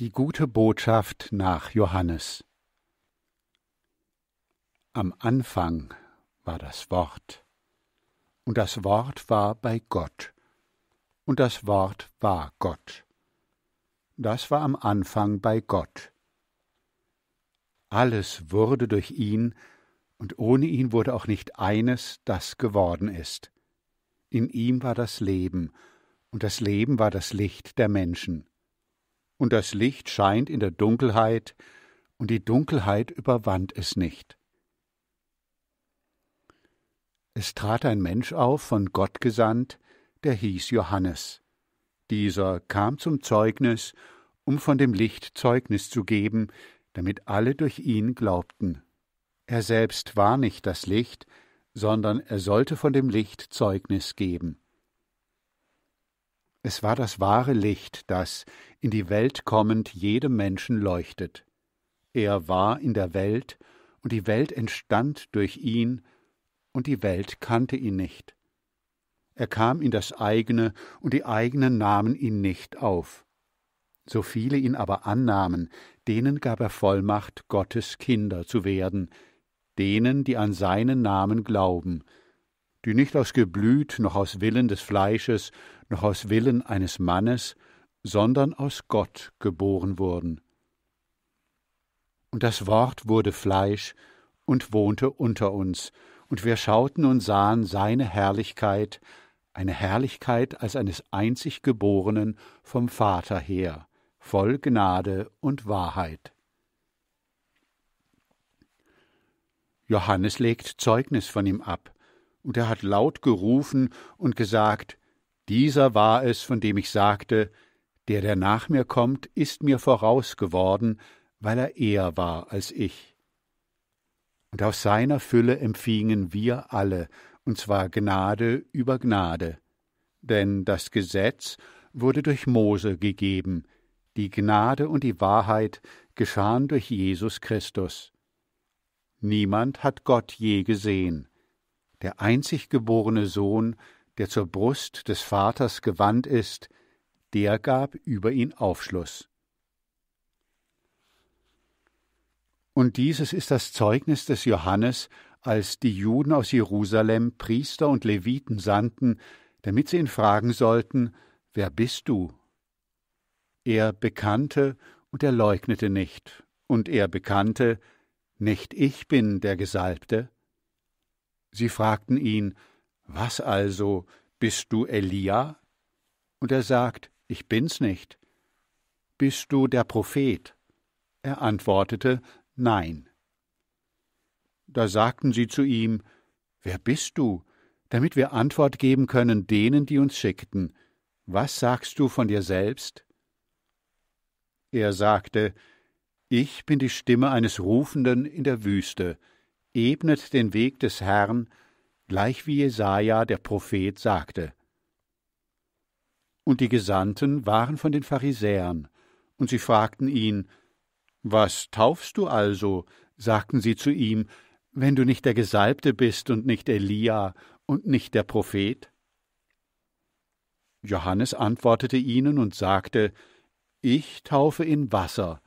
Die gute Botschaft nach Johannes. Am Anfang war das Wort, und das Wort war bei Gott, und das Wort war Gott. Das war am Anfang bei Gott. Alles wurde durch ihn, und ohne ihn wurde auch nicht eines, das geworden ist. In ihm war das Leben, und das Leben war das Licht der Menschen und das Licht scheint in der Dunkelheit, und die Dunkelheit überwand es nicht. Es trat ein Mensch auf, von Gott gesandt, der hieß Johannes. Dieser kam zum Zeugnis, um von dem Licht Zeugnis zu geben, damit alle durch ihn glaubten. Er selbst war nicht das Licht, sondern er sollte von dem Licht Zeugnis geben. Es war das wahre Licht, das, in die Welt kommend, jedem Menschen leuchtet. Er war in der Welt, und die Welt entstand durch ihn, und die Welt kannte ihn nicht. Er kam in das eigene, und die eigenen nahmen ihn nicht auf. So viele ihn aber annahmen, denen gab er Vollmacht, Gottes Kinder zu werden, denen, die an seinen Namen glauben, die nicht aus Geblüt noch aus Willen des Fleisches, noch aus Willen eines Mannes, sondern aus Gott geboren wurden. Und das Wort wurde Fleisch und wohnte unter uns, und wir schauten und sahen seine Herrlichkeit, eine Herrlichkeit als eines einzig Geborenen vom Vater her, voll Gnade und Wahrheit. Johannes legt Zeugnis von ihm ab, und er hat laut gerufen und gesagt, dieser war es, von dem ich sagte, der, der nach mir kommt, ist mir voraus geworden, weil er eher war als ich. Und aus seiner Fülle empfingen wir alle, und zwar Gnade über Gnade. Denn das Gesetz wurde durch Mose gegeben, die Gnade und die Wahrheit geschahen durch Jesus Christus. Niemand hat Gott je gesehen. Der einzig geborene Sohn der zur Brust des Vaters gewandt ist, der gab über ihn Aufschluss. Und dieses ist das Zeugnis des Johannes, als die Juden aus Jerusalem Priester und Leviten sandten, damit sie ihn fragen sollten, Wer bist du? Er bekannte und er leugnete nicht, und er bekannte, Nicht ich bin der Gesalbte. Sie fragten ihn, was also, bist du Elia? Und er sagt, ich bin's nicht. Bist du der Prophet? Er antwortete, nein. Da sagten sie zu ihm, Wer bist du? damit wir Antwort geben können denen, die uns schickten. Was sagst du von dir selbst? Er sagte, Ich bin die Stimme eines Rufenden in der Wüste, ebnet den Weg des Herrn gleich wie Jesaja der Prophet sagte. Und die Gesandten waren von den Pharisäern, und sie fragten ihn, Was taufst du also? sagten sie zu ihm, wenn du nicht der Gesalbte bist und nicht Elia und nicht der Prophet? Johannes antwortete ihnen und sagte, Ich taufe in Wasser,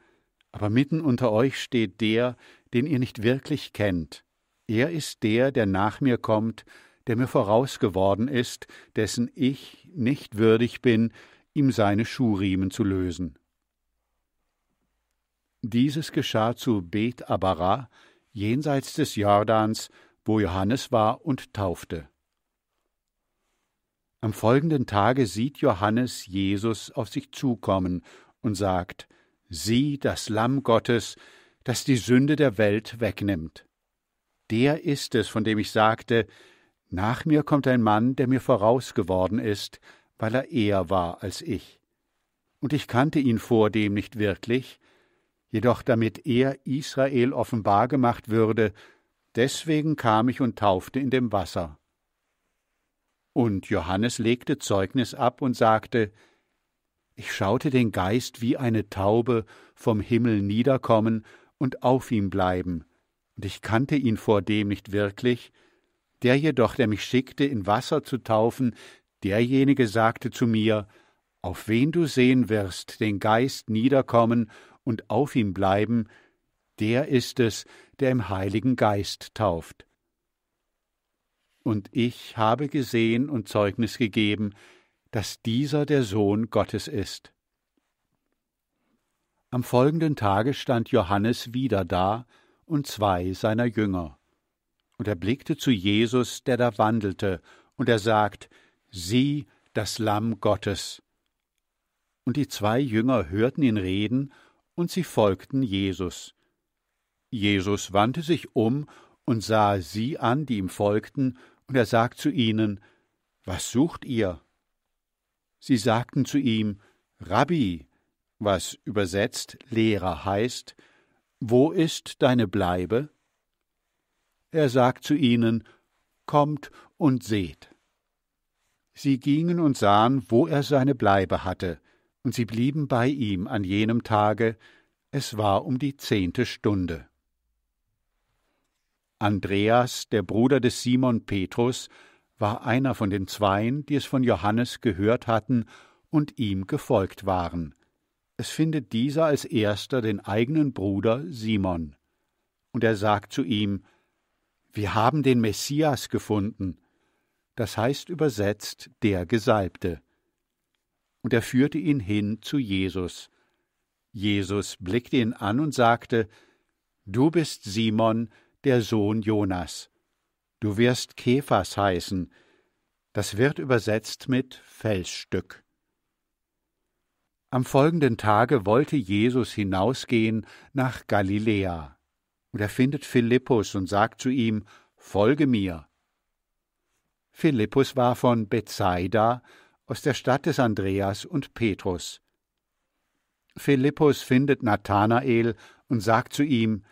aber mitten unter euch steht der, den ihr nicht wirklich kennt, er ist der, der nach mir kommt, der mir vorausgeworden ist, dessen ich nicht würdig bin, ihm seine Schuhriemen zu lösen. Dieses geschah zu Bet Abara, jenseits des Jordans, wo Johannes war und taufte. Am folgenden Tage sieht Johannes Jesus auf sich zukommen und sagt: Sieh das Lamm Gottes, das die Sünde der Welt wegnimmt der ist es, von dem ich sagte, nach mir kommt ein Mann, der mir voraus geworden ist, weil er eher war als ich. Und ich kannte ihn vordem nicht wirklich, jedoch damit er Israel offenbar gemacht würde, deswegen kam ich und taufte in dem Wasser. Und Johannes legte Zeugnis ab und sagte, ich schaute den Geist wie eine Taube vom Himmel niederkommen und auf ihm bleiben, und ich kannte ihn vordem nicht wirklich, der jedoch, der mich schickte, in Wasser zu taufen, derjenige sagte zu mir, auf wen du sehen wirst, den Geist niederkommen und auf ihm bleiben, der ist es, der im Heiligen Geist tauft. Und ich habe gesehen und Zeugnis gegeben, dass dieser der Sohn Gottes ist. Am folgenden Tage stand Johannes wieder da und zwei seiner Jünger. Und er blickte zu Jesus, der da wandelte, und er sagt, Sieh das Lamm Gottes. Und die zwei Jünger hörten ihn reden, und sie folgten Jesus. Jesus wandte sich um und sah sie an, die ihm folgten, und er sagt zu ihnen, Was sucht ihr? Sie sagten zu ihm, Rabbi, was übersetzt Lehrer heißt, wo ist deine Bleibe? Er sagt zu ihnen, Kommt und seht. Sie gingen und sahen, wo er seine Bleibe hatte, und sie blieben bei ihm an jenem Tage, es war um die zehnte Stunde. Andreas, der Bruder des Simon Petrus, war einer von den Zweien, die es von Johannes gehört hatten und ihm gefolgt waren es findet dieser als erster den eigenen Bruder Simon. Und er sagt zu ihm, Wir haben den Messias gefunden, das heißt übersetzt der Gesalbte. Und er führte ihn hin zu Jesus. Jesus blickte ihn an und sagte, Du bist Simon, der Sohn Jonas. Du wirst Kephas heißen. Das wird übersetzt mit Felsstück. Am folgenden Tage wollte Jesus hinausgehen nach Galiläa. Und er findet Philippus und sagt zu ihm: Folge mir. Philippus war von Bethsaida, aus der Stadt des Andreas und Petrus. Philippus findet Nathanael und sagt zu ihm: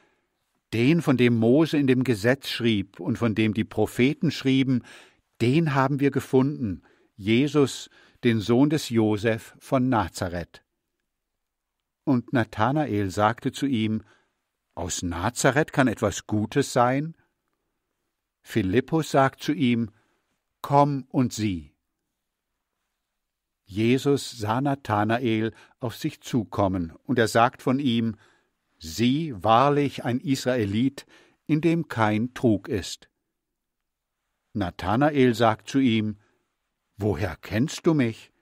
Den, von dem Mose in dem Gesetz schrieb und von dem die Propheten schrieben, den haben wir gefunden, Jesus, den Sohn des Josef von Nazareth. Und Nathanael sagte zu ihm, Aus Nazareth kann etwas Gutes sein? Philippus sagt zu ihm, Komm und sieh. Jesus sah Nathanael auf sich zukommen, und er sagt von ihm, Sieh wahrlich ein Israelit, in dem kein Trug ist. Nathanael sagt zu ihm, Woher kennst du mich?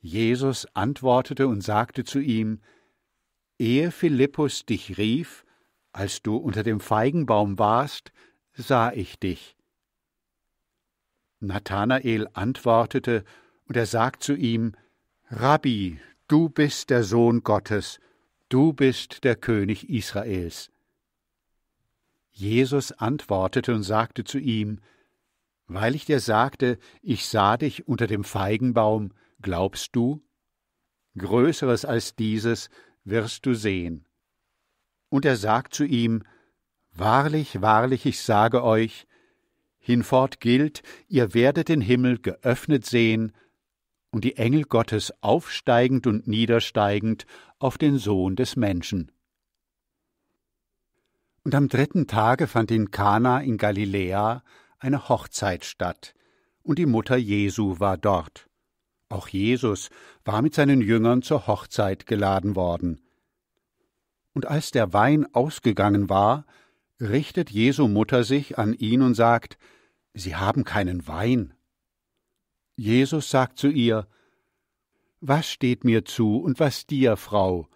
Jesus antwortete und sagte zu ihm, Ehe Philippus dich rief, als du unter dem Feigenbaum warst, sah ich dich. Nathanael antwortete, und er sagt zu ihm, Rabbi, du bist der Sohn Gottes, du bist der König Israels. Jesus antwortete und sagte zu ihm, weil ich dir sagte, ich sah dich unter dem Feigenbaum, glaubst du? Größeres als dieses wirst du sehen. Und er sagt zu ihm, Wahrlich, wahrlich, ich sage euch, hinfort gilt, ihr werdet den Himmel geöffnet sehen und die Engel Gottes aufsteigend und niedersteigend auf den Sohn des Menschen. Und am dritten Tage fand in Kana in Galiläa eine Hochzeit statt, und die Mutter Jesu war dort. Auch Jesus war mit seinen Jüngern zur Hochzeit geladen worden. Und als der Wein ausgegangen war, richtet Jesu Mutter sich an ihn und sagt, Sie haben keinen Wein. Jesus sagt zu ihr, Was steht mir zu und was dir, Frau?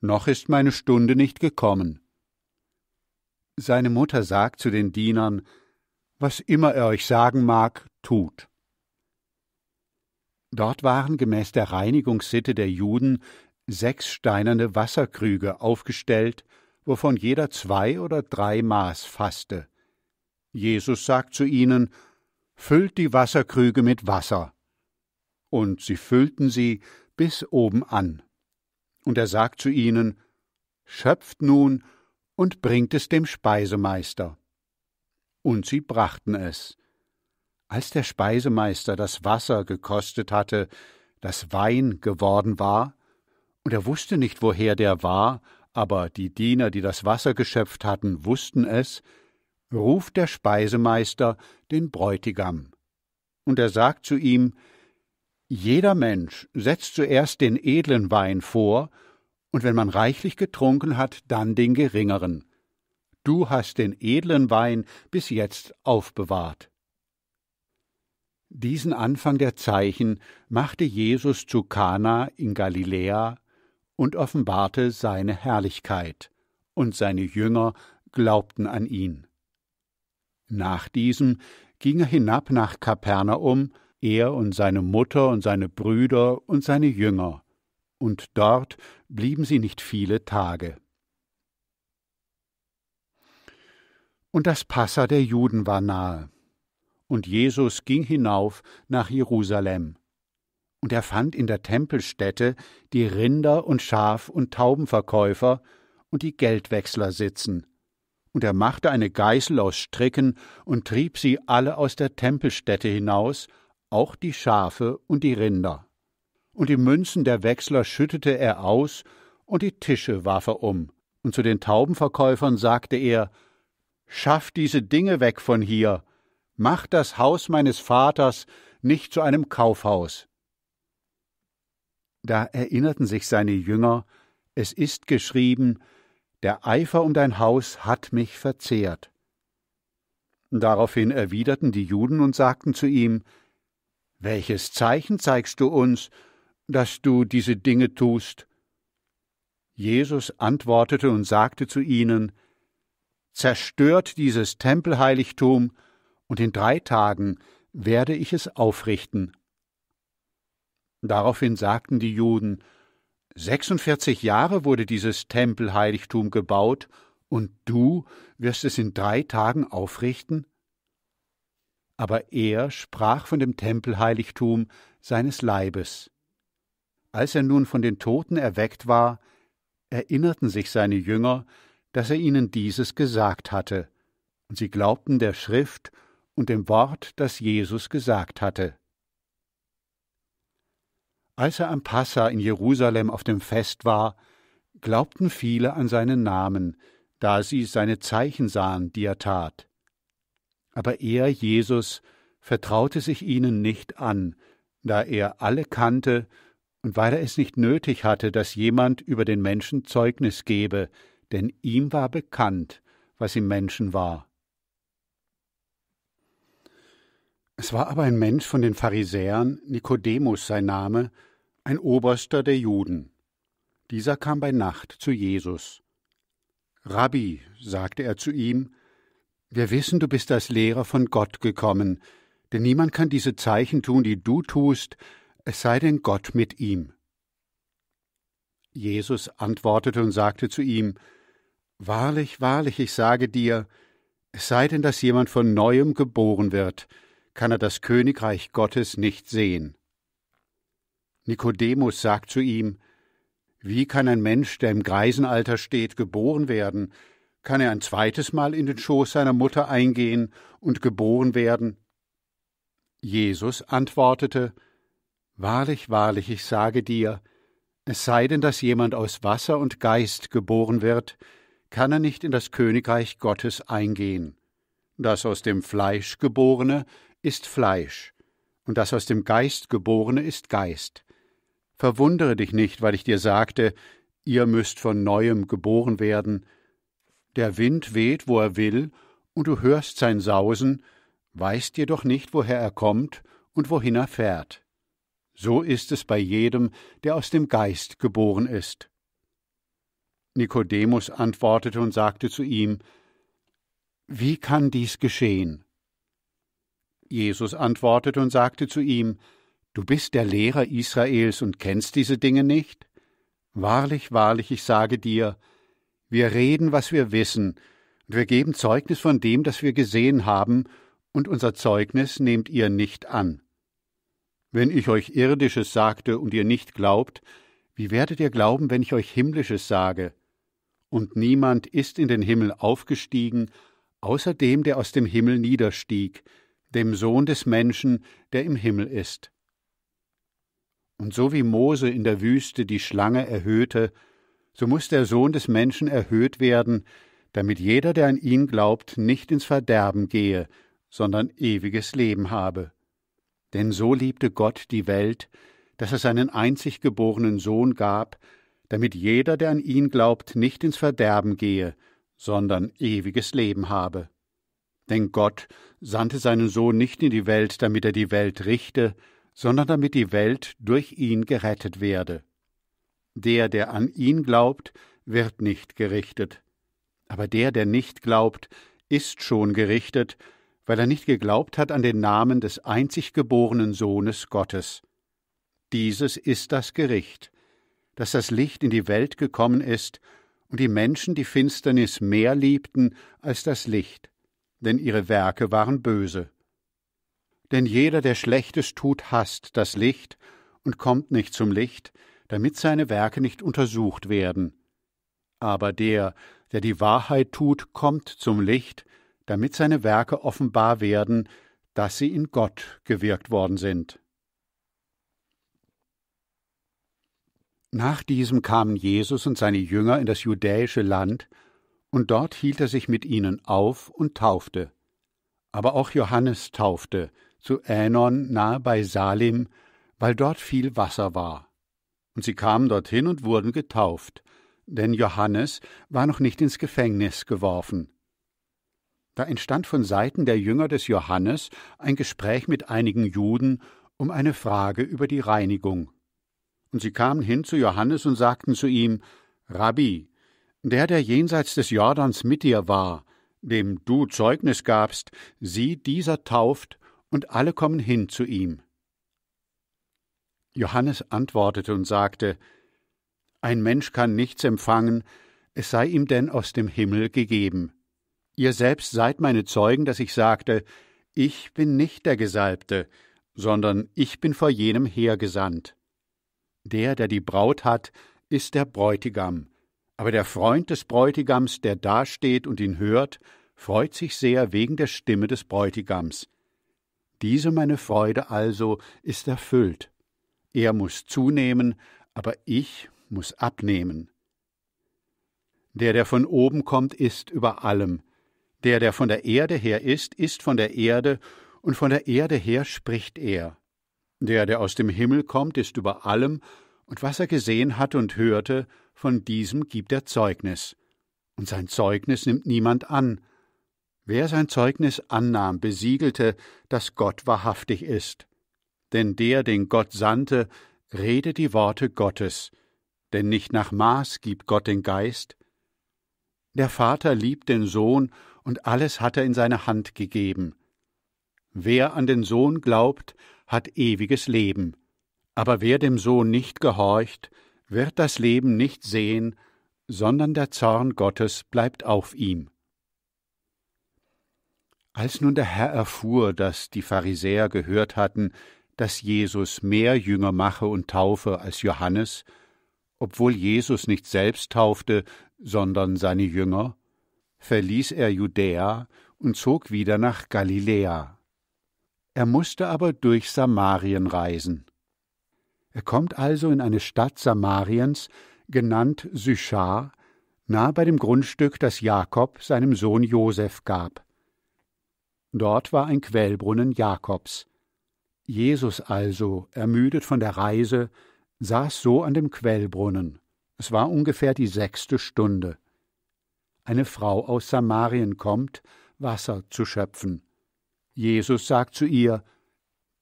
Noch ist meine Stunde nicht gekommen. Seine Mutter sagt zu den Dienern, was immer er euch sagen mag, tut. Dort waren gemäß der Reinigungssitte der Juden sechs steinerne Wasserkrüge aufgestellt, wovon jeder zwei oder drei Maß fasste. Jesus sagt zu ihnen, Füllt die Wasserkrüge mit Wasser. Und sie füllten sie bis oben an. Und er sagt zu ihnen, Schöpft nun und bringt es dem Speisemeister und sie brachten es. Als der Speisemeister das Wasser gekostet hatte, das Wein geworden war, und er wusste nicht, woher der war, aber die Diener, die das Wasser geschöpft hatten, wussten es, ruft der Speisemeister den Bräutigam. Und er sagt zu ihm, jeder Mensch setzt zuerst den edlen Wein vor, und wenn man reichlich getrunken hat, dann den geringeren du hast den edlen Wein bis jetzt aufbewahrt. Diesen Anfang der Zeichen machte Jesus zu Kana in Galiläa und offenbarte seine Herrlichkeit, und seine Jünger glaubten an ihn. Nach diesem ging er hinab nach Kapernaum, er und seine Mutter und seine Brüder und seine Jünger, und dort blieben sie nicht viele Tage. Und das Passa der Juden war nahe. Und Jesus ging hinauf nach Jerusalem. Und er fand in der Tempelstätte die Rinder und Schaf und Taubenverkäufer und die Geldwechsler sitzen. Und er machte eine Geißel aus Stricken und trieb sie alle aus der Tempelstätte hinaus, auch die Schafe und die Rinder. Und die Münzen der Wechsler schüttete er aus, und die Tische warf er um. Und zu den Taubenverkäufern sagte er, Schaff diese Dinge weg von hier, mach das Haus meines Vaters nicht zu einem Kaufhaus. Da erinnerten sich seine Jünger, es ist geschrieben, der Eifer um dein Haus hat mich verzehrt. Daraufhin erwiderten die Juden und sagten zu ihm, Welches Zeichen zeigst du uns, dass du diese Dinge tust? Jesus antwortete und sagte zu ihnen, zerstört dieses Tempelheiligtum, und in drei Tagen werde ich es aufrichten. Daraufhin sagten die Juden, 46 Jahre wurde dieses Tempelheiligtum gebaut, und du wirst es in drei Tagen aufrichten? Aber er sprach von dem Tempelheiligtum seines Leibes. Als er nun von den Toten erweckt war, erinnerten sich seine Jünger, dass er ihnen dieses gesagt hatte, und sie glaubten der Schrift und dem Wort, das Jesus gesagt hatte. Als er am Passa in Jerusalem auf dem Fest war, glaubten viele an seinen Namen, da sie seine Zeichen sahen, die er tat. Aber er, Jesus, vertraute sich ihnen nicht an, da er alle kannte und weil er es nicht nötig hatte, dass jemand über den Menschen Zeugnis gebe, denn ihm war bekannt, was im Menschen war. Es war aber ein Mensch von den Pharisäern, Nikodemus sein Name, ein Oberster der Juden. Dieser kam bei Nacht zu Jesus. Rabbi, sagte er zu ihm, wir wissen, du bist als Lehrer von Gott gekommen, denn niemand kann diese Zeichen tun, die du tust, es sei denn Gott mit ihm. Jesus antwortete und sagte zu ihm, Wahrlich, wahrlich, ich sage dir, es sei denn, dass jemand von neuem geboren wird, kann er das Königreich Gottes nicht sehen. Nikodemus sagt zu ihm, Wie kann ein Mensch, der im Greisenalter steht, geboren werden? Kann er ein zweites Mal in den Schoß seiner Mutter eingehen und geboren werden? Jesus antwortete, Wahrlich, wahrlich, ich sage dir, es sei denn, dass jemand aus Wasser und Geist geboren wird, kann er nicht in das Königreich Gottes eingehen. Das aus dem Fleisch geborene ist Fleisch, und das aus dem Geist geborene ist Geist. Verwundere dich nicht, weil ich dir sagte, ihr müsst von neuem geboren werden. Der Wind weht, wo er will, und du hörst sein Sausen, weißt jedoch nicht, woher er kommt und wohin er fährt. So ist es bei jedem, der aus dem Geist geboren ist. Nikodemus antwortete und sagte zu ihm, Wie kann dies geschehen? Jesus antwortete und sagte zu ihm, Du bist der Lehrer Israels und kennst diese Dinge nicht? Wahrlich, wahrlich, ich sage dir, wir reden, was wir wissen, und wir geben Zeugnis von dem, das wir gesehen haben, und unser Zeugnis nehmt ihr nicht an. Wenn ich euch irdisches sagte und ihr nicht glaubt, wie werdet ihr glauben, wenn ich euch Himmlisches sage? Und niemand ist in den Himmel aufgestiegen, außer dem, der aus dem Himmel niederstieg, dem Sohn des Menschen, der im Himmel ist. Und so wie Mose in der Wüste die Schlange erhöhte, so muß der Sohn des Menschen erhöht werden, damit jeder, der an ihn glaubt, nicht ins Verderben gehe, sondern ewiges Leben habe. Denn so liebte Gott die Welt, dass er seinen einzig geborenen Sohn gab, damit jeder, der an ihn glaubt, nicht ins Verderben gehe, sondern ewiges Leben habe. Denn Gott sandte seinen Sohn nicht in die Welt, damit er die Welt richte, sondern damit die Welt durch ihn gerettet werde. Der, der an ihn glaubt, wird nicht gerichtet. Aber der, der nicht glaubt, ist schon gerichtet, weil er nicht geglaubt hat an den Namen des einzig geborenen Sohnes Gottes. Dieses ist das Gericht, dass das Licht in die Welt gekommen ist und die Menschen die Finsternis mehr liebten als das Licht, denn ihre Werke waren böse. Denn jeder, der Schlechtes tut, hasst das Licht und kommt nicht zum Licht, damit seine Werke nicht untersucht werden. Aber der, der die Wahrheit tut, kommt zum Licht, damit seine Werke offenbar werden, dass sie in Gott gewirkt worden sind. Nach diesem kamen Jesus und seine Jünger in das judäische Land, und dort hielt er sich mit ihnen auf und taufte. Aber auch Johannes taufte, zu Änon nahe bei Salim, weil dort viel Wasser war. Und sie kamen dorthin und wurden getauft, denn Johannes war noch nicht ins Gefängnis geworfen. Da entstand von Seiten der Jünger des Johannes ein Gespräch mit einigen Juden um eine Frage über die Reinigung. Und sie kamen hin zu Johannes und sagten zu ihm, Rabbi, der, der jenseits des Jordans mit dir war, dem du Zeugnis gabst, sieh, dieser tauft, und alle kommen hin zu ihm. Johannes antwortete und sagte, Ein Mensch kann nichts empfangen, es sei ihm denn aus dem Himmel gegeben. Ihr selbst seid meine Zeugen, dass ich sagte, ich bin nicht der Gesalbte, sondern ich bin vor jenem hergesandt. Der, der die Braut hat, ist der Bräutigam, aber der Freund des Bräutigams, der dasteht und ihn hört, freut sich sehr wegen der Stimme des Bräutigams. Diese meine Freude also ist erfüllt. Er muss zunehmen, aber ich muss abnehmen. Der, der von oben kommt, ist über allem. Der, der von der Erde her ist, ist von der Erde, und von der Erde her spricht er. Der, der aus dem Himmel kommt, ist über allem, und was er gesehen hat und hörte, von diesem gibt er Zeugnis. Und sein Zeugnis nimmt niemand an. Wer sein Zeugnis annahm, besiegelte, dass Gott wahrhaftig ist. Denn der, den Gott sandte, rede die Worte Gottes, denn nicht nach Maß gibt Gott den Geist. Der Vater liebt den Sohn, und alles hat er in seine Hand gegeben. Wer an den Sohn glaubt, hat ewiges Leben. Aber wer dem Sohn nicht gehorcht, wird das Leben nicht sehen, sondern der Zorn Gottes bleibt auf ihm. Als nun der Herr erfuhr, dass die Pharisäer gehört hatten, dass Jesus mehr Jünger mache und taufe als Johannes, obwohl Jesus nicht selbst taufte, sondern seine Jünger, verließ er Judäa und zog wieder nach Galiläa er musste aber durch Samarien reisen. Er kommt also in eine Stadt Samariens, genannt Sychar, nahe bei dem Grundstück, das Jakob seinem Sohn Josef gab. Dort war ein Quellbrunnen Jakobs. Jesus also, ermüdet von der Reise, saß so an dem Quellbrunnen. Es war ungefähr die sechste Stunde. Eine Frau aus Samarien kommt, Wasser zu schöpfen. Jesus sagt zu ihr,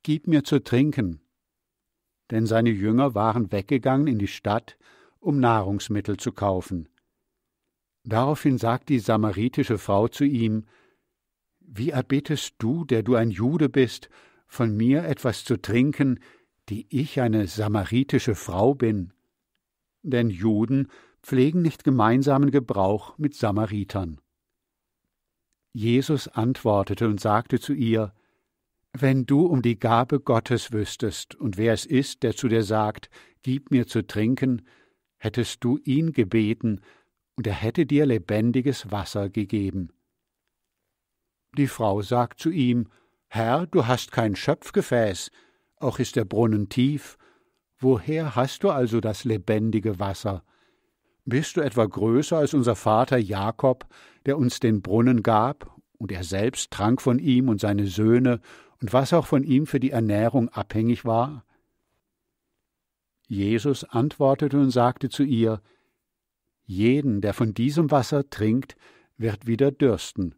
Gib mir zu trinken. Denn seine Jünger waren weggegangen in die Stadt, um Nahrungsmittel zu kaufen. Daraufhin sagt die samaritische Frau zu ihm, Wie erbittest du, der du ein Jude bist, von mir etwas zu trinken, die ich eine samaritische Frau bin? Denn Juden pflegen nicht gemeinsamen Gebrauch mit Samaritern. Jesus antwortete und sagte zu ihr, Wenn du um die Gabe Gottes wüsstest und wer es ist, der zu dir sagt, Gib mir zu trinken, hättest du ihn gebeten, und er hätte dir lebendiges Wasser gegeben. Die Frau sagt zu ihm, Herr, du hast kein Schöpfgefäß, auch ist der Brunnen tief, woher hast du also das lebendige Wasser? Bist du etwa größer als unser Vater Jakob, der uns den Brunnen gab, und er selbst trank von ihm und seine Söhne, und was auch von ihm für die Ernährung abhängig war? Jesus antwortete und sagte zu ihr, Jeden, der von diesem Wasser trinkt, wird wieder dürsten.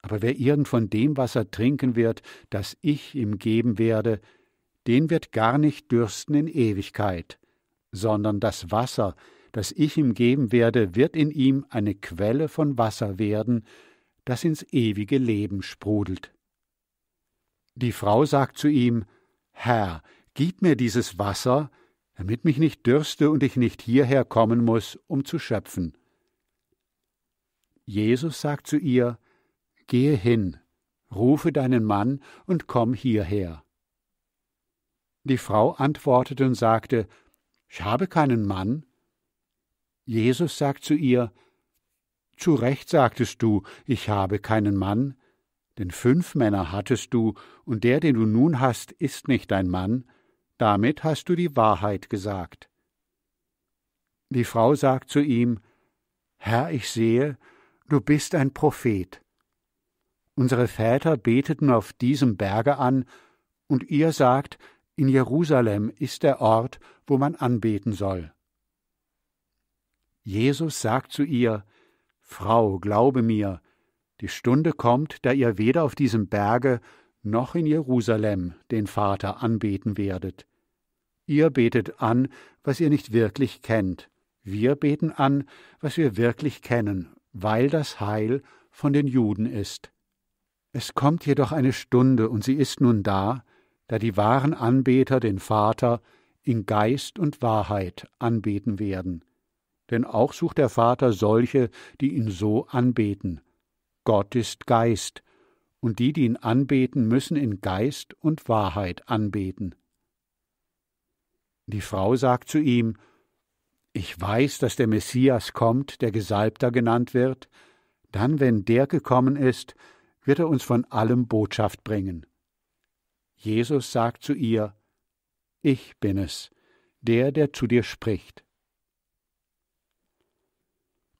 Aber wer irgend von dem Wasser trinken wird, das ich ihm geben werde, den wird gar nicht dürsten in Ewigkeit, sondern das Wasser, das ich ihm geben werde, wird in ihm eine Quelle von Wasser werden, das ins ewige Leben sprudelt. Die Frau sagt zu ihm, Herr, gib mir dieses Wasser, damit mich nicht dürste und ich nicht hierher kommen muß, um zu schöpfen. Jesus sagt zu ihr, Gehe hin, rufe deinen Mann und komm hierher. Die Frau antwortete und sagte, Ich habe keinen Mann. Jesus sagt zu ihr, Zu Recht sagtest du, ich habe keinen Mann, denn fünf Männer hattest du, und der, den du nun hast, ist nicht dein Mann, damit hast du die Wahrheit gesagt. Die Frau sagt zu ihm, Herr, ich sehe, du bist ein Prophet. Unsere Väter beteten auf diesem Berge an, und ihr sagt, in Jerusalem ist der Ort, wo man anbeten soll. Jesus sagt zu ihr, Frau, glaube mir, die Stunde kommt, da ihr weder auf diesem Berge noch in Jerusalem den Vater anbeten werdet. Ihr betet an, was ihr nicht wirklich kennt, wir beten an, was wir wirklich kennen, weil das Heil von den Juden ist. Es kommt jedoch eine Stunde, und sie ist nun da, da die wahren Anbeter den Vater in Geist und Wahrheit anbeten werden denn auch sucht der Vater solche, die ihn so anbeten. Gott ist Geist, und die, die ihn anbeten, müssen in Geist und Wahrheit anbeten. Die Frau sagt zu ihm, Ich weiß, dass der Messias kommt, der Gesalbter genannt wird, dann, wenn der gekommen ist, wird er uns von allem Botschaft bringen. Jesus sagt zu ihr, Ich bin es, der, der zu dir spricht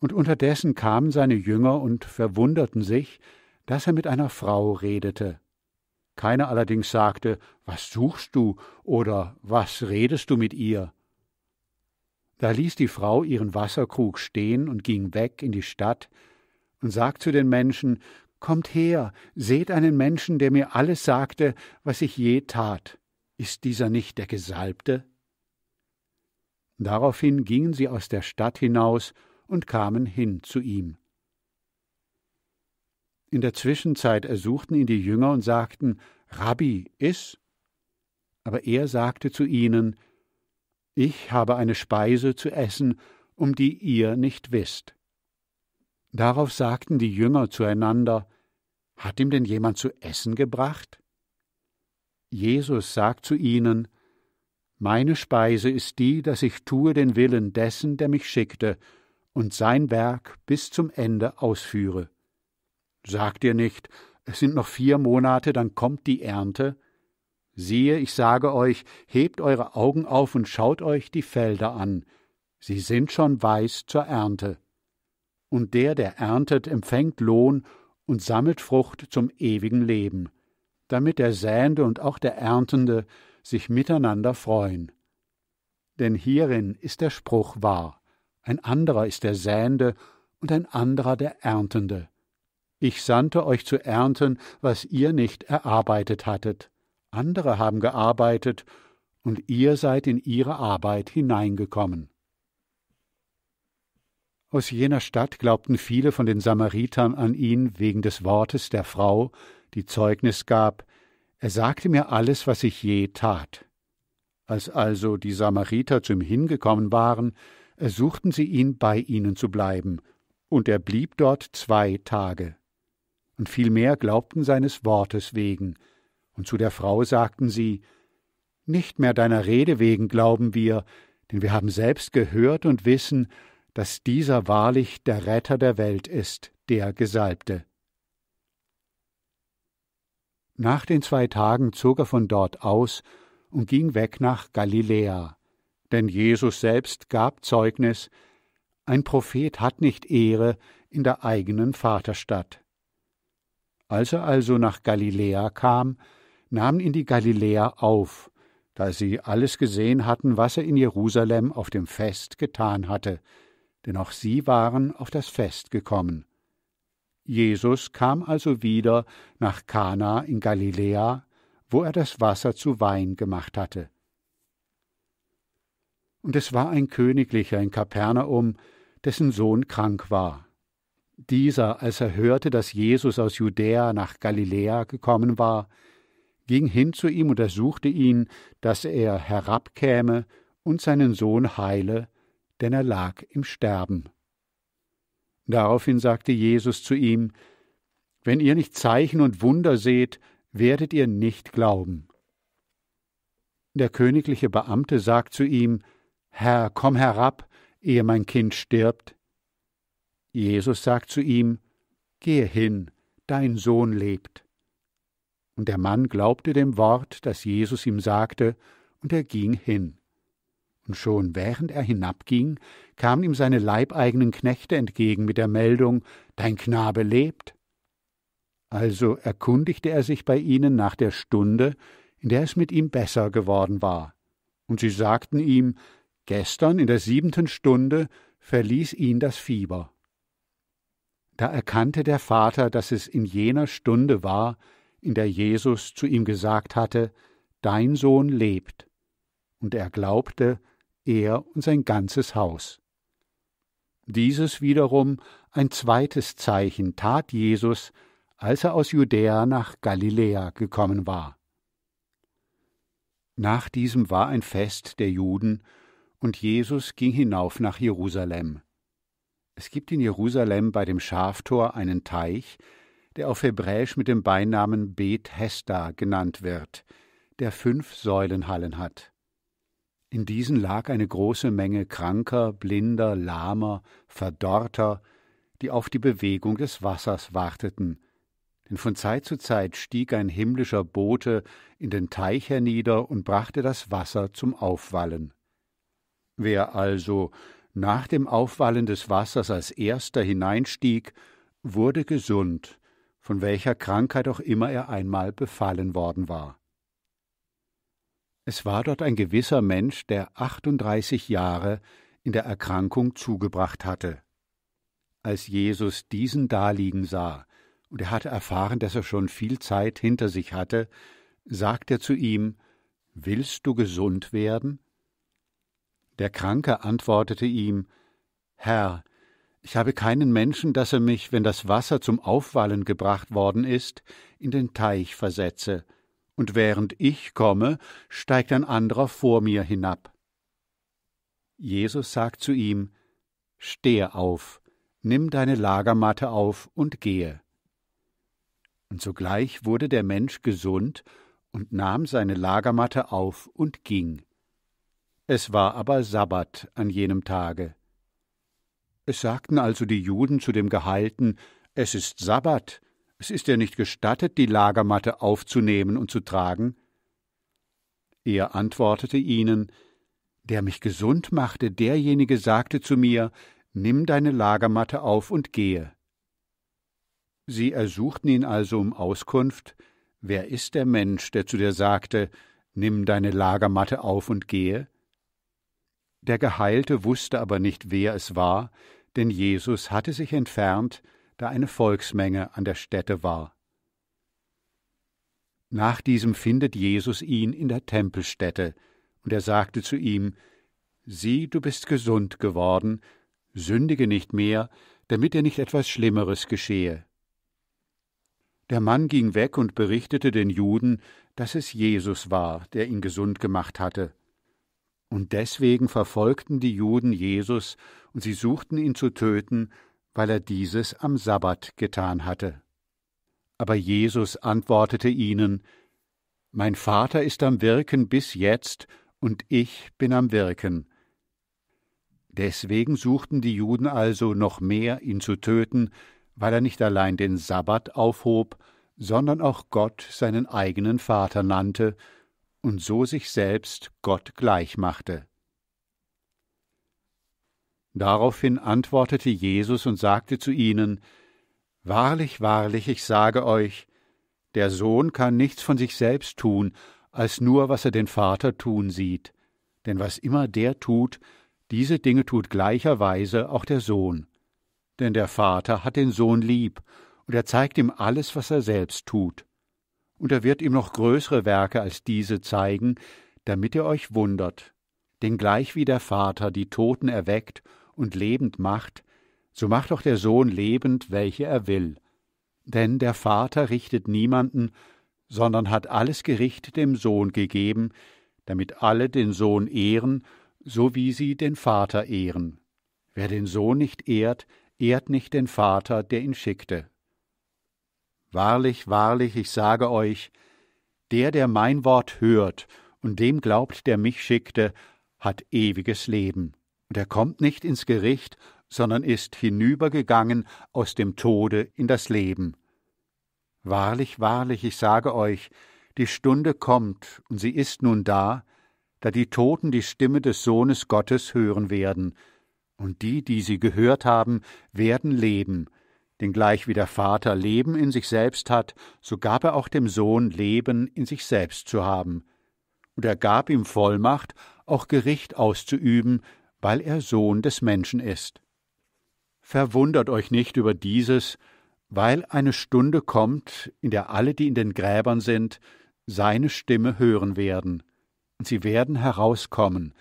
und unterdessen kamen seine Jünger und verwunderten sich, dass er mit einer Frau redete. Keiner allerdings sagte, Was suchst du oder Was redest du mit ihr? Da ließ die Frau ihren Wasserkrug stehen und ging weg in die Stadt und sagt zu den Menschen, Kommt her, seht einen Menschen, der mir alles sagte, was ich je tat. Ist dieser nicht der Gesalbte? Daraufhin gingen sie aus der Stadt hinaus und kamen hin zu ihm. In der Zwischenzeit ersuchten ihn die Jünger und sagten, Rabbi, iss. Aber er sagte zu ihnen, Ich habe eine Speise zu essen, um die ihr nicht wisst. Darauf sagten die Jünger zueinander, Hat ihm denn jemand zu essen gebracht? Jesus sagt zu ihnen, Meine Speise ist die, dass ich tue den Willen dessen, der mich schickte, und sein Werk bis zum Ende ausführe. Sagt ihr nicht, es sind noch vier Monate, dann kommt die Ernte? Siehe, ich sage euch, hebt eure Augen auf und schaut euch die Felder an, sie sind schon weiß zur Ernte. Und der, der erntet, empfängt Lohn und sammelt Frucht zum ewigen Leben, damit der Säende und auch der Erntende sich miteinander freuen. Denn hierin ist der Spruch wahr ein anderer ist der Sähende und ein anderer der Erntende. Ich sandte euch zu ernten, was ihr nicht erarbeitet hattet. Andere haben gearbeitet, und ihr seid in ihre Arbeit hineingekommen. Aus jener Stadt glaubten viele von den Samaritern an ihn wegen des Wortes der Frau, die Zeugnis gab, er sagte mir alles, was ich je tat. Als also die Samariter zu ihm hingekommen waren, ersuchten sie ihn, bei ihnen zu bleiben, und er blieb dort zwei Tage. Und vielmehr glaubten seines Wortes wegen, und zu der Frau sagten sie, Nicht mehr deiner Rede wegen glauben wir, denn wir haben selbst gehört und wissen, dass dieser wahrlich der Retter der Welt ist, der Gesalbte. Nach den zwei Tagen zog er von dort aus und ging weg nach Galiläa, denn Jesus selbst gab Zeugnis, ein Prophet hat nicht Ehre in der eigenen Vaterstadt. Als er also nach Galiläa kam, nahmen ihn die Galiläer auf, da sie alles gesehen hatten, was er in Jerusalem auf dem Fest getan hatte, denn auch sie waren auf das Fest gekommen. Jesus kam also wieder nach Kana in Galiläa, wo er das Wasser zu Wein gemacht hatte und es war ein Königlicher in Kapernaum, dessen Sohn krank war. Dieser, als er hörte, dass Jesus aus Judäa nach Galiläa gekommen war, ging hin zu ihm und ersuchte ihn, dass er herabkäme und seinen Sohn heile, denn er lag im Sterben. Daraufhin sagte Jesus zu ihm, Wenn ihr nicht Zeichen und Wunder seht, werdet ihr nicht glauben. Der königliche Beamte sagt zu ihm, Herr, komm herab, ehe mein Kind stirbt. Jesus sagt zu ihm, Gehe hin, dein Sohn lebt. Und der Mann glaubte dem Wort, das Jesus ihm sagte, und er ging hin. Und schon während er hinabging, kamen ihm seine leibeigenen Knechte entgegen mit der Meldung, Dein Knabe lebt. Also erkundigte er sich bei ihnen nach der Stunde, in der es mit ihm besser geworden war. Und sie sagten ihm, Gestern in der siebenten Stunde verließ ihn das Fieber. Da erkannte der Vater, dass es in jener Stunde war, in der Jesus zu ihm gesagt hatte, Dein Sohn lebt, und er glaubte, er und sein ganzes Haus. Dieses wiederum ein zweites Zeichen tat Jesus, als er aus Judäa nach Galiläa gekommen war. Nach diesem war ein Fest der Juden, und Jesus ging hinauf nach Jerusalem. Es gibt in Jerusalem bei dem Schaftor einen Teich, der auf Hebräisch mit dem Beinamen Bet Hesta genannt wird, der fünf Säulenhallen hat. In diesen lag eine große Menge kranker, blinder, lahmer, verdorrter, die auf die Bewegung des Wassers warteten, denn von Zeit zu Zeit stieg ein himmlischer Bote in den Teich hernieder und brachte das Wasser zum Aufwallen. Wer also nach dem Aufwallen des Wassers als erster hineinstieg, wurde gesund, von welcher Krankheit auch immer er einmal befallen worden war. Es war dort ein gewisser Mensch, der 38 Jahre in der Erkrankung zugebracht hatte. Als Jesus diesen daliegen sah, und er hatte erfahren, dass er schon viel Zeit hinter sich hatte, sagte er zu ihm, Willst du gesund werden? Der Kranke antwortete ihm Herr, ich habe keinen Menschen, dass er mich, wenn das Wasser zum Aufwallen gebracht worden ist, in den Teich versetze, und während ich komme, steigt ein anderer vor mir hinab. Jesus sagt zu ihm Stehe auf, nimm deine Lagermatte auf und gehe. Und sogleich wurde der Mensch gesund und nahm seine Lagermatte auf und ging. Es war aber Sabbat an jenem Tage. Es sagten also die Juden zu dem Geheilten, es ist Sabbat, es ist dir nicht gestattet, die Lagermatte aufzunehmen und zu tragen? Er antwortete ihnen, Der mich gesund machte, derjenige sagte zu mir, Nimm deine Lagermatte auf und gehe. Sie ersuchten ihn also um Auskunft, Wer ist der Mensch, der zu dir sagte, Nimm deine Lagermatte auf und gehe? Der Geheilte wusste aber nicht, wer es war, denn Jesus hatte sich entfernt, da eine Volksmenge an der Stätte war. Nach diesem findet Jesus ihn in der Tempelstätte, und er sagte zu ihm, Sieh, du bist gesund geworden, sündige nicht mehr, damit dir nicht etwas Schlimmeres geschehe. Der Mann ging weg und berichtete den Juden, dass es Jesus war, der ihn gesund gemacht hatte. Und deswegen verfolgten die Juden Jesus, und sie suchten ihn zu töten, weil er dieses am Sabbat getan hatte. Aber Jesus antwortete ihnen Mein Vater ist am Wirken bis jetzt, und ich bin am Wirken. Deswegen suchten die Juden also noch mehr, ihn zu töten, weil er nicht allein den Sabbat aufhob, sondern auch Gott seinen eigenen Vater nannte und so sich selbst Gott gleich machte. Daraufhin antwortete Jesus und sagte zu ihnen Wahrlich, wahrlich, ich sage euch, der Sohn kann nichts von sich selbst tun, als nur was er den Vater tun sieht, denn was immer der tut, diese Dinge tut gleicherweise auch der Sohn. Denn der Vater hat den Sohn lieb, und er zeigt ihm alles, was er selbst tut und er wird ihm noch größere Werke als diese zeigen, damit ihr euch wundert. Denn gleich wie der Vater die Toten erweckt und lebend macht, so macht auch der Sohn lebend, welche er will. Denn der Vater richtet niemanden, sondern hat alles Gericht dem Sohn gegeben, damit alle den Sohn ehren, so wie sie den Vater ehren. Wer den Sohn nicht ehrt, ehrt nicht den Vater, der ihn schickte. Wahrlich, wahrlich, ich sage euch, der, der mein Wort hört und dem glaubt, der mich schickte, hat ewiges Leben. Und er kommt nicht ins Gericht, sondern ist hinübergegangen aus dem Tode in das Leben. Wahrlich, wahrlich, ich sage euch, die Stunde kommt, und sie ist nun da, da die Toten die Stimme des Sohnes Gottes hören werden, und die, die sie gehört haben, werden leben, denn gleich wie der Vater Leben in sich selbst hat, so gab er auch dem Sohn Leben in sich selbst zu haben. Und er gab ihm Vollmacht, auch Gericht auszuüben, weil er Sohn des Menschen ist. Verwundert euch nicht über dieses, weil eine Stunde kommt, in der alle, die in den Gräbern sind, seine Stimme hören werden. Und sie werden herauskommen,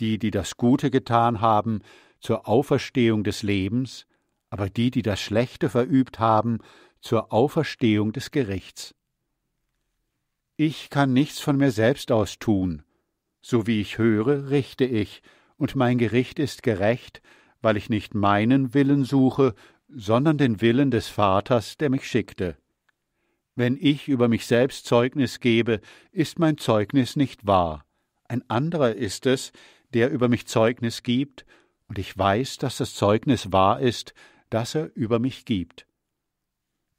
die, die das Gute getan haben, zur Auferstehung des Lebens, aber die, die das Schlechte verübt haben, zur Auferstehung des Gerichts. Ich kann nichts von mir selbst aus tun. So wie ich höre, richte ich, und mein Gericht ist gerecht, weil ich nicht meinen Willen suche, sondern den Willen des Vaters, der mich schickte. Wenn ich über mich selbst Zeugnis gebe, ist mein Zeugnis nicht wahr. Ein anderer ist es, der über mich Zeugnis gibt, und ich weiß, dass das Zeugnis wahr ist, das er über mich gibt.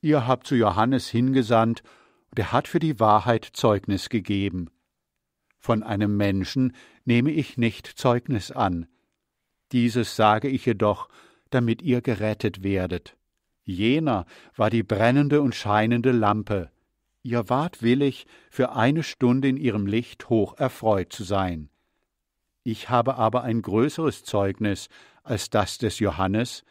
Ihr habt zu Johannes hingesandt, und er hat für die Wahrheit Zeugnis gegeben. Von einem Menschen nehme ich nicht Zeugnis an. Dieses sage ich jedoch, damit ihr gerettet werdet. Jener war die brennende und scheinende Lampe. Ihr wart willig, für eine Stunde in ihrem Licht hoch erfreut zu sein. Ich habe aber ein größeres Zeugnis als das des Johannes,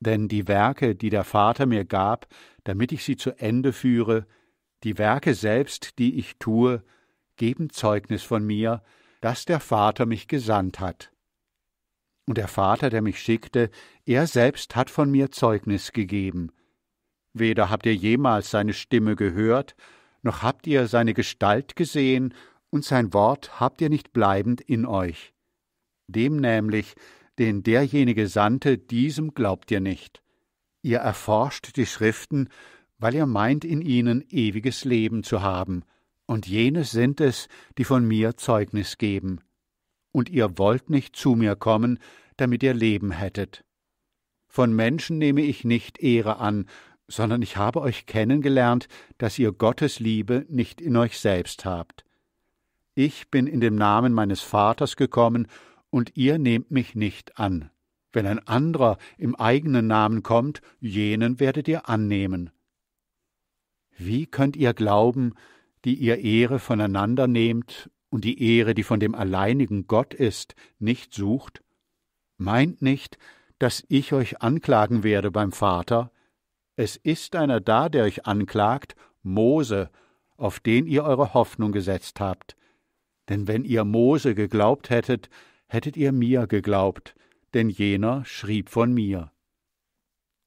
denn die Werke, die der Vater mir gab, damit ich sie zu Ende führe, die Werke selbst, die ich tue, geben Zeugnis von mir, dass der Vater mich gesandt hat. Und der Vater, der mich schickte, er selbst hat von mir Zeugnis gegeben. Weder habt ihr jemals seine Stimme gehört, noch habt ihr seine Gestalt gesehen, und sein Wort habt ihr nicht bleibend in euch. Dem nämlich, den derjenige sandte, diesem glaubt ihr nicht. Ihr erforscht die Schriften, weil ihr meint, in ihnen ewiges Leben zu haben, und jene sind es, die von mir Zeugnis geben. Und ihr wollt nicht zu mir kommen, damit ihr Leben hättet. Von Menschen nehme ich nicht Ehre an, sondern ich habe euch kennengelernt, dass ihr Gottes Liebe nicht in euch selbst habt. Ich bin in dem Namen meines Vaters gekommen und ihr nehmt mich nicht an. Wenn ein anderer im eigenen Namen kommt, jenen werdet ihr annehmen. Wie könnt ihr glauben, die ihr Ehre voneinander nehmt und die Ehre, die von dem alleinigen Gott ist, nicht sucht? Meint nicht, dass ich euch anklagen werde beim Vater? Es ist einer da, der euch anklagt, Mose, auf den ihr eure Hoffnung gesetzt habt. Denn wenn ihr Mose geglaubt hättet, hättet ihr mir geglaubt, denn jener schrieb von mir.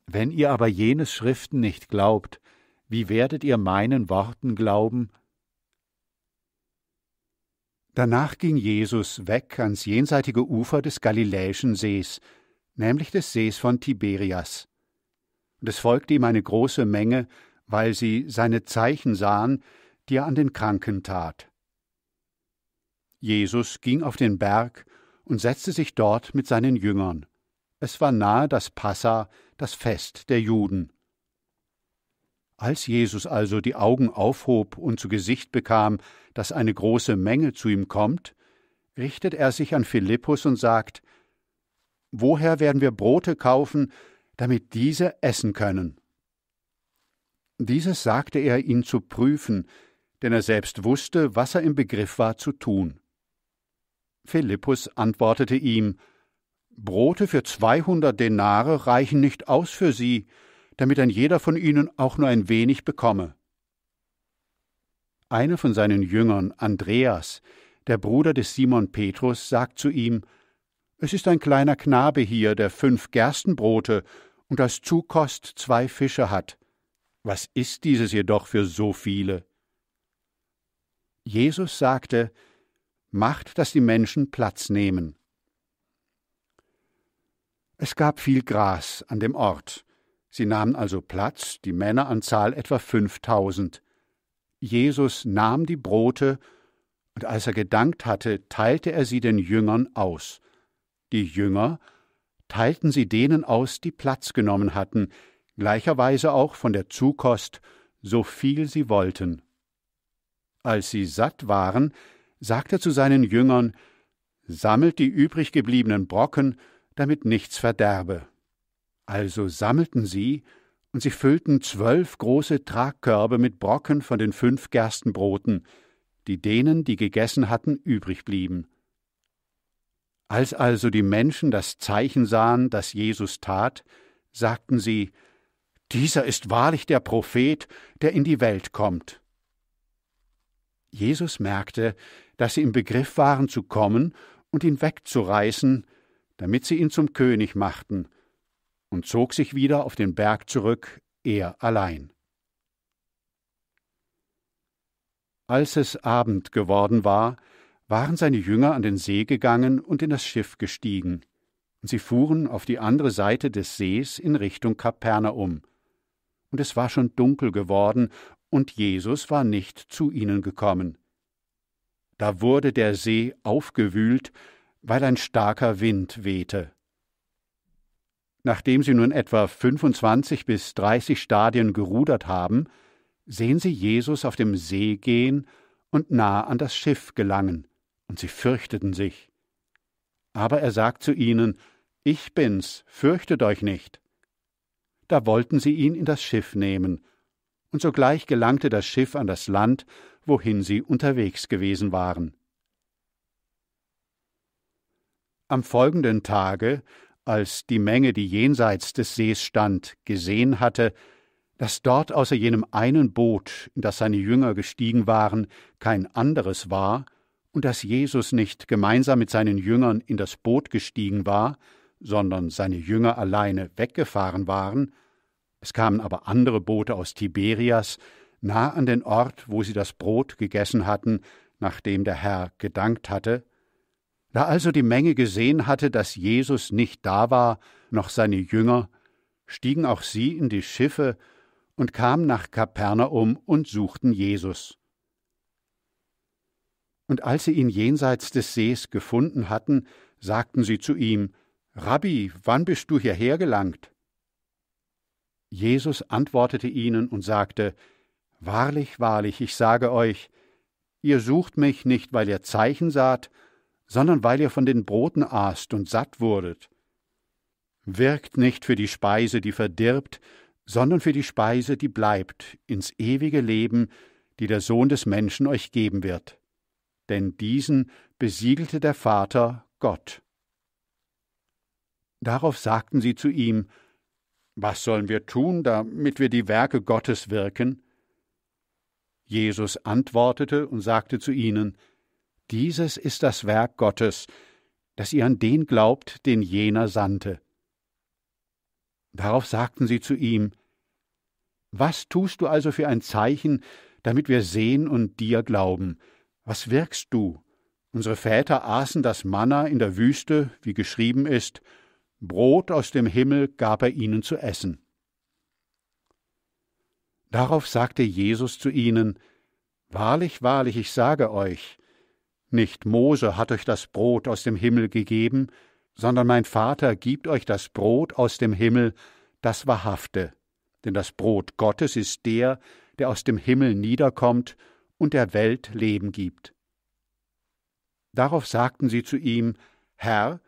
Wenn ihr aber jenes Schriften nicht glaubt, wie werdet ihr meinen Worten glauben? Danach ging Jesus weg ans jenseitige Ufer des Galiläischen Sees, nämlich des Sees von Tiberias. Und es folgte ihm eine große Menge, weil sie seine Zeichen sahen, die er an den Kranken tat. Jesus ging auf den Berg, und setzte sich dort mit seinen Jüngern. Es war nahe das Passa, das Fest der Juden. Als Jesus also die Augen aufhob und zu Gesicht bekam, dass eine große Menge zu ihm kommt, richtet er sich an Philippus und sagt, Woher werden wir Brote kaufen, damit diese essen können? Dieses sagte er ihn zu prüfen, denn er selbst wusste, was er im Begriff war zu tun. Philippus antwortete ihm Brote für zweihundert Denare reichen nicht aus für sie, damit ein jeder von ihnen auch nur ein wenig bekomme. Einer von seinen Jüngern, Andreas, der Bruder des Simon Petrus, sagt zu ihm Es ist ein kleiner Knabe hier, der fünf Gerstenbrote und als Zukost zwei Fische hat. Was ist dieses jedoch für so viele? Jesus sagte, macht, dass die Menschen Platz nehmen. Es gab viel Gras an dem Ort. Sie nahmen also Platz, die Männer an Zahl etwa 5000. Jesus nahm die Brote, und als er gedankt hatte, teilte er sie den Jüngern aus. Die Jünger teilten sie denen aus, die Platz genommen hatten, gleicherweise auch von der Zukost, so viel sie wollten. Als sie satt waren, sagte zu seinen Jüngern Sammelt die übrig gebliebenen Brocken, damit nichts verderbe. Also sammelten sie, und sie füllten zwölf große Tragkörbe mit Brocken von den fünf Gerstenbroten, die denen, die gegessen hatten, übrig blieben. Als also die Menschen das Zeichen sahen, das Jesus tat, sagten sie, Dieser ist wahrlich der Prophet, der in die Welt kommt. Jesus merkte, dass sie im Begriff waren zu kommen und ihn wegzureißen, damit sie ihn zum König machten, und zog sich wieder auf den Berg zurück, er allein. Als es Abend geworden war, waren seine Jünger an den See gegangen und in das Schiff gestiegen, und sie fuhren auf die andere Seite des Sees in Richtung Kapernaum. Und es war schon dunkel geworden, und Jesus war nicht zu ihnen gekommen da wurde der See aufgewühlt, weil ein starker Wind wehte. Nachdem sie nun etwa 25 bis 30 Stadien gerudert haben, sehen sie Jesus auf dem See gehen und nah an das Schiff gelangen, und sie fürchteten sich. Aber er sagt zu ihnen, Ich bin's, fürchtet euch nicht. Da wollten sie ihn in das Schiff nehmen, und sogleich gelangte das Schiff an das Land, wohin sie unterwegs gewesen waren. Am folgenden Tage, als die Menge, die jenseits des Sees stand, gesehen hatte, dass dort außer jenem einen Boot, in das seine Jünger gestiegen waren, kein anderes war, und dass Jesus nicht gemeinsam mit seinen Jüngern in das Boot gestiegen war, sondern seine Jünger alleine weggefahren waren, es kamen aber andere Boote aus Tiberias, nah an den Ort, wo sie das Brot gegessen hatten, nachdem der Herr gedankt hatte. Da also die Menge gesehen hatte, dass Jesus nicht da war, noch seine Jünger, stiegen auch sie in die Schiffe und kamen nach Kapernaum und suchten Jesus. Und als sie ihn jenseits des Sees gefunden hatten, sagten sie zu ihm, Rabbi, wann bist du hierher gelangt? Jesus antwortete ihnen und sagte, Wahrlich, wahrlich, ich sage euch, ihr sucht mich nicht, weil ihr Zeichen saht, sondern weil ihr von den Broten aßt und satt wurdet. Wirkt nicht für die Speise, die verdirbt, sondern für die Speise, die bleibt, ins ewige Leben, die der Sohn des Menschen euch geben wird. Denn diesen besiegelte der Vater Gott. Darauf sagten sie zu ihm, Was sollen wir tun, damit wir die Werke Gottes wirken? Jesus antwortete und sagte zu ihnen, Dieses ist das Werk Gottes, dass ihr an den glaubt, den jener sandte. Darauf sagten sie zu ihm, Was tust du also für ein Zeichen, damit wir sehen und dir glauben? Was wirkst du? Unsere Väter aßen das Manna in der Wüste, wie geschrieben ist, Brot aus dem Himmel gab er ihnen zu essen. Darauf sagte Jesus zu ihnen, Wahrlich, wahrlich, ich sage euch, nicht Mose hat euch das Brot aus dem Himmel gegeben, sondern mein Vater gibt euch das Brot aus dem Himmel, das Wahrhafte. Denn das Brot Gottes ist der, der aus dem Himmel niederkommt und der Welt Leben gibt. Darauf sagten sie zu ihm, Herr,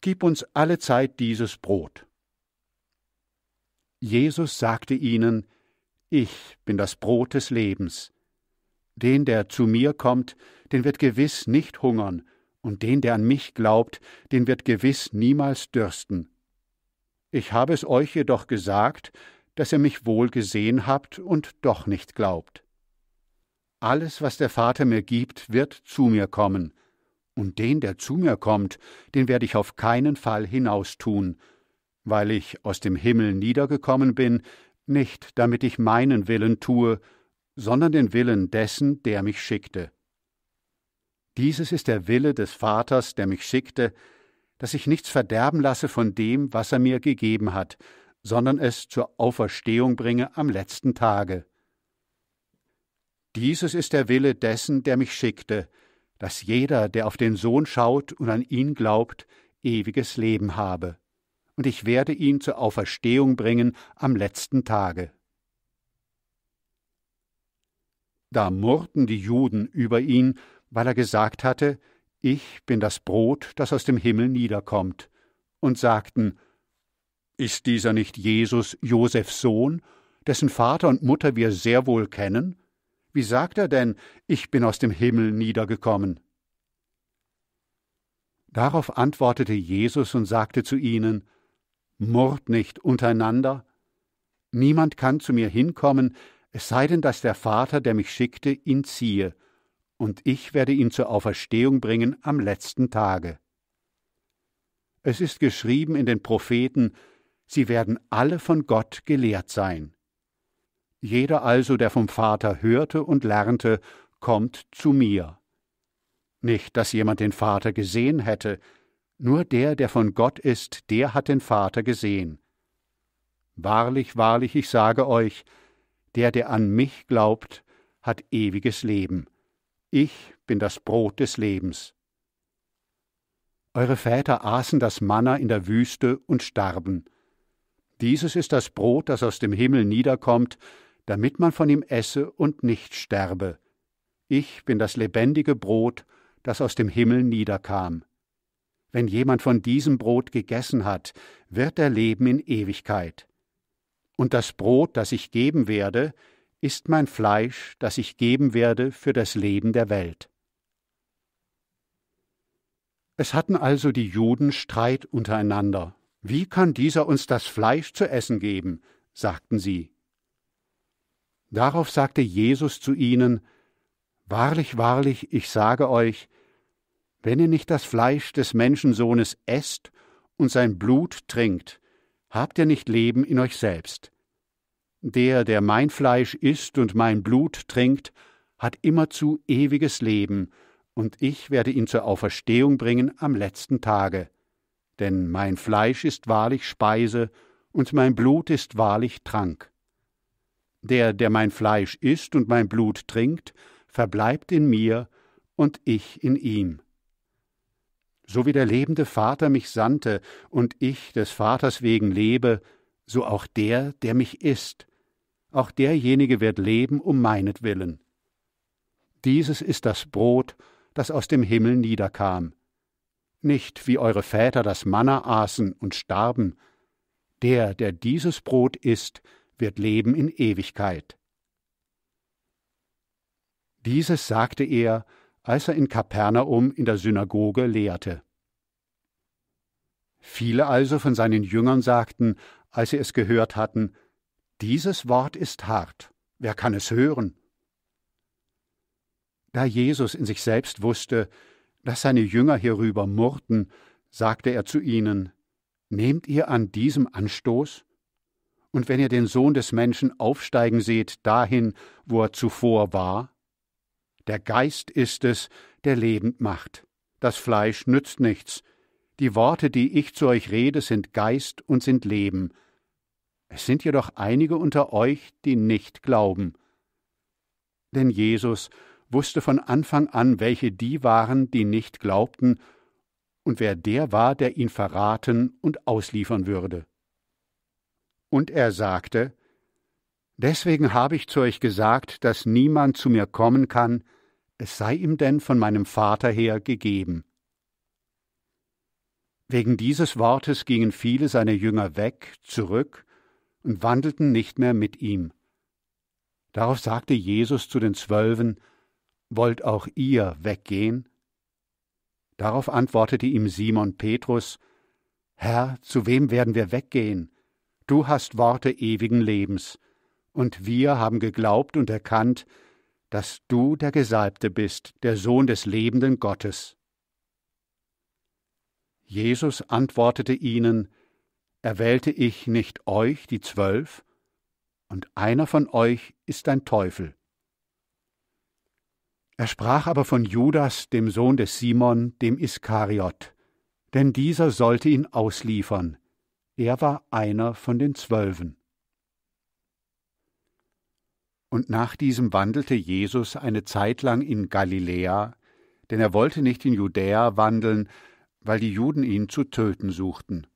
gib uns alle Zeit dieses Brot. Jesus sagte ihnen, ich bin das Brot des Lebens. Den, der zu mir kommt, den wird gewiss nicht hungern, und den, der an mich glaubt, den wird gewiss niemals dürsten. Ich habe es euch jedoch gesagt, dass ihr mich wohl gesehen habt und doch nicht glaubt. Alles, was der Vater mir gibt, wird zu mir kommen, und den, der zu mir kommt, den werde ich auf keinen Fall hinaustun, weil ich aus dem Himmel niedergekommen bin, nicht damit ich meinen Willen tue, sondern den Willen dessen, der mich schickte. Dieses ist der Wille des Vaters, der mich schickte, dass ich nichts verderben lasse von dem, was er mir gegeben hat, sondern es zur Auferstehung bringe am letzten Tage. Dieses ist der Wille dessen, der mich schickte, dass jeder, der auf den Sohn schaut und an ihn glaubt, ewiges Leben habe und ich werde ihn zur Auferstehung bringen am letzten Tage. Da murrten die Juden über ihn, weil er gesagt hatte, ich bin das Brot, das aus dem Himmel niederkommt, und sagten, Ist dieser nicht Jesus, Josefs Sohn, dessen Vater und Mutter wir sehr wohl kennen? Wie sagt er denn, ich bin aus dem Himmel niedergekommen? Darauf antwortete Jesus und sagte zu ihnen, Mord nicht untereinander. Niemand kann zu mir hinkommen, es sei denn, dass der Vater, der mich schickte, ihn ziehe, und ich werde ihn zur Auferstehung bringen am letzten Tage. Es ist geschrieben in den Propheten, sie werden alle von Gott gelehrt sein. Jeder also, der vom Vater hörte und lernte, kommt zu mir. Nicht, dass jemand den Vater gesehen hätte, nur der, der von Gott ist, der hat den Vater gesehen. Wahrlich, wahrlich, ich sage euch, der, der an mich glaubt, hat ewiges Leben. Ich bin das Brot des Lebens. Eure Väter aßen das Manna in der Wüste und starben. Dieses ist das Brot, das aus dem Himmel niederkommt, damit man von ihm esse und nicht sterbe. Ich bin das lebendige Brot, das aus dem Himmel niederkam. Wenn jemand von diesem Brot gegessen hat, wird er leben in Ewigkeit. Und das Brot, das ich geben werde, ist mein Fleisch, das ich geben werde für das Leben der Welt. Es hatten also die Juden Streit untereinander. Wie kann dieser uns das Fleisch zu essen geben? sagten sie. Darauf sagte Jesus zu ihnen Wahrlich, wahrlich, ich sage euch, wenn ihr nicht das Fleisch des Menschensohnes esst und sein Blut trinkt, habt ihr nicht Leben in euch selbst. Der, der mein Fleisch isst und mein Blut trinkt, hat immerzu ewiges Leben, und ich werde ihn zur Auferstehung bringen am letzten Tage. Denn mein Fleisch ist wahrlich Speise, und mein Blut ist wahrlich Trank. Der, der mein Fleisch isst und mein Blut trinkt, verbleibt in mir, und ich in ihm. So wie der lebende Vater mich sandte und ich des Vaters wegen lebe, so auch der, der mich ist. Auch derjenige wird leben um meinetwillen. Dieses ist das Brot, das aus dem Himmel niederkam. Nicht wie eure Väter das Manna aßen und starben. Der, der dieses Brot isst, wird leben in Ewigkeit. Dieses sagte er, als er in Kapernaum in der Synagoge lehrte. Viele also von seinen Jüngern sagten, als sie es gehört hatten, Dieses Wort ist hart, wer kann es hören? Da Jesus in sich selbst wusste, dass seine Jünger hierüber murrten, sagte er zu ihnen, Nehmt ihr an diesem Anstoß? Und wenn ihr den Sohn des Menschen aufsteigen seht dahin, wo er zuvor war? Der Geist ist es, der lebend macht. Das Fleisch nützt nichts. Die Worte, die ich zu euch rede, sind Geist und sind Leben. Es sind jedoch einige unter euch, die nicht glauben. Denn Jesus wusste von Anfang an, welche die waren, die nicht glaubten, und wer der war, der ihn verraten und ausliefern würde. Und er sagte, Deswegen habe ich zu euch gesagt, dass niemand zu mir kommen kann, es sei ihm denn von meinem Vater her gegeben. Wegen dieses Wortes gingen viele seiner Jünger weg, zurück und wandelten nicht mehr mit ihm. Darauf sagte Jesus zu den Zwölfen, Wollt auch ihr weggehen? Darauf antwortete ihm Simon Petrus, Herr, zu wem werden wir weggehen? Du hast Worte ewigen Lebens, und wir haben geglaubt und erkannt, dass du der Gesalbte bist, der Sohn des lebenden Gottes. Jesus antwortete ihnen, Erwählte ich nicht euch, die zwölf, und einer von euch ist ein Teufel. Er sprach aber von Judas, dem Sohn des Simon, dem Iskariot, denn dieser sollte ihn ausliefern, er war einer von den Zwölfen. Und nach diesem wandelte Jesus eine Zeitlang in Galiläa, denn er wollte nicht in Judäa wandeln, weil die Juden ihn zu töten suchten.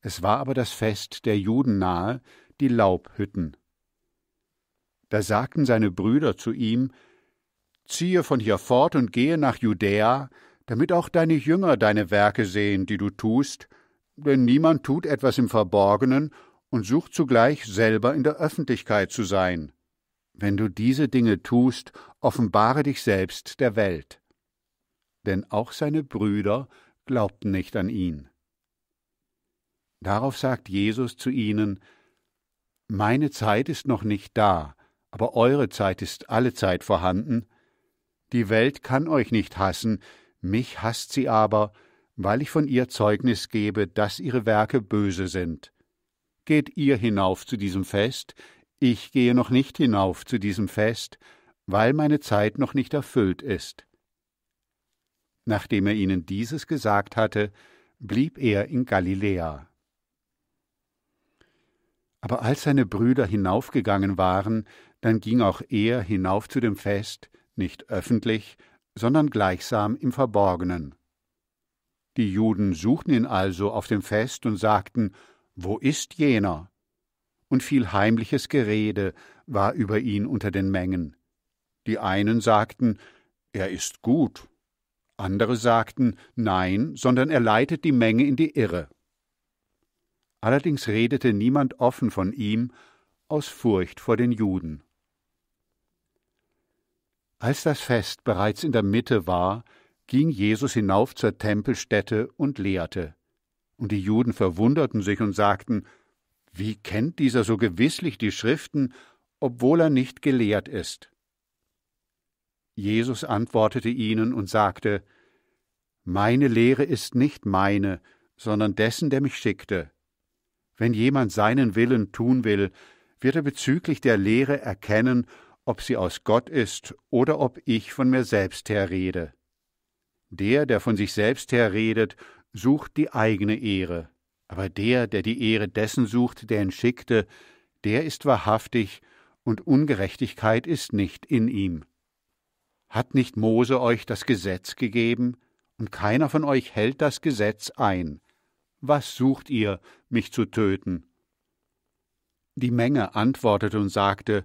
Es war aber das Fest der Juden nahe, die Laubhütten. Da sagten seine Brüder zu ihm, Ziehe von hier fort und gehe nach Judäa, damit auch deine Jünger deine Werke sehen, die du tust, denn niemand tut etwas im Verborgenen und sucht zugleich selber in der Öffentlichkeit zu sein. Wenn du diese Dinge tust, offenbare dich selbst der Welt. Denn auch seine Brüder glaubten nicht an ihn. Darauf sagt Jesus zu ihnen, Meine Zeit ist noch nicht da, aber eure Zeit ist alle Zeit vorhanden. Die Welt kann euch nicht hassen, mich hasst sie aber, weil ich von ihr Zeugnis gebe, dass ihre Werke böse sind. Geht ihr hinauf zu diesem Fest, ich gehe noch nicht hinauf zu diesem Fest, weil meine Zeit noch nicht erfüllt ist. Nachdem er ihnen dieses gesagt hatte, blieb er in Galiläa. Aber als seine Brüder hinaufgegangen waren, dann ging auch er hinauf zu dem Fest, nicht öffentlich, sondern gleichsam im Verborgenen. Die Juden suchten ihn also auf dem Fest und sagten, Wo ist jener? und viel heimliches Gerede war über ihn unter den Mengen. Die einen sagten, er ist gut, andere sagten, nein, sondern er leitet die Menge in die Irre. Allerdings redete niemand offen von ihm aus Furcht vor den Juden. Als das Fest bereits in der Mitte war, ging Jesus hinauf zur Tempelstätte und lehrte. Und die Juden verwunderten sich und sagten, wie kennt dieser so gewisslich die Schriften, obwohl er nicht gelehrt ist? Jesus antwortete ihnen und sagte Meine Lehre ist nicht meine, sondern dessen, der mich schickte. Wenn jemand seinen Willen tun will, wird er bezüglich der Lehre erkennen, ob sie aus Gott ist oder ob ich von mir selbst her rede. Der, der von sich selbst her redet, sucht die eigene Ehre, aber der, der die Ehre dessen sucht, der ihn schickte, der ist wahrhaftig, und Ungerechtigkeit ist nicht in ihm. Hat nicht Mose euch das Gesetz gegeben, und keiner von euch hält das Gesetz ein? Was sucht ihr, mich zu töten? Die Menge antwortete und sagte,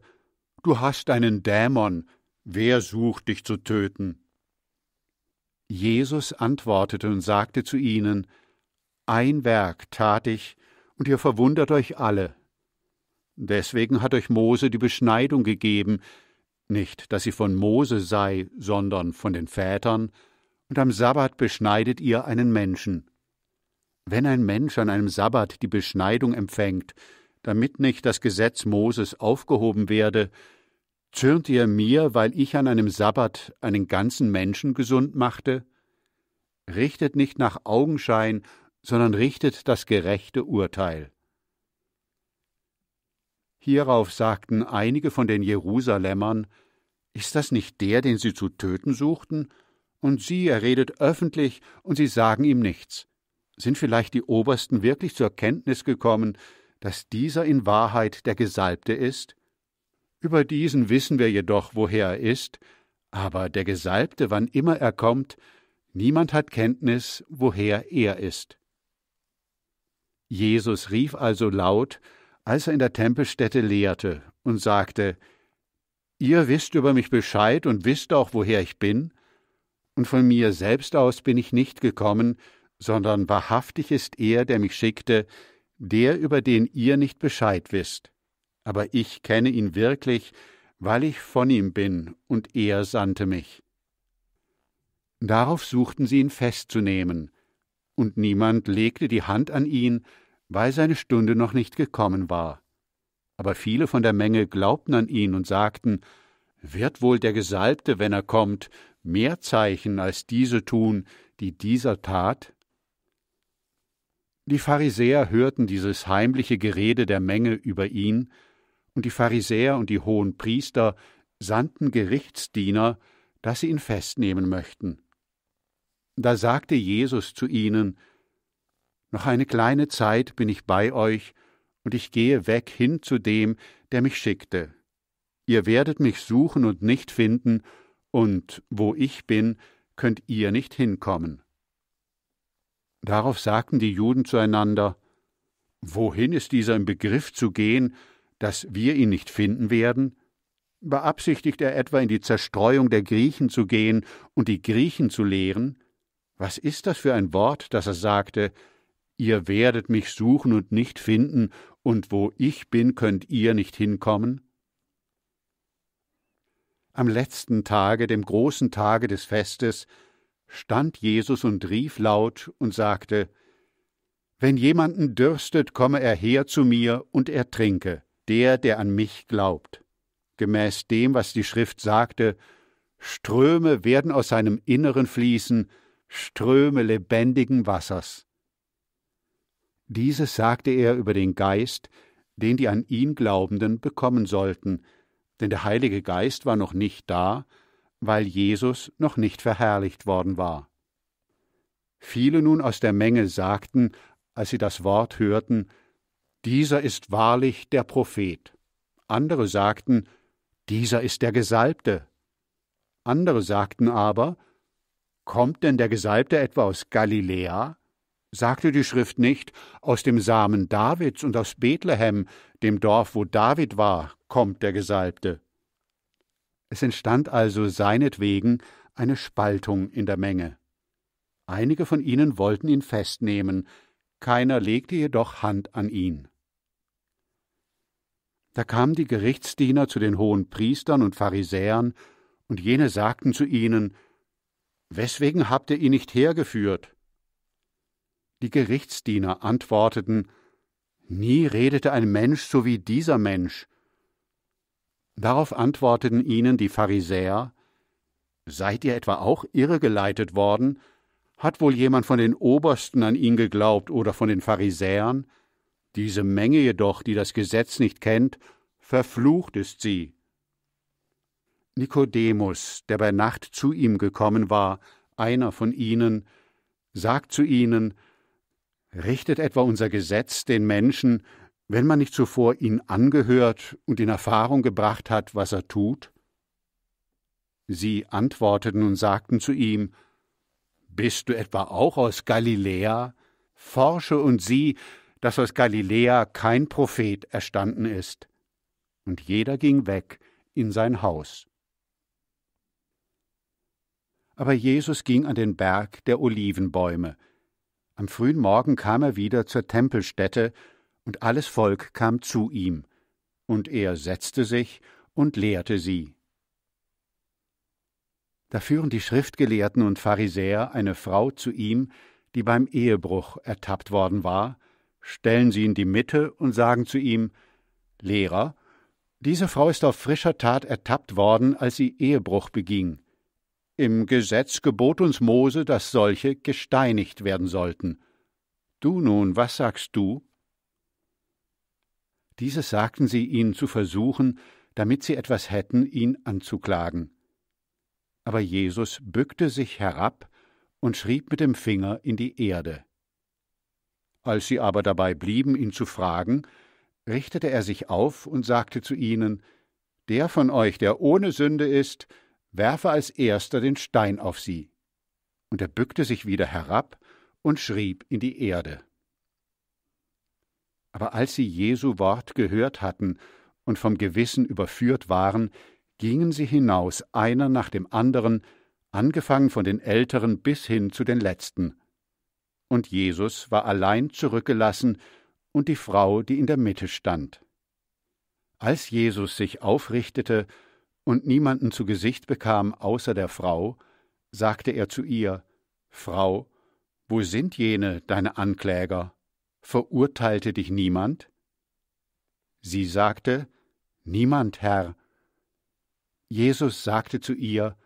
Du hast einen Dämon, wer sucht dich zu töten? Jesus antwortete und sagte zu ihnen, ein Werk tat ich, und ihr verwundert euch alle. Deswegen hat euch Mose die Beschneidung gegeben, nicht, dass sie von Mose sei, sondern von den Vätern, und am Sabbat beschneidet ihr einen Menschen. Wenn ein Mensch an einem Sabbat die Beschneidung empfängt, damit nicht das Gesetz Moses aufgehoben werde, zürnt ihr mir, weil ich an einem Sabbat einen ganzen Menschen gesund machte? Richtet nicht nach Augenschein sondern richtet das gerechte Urteil. Hierauf sagten einige von den Jerusalemern Ist das nicht der, den sie zu töten suchten? Und sie, er redet öffentlich, und sie sagen ihm nichts. Sind vielleicht die Obersten wirklich zur Kenntnis gekommen, dass dieser in Wahrheit der Gesalbte ist? Über diesen wissen wir jedoch, woher er ist, aber der Gesalbte, wann immer er kommt, niemand hat Kenntnis, woher er ist. Jesus rief also laut, als er in der Tempelstätte lehrte, und sagte, Ihr wisst über mich Bescheid und wisst auch, woher ich bin, und von mir selbst aus bin ich nicht gekommen, sondern wahrhaftig ist er, der mich schickte, der, über den ihr nicht Bescheid wisst. Aber ich kenne ihn wirklich, weil ich von ihm bin, und er sandte mich. Darauf suchten sie ihn festzunehmen, und niemand legte die Hand an ihn, weil seine Stunde noch nicht gekommen war. Aber viele von der Menge glaubten an ihn und sagten, wird wohl der Gesalbte, wenn er kommt, mehr Zeichen als diese tun, die dieser tat? Die Pharisäer hörten dieses heimliche Gerede der Menge über ihn, und die Pharisäer und die hohen Priester sandten Gerichtsdiener, dass sie ihn festnehmen möchten. Da sagte Jesus zu ihnen, Noch eine kleine Zeit bin ich bei euch, und ich gehe weg hin zu dem, der mich schickte. Ihr werdet mich suchen und nicht finden, und wo ich bin, könnt ihr nicht hinkommen. Darauf sagten die Juden zueinander, Wohin ist dieser im Begriff zu gehen, dass wir ihn nicht finden werden? Beabsichtigt er etwa in die Zerstreuung der Griechen zu gehen und die Griechen zu lehren? Was ist das für ein Wort, das er sagte? Ihr werdet mich suchen und nicht finden, und wo ich bin, könnt ihr nicht hinkommen? Am letzten Tage, dem großen Tage des Festes, stand Jesus und rief laut und sagte, Wenn jemanden dürstet, komme er her zu mir und er trinke, der, der an mich glaubt. Gemäß dem, was die Schrift sagte, Ströme werden aus seinem Inneren fließen, Ströme lebendigen Wassers. Dieses sagte er über den Geist, den die an ihn Glaubenden bekommen sollten, denn der Heilige Geist war noch nicht da, weil Jesus noch nicht verherrlicht worden war. Viele nun aus der Menge sagten, als sie das Wort hörten, Dieser ist wahrlich der Prophet. Andere sagten, Dieser ist der Gesalbte. Andere sagten aber, Kommt denn der Gesalbte etwa aus Galiläa? Sagte die Schrift nicht, aus dem Samen Davids und aus Bethlehem, dem Dorf, wo David war, kommt der Gesalbte. Es entstand also seinetwegen eine Spaltung in der Menge. Einige von ihnen wollten ihn festnehmen, keiner legte jedoch Hand an ihn. Da kamen die Gerichtsdiener zu den hohen Priestern und Pharisäern, und jene sagten zu ihnen, Weswegen habt ihr ihn nicht hergeführt? Die Gerichtsdiener antworteten Nie redete ein Mensch so wie dieser Mensch. Darauf antworteten ihnen die Pharisäer Seid ihr etwa auch irregeleitet worden? Hat wohl jemand von den Obersten an ihn geglaubt oder von den Pharisäern? Diese Menge jedoch, die das Gesetz nicht kennt, verflucht ist sie. Nikodemus, der bei Nacht zu ihm gekommen war, einer von ihnen, sagt zu ihnen, Richtet etwa unser Gesetz den Menschen, wenn man nicht zuvor ihn angehört und in Erfahrung gebracht hat, was er tut? Sie antworteten und sagten zu ihm, Bist du etwa auch aus Galiläa? Forsche und sieh, dass aus Galiläa kein Prophet erstanden ist. Und jeder ging weg in sein Haus aber Jesus ging an den Berg der Olivenbäume. Am frühen Morgen kam er wieder zur Tempelstätte, und alles Volk kam zu ihm, und er setzte sich und lehrte sie. Da führen die Schriftgelehrten und Pharisäer eine Frau zu ihm, die beim Ehebruch ertappt worden war, stellen sie in die Mitte und sagen zu ihm Lehrer, diese Frau ist auf frischer Tat ertappt worden, als sie Ehebruch beging. Im Gesetz gebot uns Mose, dass solche gesteinigt werden sollten. Du nun, was sagst du? Dieses sagten sie ihn zu versuchen, damit sie etwas hätten, ihn anzuklagen. Aber Jesus bückte sich herab und schrieb mit dem Finger in die Erde. Als sie aber dabei blieben, ihn zu fragen, richtete er sich auf und sagte zu ihnen Der von euch, der ohne Sünde ist, werfe als erster den Stein auf sie. Und er bückte sich wieder herab und schrieb in die Erde. Aber als sie Jesu Wort gehört hatten und vom Gewissen überführt waren, gingen sie hinaus, einer nach dem anderen, angefangen von den Älteren bis hin zu den Letzten. Und Jesus war allein zurückgelassen und die Frau, die in der Mitte stand. Als Jesus sich aufrichtete und niemanden zu Gesicht bekam außer der Frau, sagte er zu ihr Frau, wo sind jene deine Ankläger? Verurteilte dich niemand? Sie sagte Niemand, Herr. Jesus sagte zu ihr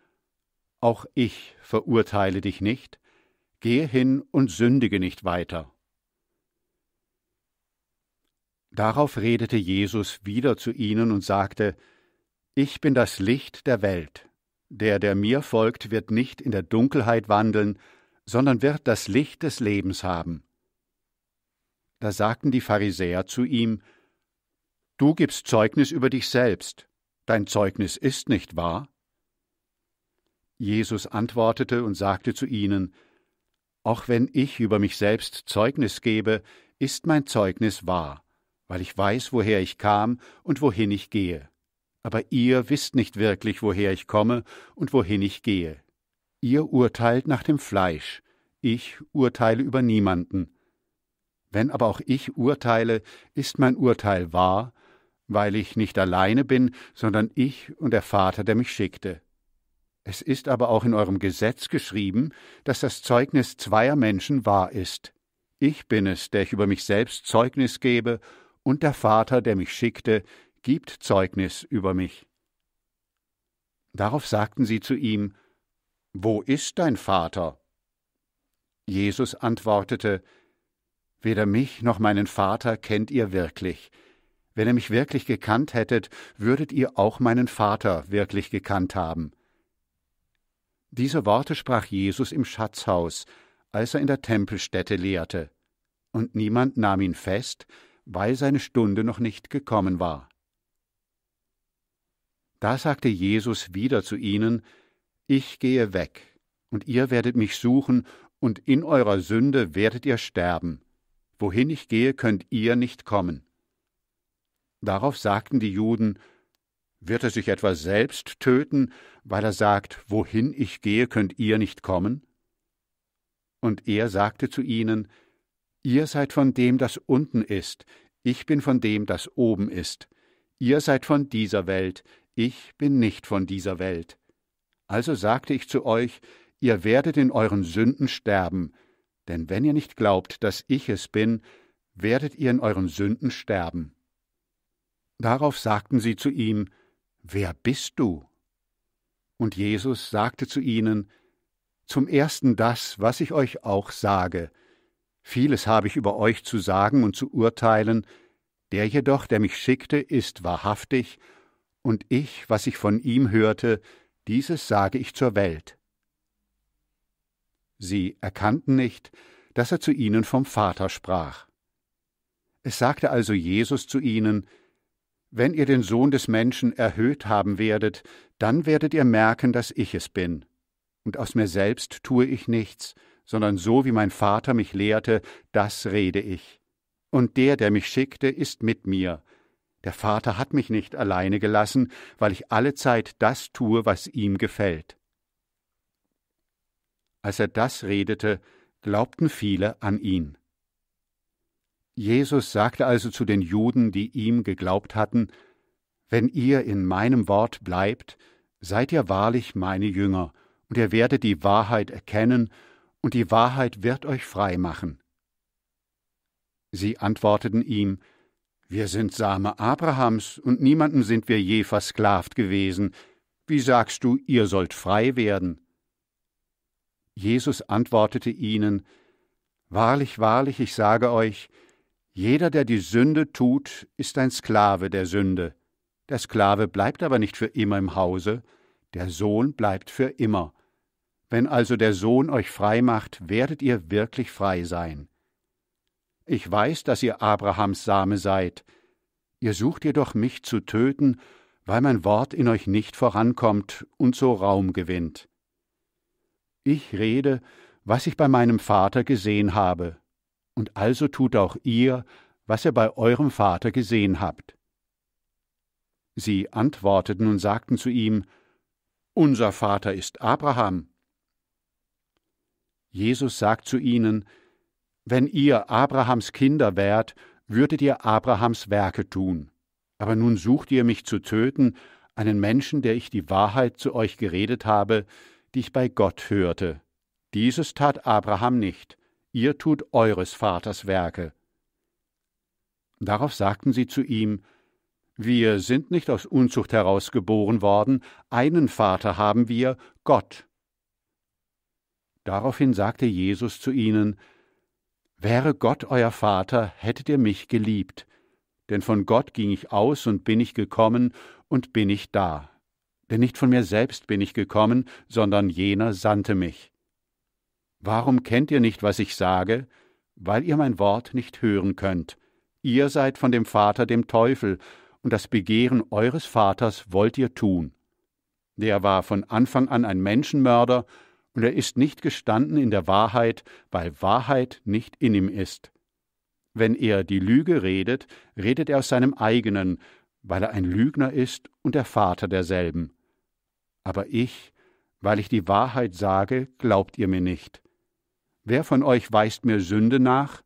Auch ich verurteile dich nicht, gehe hin und sündige nicht weiter. Darauf redete Jesus wieder zu ihnen und sagte, ich bin das Licht der Welt. Der, der mir folgt, wird nicht in der Dunkelheit wandeln, sondern wird das Licht des Lebens haben. Da sagten die Pharisäer zu ihm, Du gibst Zeugnis über dich selbst, dein Zeugnis ist nicht wahr. Jesus antwortete und sagte zu ihnen, Auch wenn ich über mich selbst Zeugnis gebe, ist mein Zeugnis wahr, weil ich weiß, woher ich kam und wohin ich gehe aber ihr wisst nicht wirklich, woher ich komme und wohin ich gehe. Ihr urteilt nach dem Fleisch, ich urteile über niemanden. Wenn aber auch ich urteile, ist mein Urteil wahr, weil ich nicht alleine bin, sondern ich und der Vater, der mich schickte. Es ist aber auch in eurem Gesetz geschrieben, dass das Zeugnis zweier Menschen wahr ist. Ich bin es, der ich über mich selbst Zeugnis gebe, und der Vater, der mich schickte, Gibt Zeugnis über mich. Darauf sagten sie zu ihm, Wo ist dein Vater? Jesus antwortete, Weder mich noch meinen Vater kennt ihr wirklich. Wenn ihr mich wirklich gekannt hättet, würdet ihr auch meinen Vater wirklich gekannt haben. Diese Worte sprach Jesus im Schatzhaus, als er in der Tempelstätte lehrte, und niemand nahm ihn fest, weil seine Stunde noch nicht gekommen war. Da sagte Jesus wieder zu ihnen, Ich gehe weg, und ihr werdet mich suchen, und in eurer Sünde werdet ihr sterben. Wohin ich gehe, könnt ihr nicht kommen. Darauf sagten die Juden, Wird er sich etwa selbst töten, weil er sagt, Wohin ich gehe, könnt ihr nicht kommen? Und er sagte zu ihnen, Ihr seid von dem, das unten ist, ich bin von dem, das oben ist. Ihr seid von dieser Welt, ich bin nicht von dieser Welt. Also sagte ich zu euch, ihr werdet in euren Sünden sterben, denn wenn ihr nicht glaubt, dass ich es bin, werdet ihr in euren Sünden sterben. Darauf sagten sie zu ihm, Wer bist du? Und Jesus sagte zu ihnen, Zum ersten das, was ich euch auch sage. Vieles habe ich über euch zu sagen und zu urteilen, der jedoch, der mich schickte, ist wahrhaftig und ich, was ich von ihm hörte, dieses sage ich zur Welt. Sie erkannten nicht, dass er zu ihnen vom Vater sprach. Es sagte also Jesus zu ihnen, Wenn ihr den Sohn des Menschen erhöht haben werdet, dann werdet ihr merken, dass ich es bin. Und aus mir selbst tue ich nichts, sondern so wie mein Vater mich lehrte, das rede ich. Und der, der mich schickte, ist mit mir, der Vater hat mich nicht alleine gelassen, weil ich allezeit das tue, was ihm gefällt. Als er das redete, glaubten viele an ihn. Jesus sagte also zu den Juden, die ihm geglaubt hatten, Wenn ihr in meinem Wort bleibt, seid ihr wahrlich meine Jünger, und ihr werdet die Wahrheit erkennen, und die Wahrheit wird euch frei machen. Sie antworteten ihm, wir sind Same Abrahams, und niemanden sind wir je versklavt gewesen. Wie sagst du, ihr sollt frei werden? Jesus antwortete ihnen, Wahrlich, wahrlich, ich sage euch, jeder, der die Sünde tut, ist ein Sklave der Sünde. Der Sklave bleibt aber nicht für immer im Hause, der Sohn bleibt für immer. Wenn also der Sohn euch frei macht, werdet ihr wirklich frei sein. Ich weiß, dass ihr Abrahams Same seid. Ihr sucht jedoch mich zu töten, weil mein Wort in euch nicht vorankommt und so Raum gewinnt. Ich rede, was ich bei meinem Vater gesehen habe, und also tut auch ihr, was ihr bei eurem Vater gesehen habt. Sie antworteten und sagten zu ihm, Unser Vater ist Abraham. Jesus sagt zu ihnen, wenn ihr Abrahams Kinder wärt, würdet ihr Abrahams Werke tun. Aber nun sucht ihr mich zu töten, einen Menschen, der ich die Wahrheit zu euch geredet habe, die ich bei Gott hörte. Dieses tat Abraham nicht, ihr tut eures Vaters Werke. Darauf sagten sie zu ihm, Wir sind nicht aus Unzucht heraus geboren worden, einen Vater haben wir, Gott. Daraufhin sagte Jesus zu ihnen, Wäre Gott euer Vater, hättet ihr mich geliebt, denn von Gott ging ich aus und bin ich gekommen und bin ich da. Denn nicht von mir selbst bin ich gekommen, sondern jener sandte mich. Warum kennt ihr nicht, was ich sage? Weil ihr mein Wort nicht hören könnt. Ihr seid von dem Vater dem Teufel, und das Begehren eures Vaters wollt ihr tun. Der war von Anfang an ein Menschenmörder und er ist nicht gestanden in der Wahrheit, weil Wahrheit nicht in ihm ist. Wenn er die Lüge redet, redet er aus seinem eigenen, weil er ein Lügner ist und der Vater derselben. Aber ich, weil ich die Wahrheit sage, glaubt ihr mir nicht. Wer von euch weist mir Sünde nach?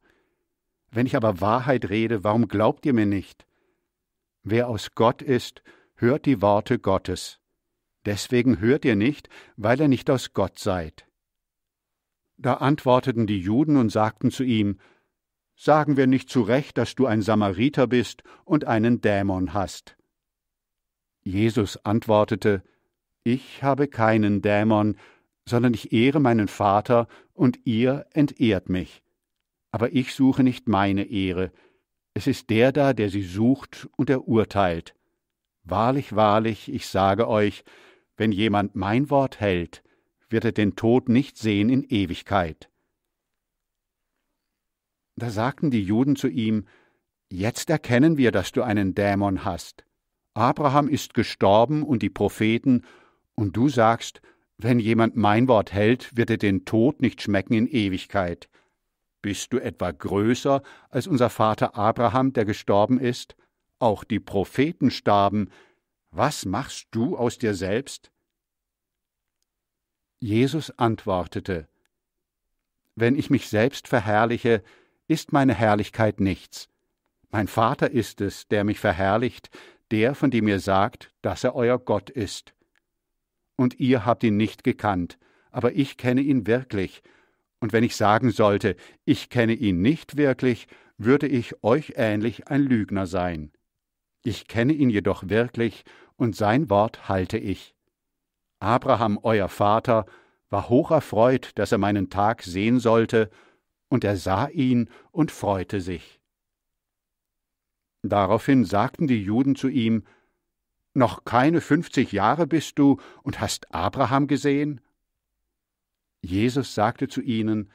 Wenn ich aber Wahrheit rede, warum glaubt ihr mir nicht? Wer aus Gott ist, hört die Worte Gottes. Deswegen hört ihr nicht, weil ihr nicht aus Gott seid. Da antworteten die Juden und sagten zu ihm, Sagen wir nicht zu Recht, dass du ein Samariter bist und einen Dämon hast. Jesus antwortete, Ich habe keinen Dämon, sondern ich ehre meinen Vater, und ihr entehrt mich. Aber ich suche nicht meine Ehre, es ist der da, der sie sucht und er urteilt. Wahrlich, wahrlich, ich sage euch, wenn jemand mein Wort hält, wird er den Tod nicht sehen in Ewigkeit. Da sagten die Juden zu ihm, Jetzt erkennen wir, dass du einen Dämon hast. Abraham ist gestorben und die Propheten, und du sagst, wenn jemand mein Wort hält, wird er den Tod nicht schmecken in Ewigkeit. Bist du etwa größer als unser Vater Abraham, der gestorben ist? Auch die Propheten starben, was machst du aus dir selbst? Jesus antwortete, Wenn ich mich selbst verherrliche, ist meine Herrlichkeit nichts. Mein Vater ist es, der mich verherrlicht, der, von dem ihr sagt, dass er euer Gott ist. Und ihr habt ihn nicht gekannt, aber ich kenne ihn wirklich, und wenn ich sagen sollte, ich kenne ihn nicht wirklich, würde ich euch ähnlich ein Lügner sein. Ich kenne ihn jedoch wirklich und sein Wort halte ich. Abraham, euer Vater, war hocherfreut, dass er meinen Tag sehen sollte, und er sah ihn und freute sich. Daraufhin sagten die Juden zu ihm, Noch keine fünfzig Jahre bist du und hast Abraham gesehen? Jesus sagte zu ihnen,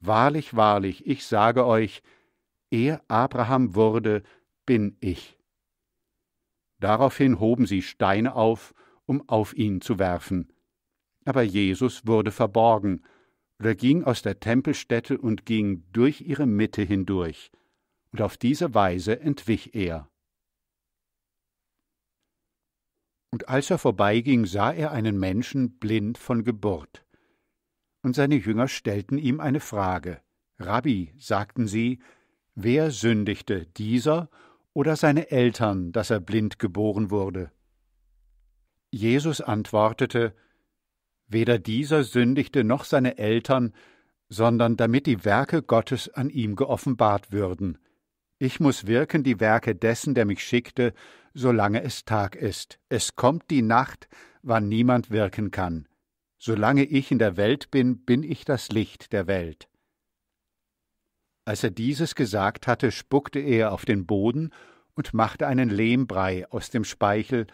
Wahrlich, wahrlich, ich sage euch, ehe Abraham wurde, bin ich. Daraufhin hoben sie Steine auf, um auf ihn zu werfen. Aber Jesus wurde verborgen oder ging aus der Tempelstätte und ging durch ihre Mitte hindurch, und auf diese Weise entwich er. Und als er vorbeiging, sah er einen Menschen blind von Geburt. Und seine Jünger stellten ihm eine Frage. Rabbi, sagten sie, wer sündigte, dieser oder seine Eltern, dass er blind geboren wurde? Jesus antwortete Weder dieser sündigte noch seine Eltern, sondern damit die Werke Gottes an ihm geoffenbart würden. Ich muss wirken die Werke dessen, der mich schickte, solange es Tag ist. Es kommt die Nacht, wann niemand wirken kann. Solange ich in der Welt bin, bin ich das Licht der Welt. Als er dieses gesagt hatte, spuckte er auf den Boden und machte einen Lehmbrei aus dem Speichel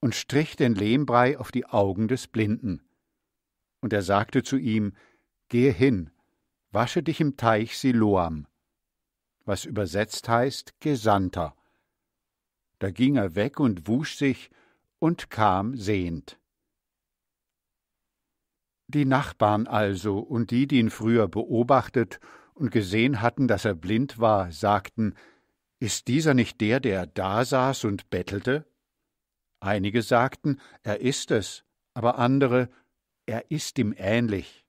und strich den Lehmbrei auf die Augen des Blinden. Und er sagte zu ihm, Gehe hin, wasche dich im Teich Siloam, was übersetzt heißt Gesandter. Da ging er weg und wusch sich und kam sehend. Die Nachbarn also und die, die ihn früher beobachtet und gesehen hatten, dass er blind war, sagten Ist dieser nicht der, der da saß und bettelte? Einige sagten Er ist es, aber andere Er ist ihm ähnlich.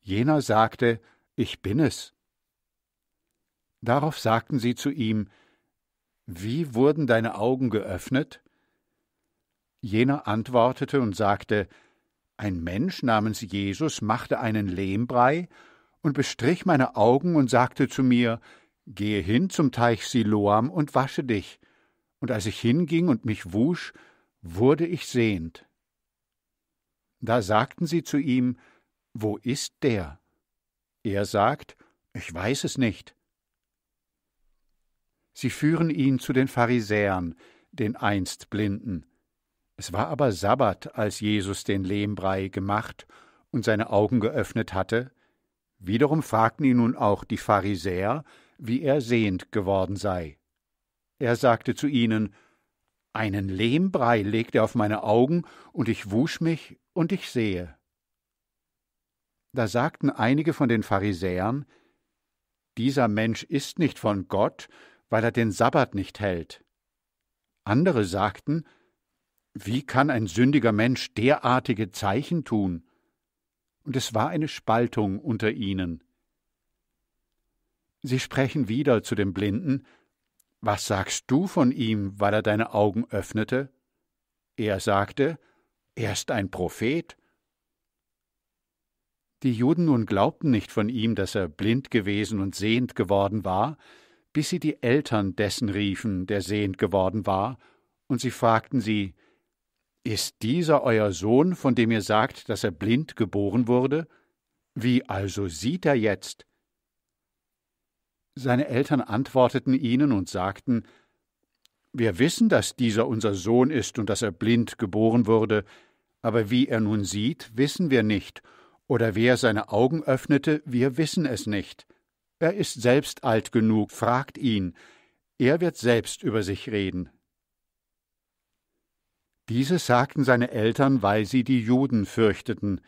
Jener sagte Ich bin es. Darauf sagten sie zu ihm Wie wurden deine Augen geöffnet? Jener antwortete und sagte Ein Mensch namens Jesus machte einen Lehmbrei und bestrich meine Augen und sagte zu mir, Gehe hin zum Teich Siloam und wasche dich. Und als ich hinging und mich wusch, wurde ich sehend. Da sagten sie zu ihm, Wo ist der? Er sagt, Ich weiß es nicht. Sie führen ihn zu den Pharisäern, den einst Blinden. Es war aber Sabbat, als Jesus den Lehmbrei gemacht und seine Augen geöffnet hatte Wiederum fragten ihn nun auch die Pharisäer, wie er sehend geworden sei. Er sagte zu ihnen, einen Lehmbrei legte er auf meine Augen, und ich wusch mich, und ich sehe. Da sagten einige von den Pharisäern, dieser Mensch ist nicht von Gott, weil er den Sabbat nicht hält. Andere sagten, wie kann ein sündiger Mensch derartige Zeichen tun? und es war eine Spaltung unter ihnen. Sie sprechen wieder zu dem Blinden, Was sagst du von ihm, weil er deine Augen öffnete? Er sagte, Er ist ein Prophet. Die Juden nun glaubten nicht von ihm, dass er blind gewesen und sehend geworden war, bis sie die Eltern dessen riefen, der sehend geworden war, und sie fragten sie, ist dieser euer Sohn, von dem ihr sagt, dass er blind geboren wurde? Wie also sieht er jetzt? Seine Eltern antworteten ihnen und sagten Wir wissen, dass dieser unser Sohn ist und dass er blind geboren wurde, aber wie er nun sieht, wissen wir nicht, oder wer seine Augen öffnete, wir wissen es nicht. Er ist selbst alt genug, fragt ihn, er wird selbst über sich reden. Dieses sagten seine Eltern, weil sie die Juden fürchteten,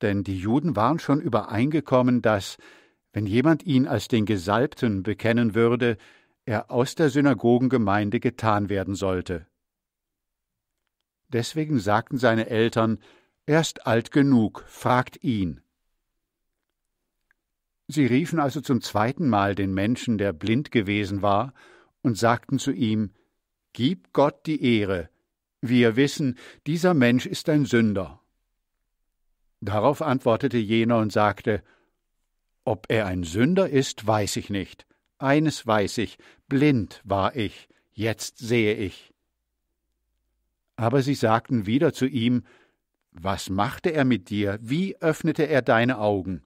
denn die Juden waren schon übereingekommen, dass, wenn jemand ihn als den Gesalbten bekennen würde, er aus der Synagogengemeinde getan werden sollte. Deswegen sagten seine Eltern, er ist alt genug, fragt ihn. Sie riefen also zum zweiten Mal den Menschen, der blind gewesen war, und sagten zu ihm, Gib Gott die Ehre, wir wissen, dieser Mensch ist ein Sünder. Darauf antwortete jener und sagte Ob er ein Sünder ist, weiß ich nicht. Eines weiß ich, blind war ich, jetzt sehe ich. Aber sie sagten wieder zu ihm Was machte er mit dir, wie öffnete er deine Augen?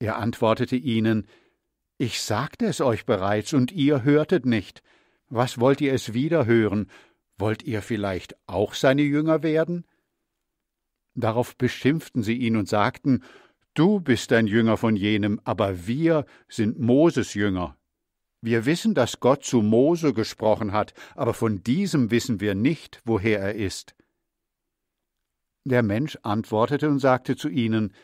Er antwortete ihnen Ich sagte es euch bereits, und ihr hörtet nicht. Was wollt ihr es wieder hören? Wollt ihr vielleicht auch seine Jünger werden? Darauf beschimpften sie ihn und sagten, Du bist ein Jünger von jenem, aber wir sind Moses Jünger. Wir wissen, dass Gott zu Mose gesprochen hat, aber von diesem wissen wir nicht, woher er ist. Der Mensch antwortete und sagte zu ihnen,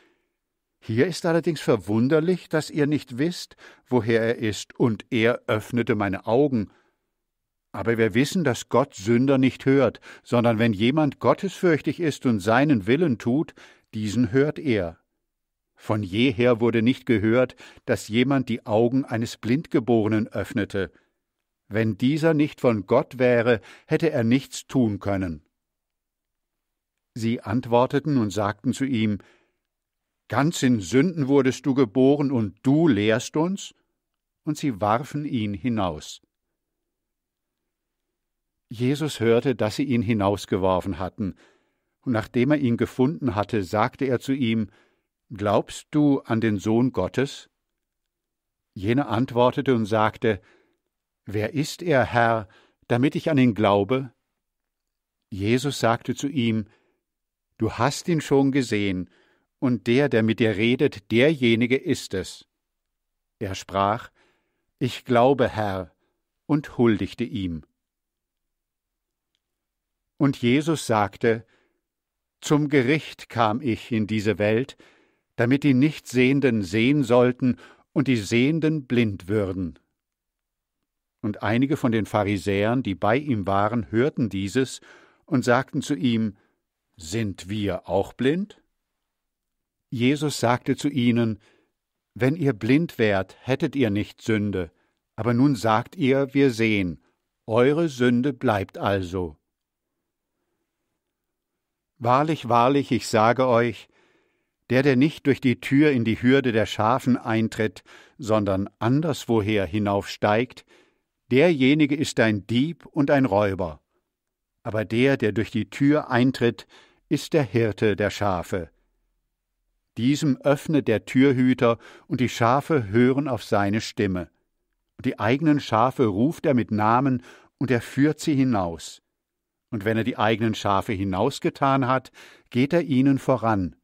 Hier ist allerdings verwunderlich, dass ihr nicht wisst, woher er ist, und er öffnete meine Augen. Aber wir wissen, dass Gott Sünder nicht hört, sondern wenn jemand gottesfürchtig ist und seinen Willen tut, diesen hört er. Von jeher wurde nicht gehört, dass jemand die Augen eines Blindgeborenen öffnete. Wenn dieser nicht von Gott wäre, hätte er nichts tun können. Sie antworteten und sagten zu ihm, Ganz in Sünden wurdest du geboren und du lehrst uns? Und sie warfen ihn hinaus. Jesus hörte, dass sie ihn hinausgeworfen hatten, und nachdem er ihn gefunden hatte, sagte er zu ihm Glaubst du an den Sohn Gottes? Jener antwortete und sagte Wer ist er, Herr, damit ich an ihn glaube? Jesus sagte zu ihm Du hast ihn schon gesehen, und der, der mit dir redet, derjenige ist es. Er sprach Ich glaube, Herr, und huldigte ihm. Und Jesus sagte, Zum Gericht kam ich in diese Welt, damit die Nichtsehenden sehen sollten und die Sehenden blind würden. Und einige von den Pharisäern, die bei ihm waren, hörten dieses und sagten zu ihm, Sind wir auch blind? Jesus sagte zu ihnen, Wenn ihr blind wärt, hättet ihr nicht Sünde, aber nun sagt ihr, wir sehen, eure Sünde bleibt also. Wahrlich, wahrlich, ich sage euch, der, der nicht durch die Tür in die Hürde der Schafen eintritt, sondern anderswoher hinaufsteigt, derjenige ist ein Dieb und ein Räuber. Aber der, der durch die Tür eintritt, ist der Hirte der Schafe. Diesem öffnet der Türhüter, und die Schafe hören auf seine Stimme. Und die eigenen Schafe ruft er mit Namen, und er führt sie hinaus und wenn er die eigenen Schafe hinausgetan hat, geht er ihnen voran,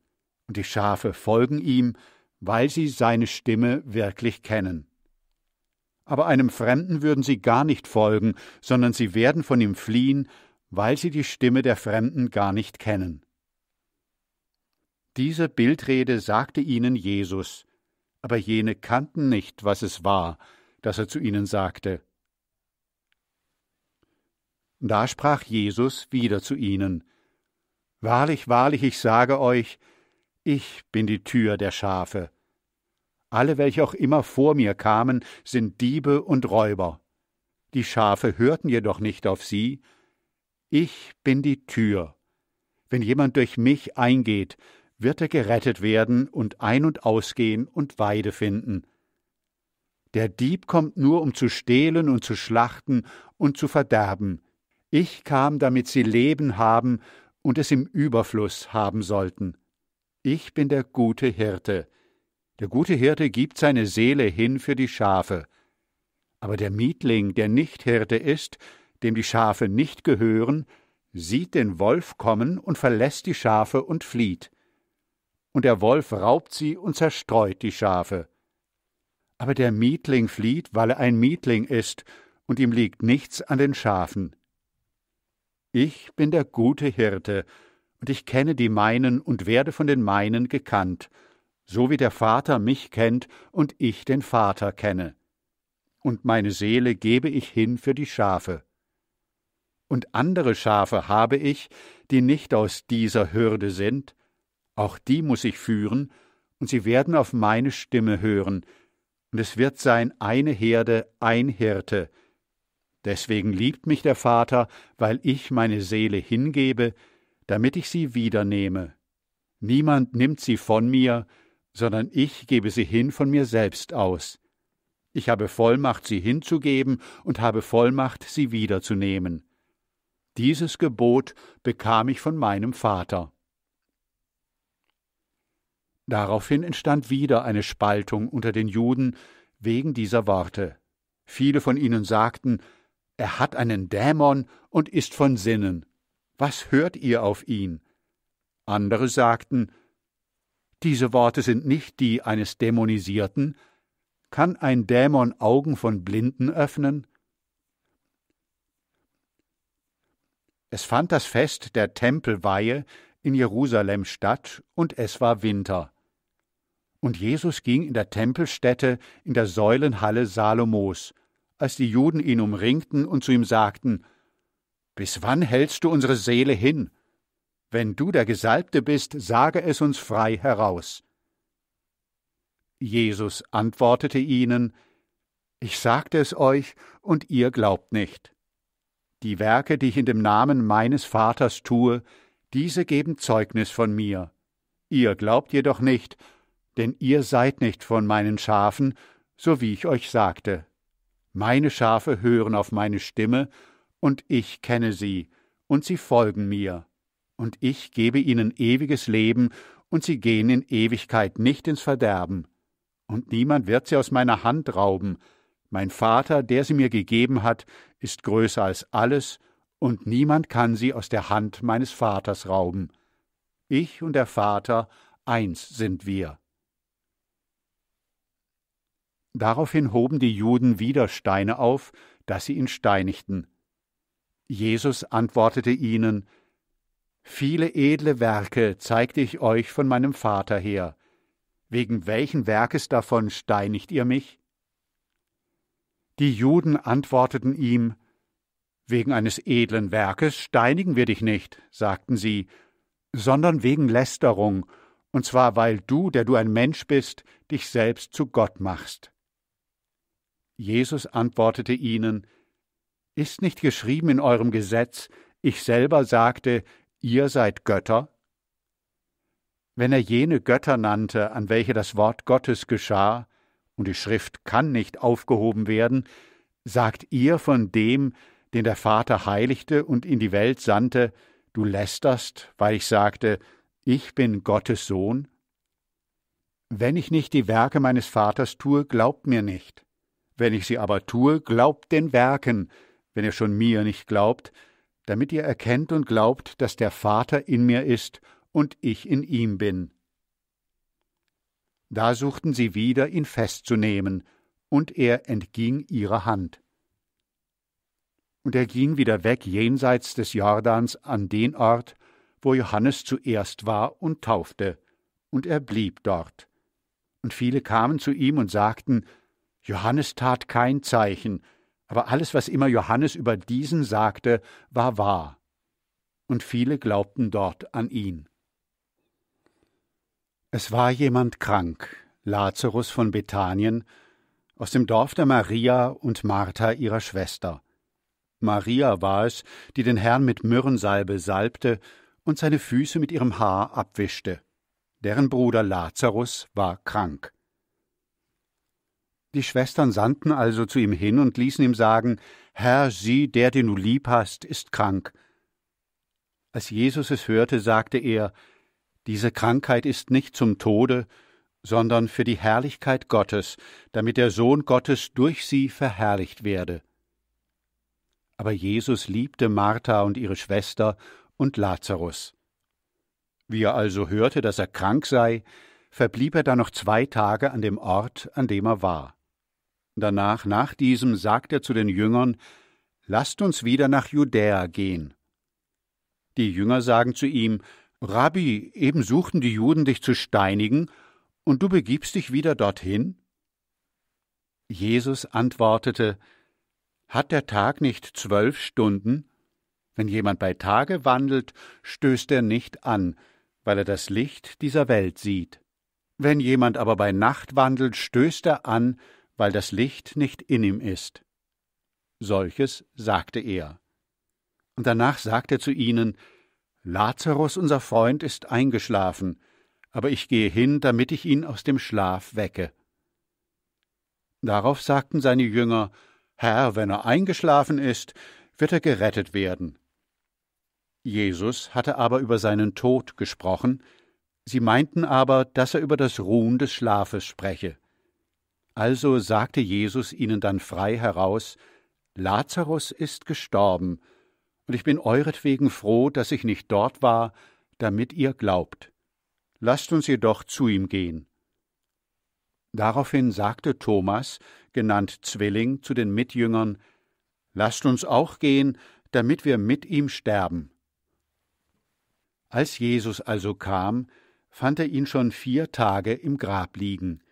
und die Schafe folgen ihm, weil sie seine Stimme wirklich kennen. Aber einem Fremden würden sie gar nicht folgen, sondern sie werden von ihm fliehen, weil sie die Stimme der Fremden gar nicht kennen. Diese Bildrede sagte ihnen Jesus, aber jene kannten nicht, was es war, das er zu ihnen sagte. Da sprach Jesus wieder zu ihnen Wahrlich, wahrlich, ich sage euch, ich bin die Tür der Schafe. Alle, welche auch immer vor mir kamen, sind Diebe und Räuber. Die Schafe hörten jedoch nicht auf sie. Ich bin die Tür. Wenn jemand durch mich eingeht, wird er gerettet werden und ein- und ausgehen und Weide finden. Der Dieb kommt nur, um zu stehlen und zu schlachten und zu verderben. Ich kam, damit sie Leben haben und es im Überfluss haben sollten. Ich bin der gute Hirte. Der gute Hirte gibt seine Seele hin für die Schafe. Aber der Mietling, der nicht Hirte ist, dem die Schafe nicht gehören, sieht den Wolf kommen und verlässt die Schafe und flieht. Und der Wolf raubt sie und zerstreut die Schafe. Aber der Mietling flieht, weil er ein Mietling ist, und ihm liegt nichts an den Schafen. Ich bin der gute Hirte, und ich kenne die meinen und werde von den meinen gekannt, so wie der Vater mich kennt und ich den Vater kenne. Und meine Seele gebe ich hin für die Schafe. Und andere Schafe habe ich, die nicht aus dieser Hürde sind, auch die muß ich führen, und sie werden auf meine Stimme hören, und es wird sein eine Herde, ein Hirte, Deswegen liebt mich der Vater, weil ich meine Seele hingebe, damit ich sie wiedernehme. Niemand nimmt sie von mir, sondern ich gebe sie hin von mir selbst aus. Ich habe Vollmacht, sie hinzugeben und habe Vollmacht, sie wiederzunehmen. Dieses Gebot bekam ich von meinem Vater. Daraufhin entstand wieder eine Spaltung unter den Juden wegen dieser Worte. Viele von ihnen sagten, er hat einen Dämon und ist von Sinnen. Was hört ihr auf ihn? Andere sagten, diese Worte sind nicht die eines Dämonisierten. Kann ein Dämon Augen von Blinden öffnen? Es fand das Fest der Tempelweihe in Jerusalem statt und es war Winter. Und Jesus ging in der Tempelstätte in der Säulenhalle Salomos, als die Juden ihn umringten und zu ihm sagten Bis wann hältst du unsere Seele hin? Wenn du der Gesalbte bist, sage es uns frei heraus. Jesus antwortete ihnen Ich sagte es euch, und ihr glaubt nicht. Die Werke, die ich in dem Namen meines Vaters tue, diese geben Zeugnis von mir. Ihr glaubt jedoch nicht, denn ihr seid nicht von meinen Schafen, so wie ich euch sagte. Meine Schafe hören auf meine Stimme, und ich kenne sie, und sie folgen mir. Und ich gebe ihnen ewiges Leben, und sie gehen in Ewigkeit nicht ins Verderben. Und niemand wird sie aus meiner Hand rauben. Mein Vater, der sie mir gegeben hat, ist größer als alles, und niemand kann sie aus der Hand meines Vaters rauben. Ich und der Vater eins sind wir. Daraufhin hoben die Juden wieder Steine auf, dass sie ihn steinigten. Jesus antwortete ihnen Viele edle Werke zeigte ich euch von meinem Vater her. Wegen welchen Werkes davon steinigt ihr mich? Die Juden antworteten ihm Wegen eines edlen Werkes steinigen wir dich nicht, sagten sie, sondern wegen Lästerung, und zwar weil du, der du ein Mensch bist, dich selbst zu Gott machst. Jesus antwortete ihnen, Ist nicht geschrieben in eurem Gesetz, ich selber sagte, ihr seid Götter? Wenn er jene Götter nannte, an welche das Wort Gottes geschah, und die Schrift kann nicht aufgehoben werden, sagt ihr von dem, den der Vater heiligte und in die Welt sandte, du lästerst, weil ich sagte, ich bin Gottes Sohn? Wenn ich nicht die Werke meines Vaters tue, glaubt mir nicht. Wenn ich sie aber tue, glaubt den Werken, wenn ihr schon mir nicht glaubt, damit ihr erkennt und glaubt, dass der Vater in mir ist und ich in ihm bin. Da suchten sie wieder, ihn festzunehmen, und er entging ihrer Hand. Und er ging wieder weg jenseits des Jordans an den Ort, wo Johannes zuerst war und taufte, und er blieb dort. Und viele kamen zu ihm und sagten, Johannes tat kein Zeichen, aber alles, was immer Johannes über diesen sagte, war wahr. Und viele glaubten dort an ihn. Es war jemand krank, Lazarus von Bethanien, aus dem Dorf der Maria und Martha ihrer Schwester. Maria war es, die den Herrn mit Myrrensalbe salbte und seine Füße mit ihrem Haar abwischte. Deren Bruder Lazarus war krank. Die Schwestern sandten also zu ihm hin und ließen ihm sagen, Herr, sieh, der, den du lieb hast, ist krank. Als Jesus es hörte, sagte er, Diese Krankheit ist nicht zum Tode, sondern für die Herrlichkeit Gottes, damit der Sohn Gottes durch sie verherrlicht werde. Aber Jesus liebte Martha und ihre Schwester und Lazarus. Wie er also hörte, dass er krank sei, verblieb er da noch zwei Tage an dem Ort, an dem er war. Danach, nach diesem, sagt er zu den Jüngern, Lasst uns wieder nach Judäa gehen. Die Jünger sagen zu ihm, Rabbi, eben suchten die Juden dich zu steinigen, und du begibst dich wieder dorthin? Jesus antwortete, Hat der Tag nicht zwölf Stunden? Wenn jemand bei Tage wandelt, stößt er nicht an, weil er das Licht dieser Welt sieht. Wenn jemand aber bei Nacht wandelt, stößt er an, weil das Licht nicht in ihm ist. Solches sagte er. Und danach sagte er zu ihnen, Lazarus, unser Freund, ist eingeschlafen, aber ich gehe hin, damit ich ihn aus dem Schlaf wecke. Darauf sagten seine Jünger, Herr, wenn er eingeschlafen ist, wird er gerettet werden. Jesus hatte aber über seinen Tod gesprochen, sie meinten aber, dass er über das Ruhen des Schlafes spreche. Also sagte Jesus ihnen dann frei heraus Lazarus ist gestorben, und ich bin euretwegen froh, dass ich nicht dort war, damit ihr glaubt. Lasst uns jedoch zu ihm gehen. Daraufhin sagte Thomas, genannt Zwilling, zu den Mitjüngern Lasst uns auch gehen, damit wir mit ihm sterben. Als Jesus also kam, fand er ihn schon vier Tage im Grab liegen.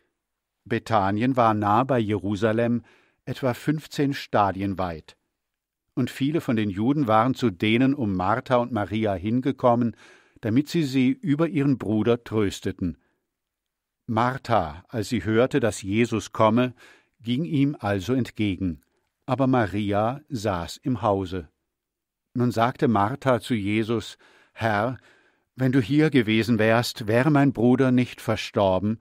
Bethanien war nah bei Jerusalem, etwa 15 Stadien weit. Und viele von den Juden waren zu denen um Martha und Maria hingekommen, damit sie sie über ihren Bruder trösteten. Martha, als sie hörte, dass Jesus komme, ging ihm also entgegen, aber Maria saß im Hause. Nun sagte Martha zu Jesus Herr, wenn du hier gewesen wärst, wäre mein Bruder nicht verstorben,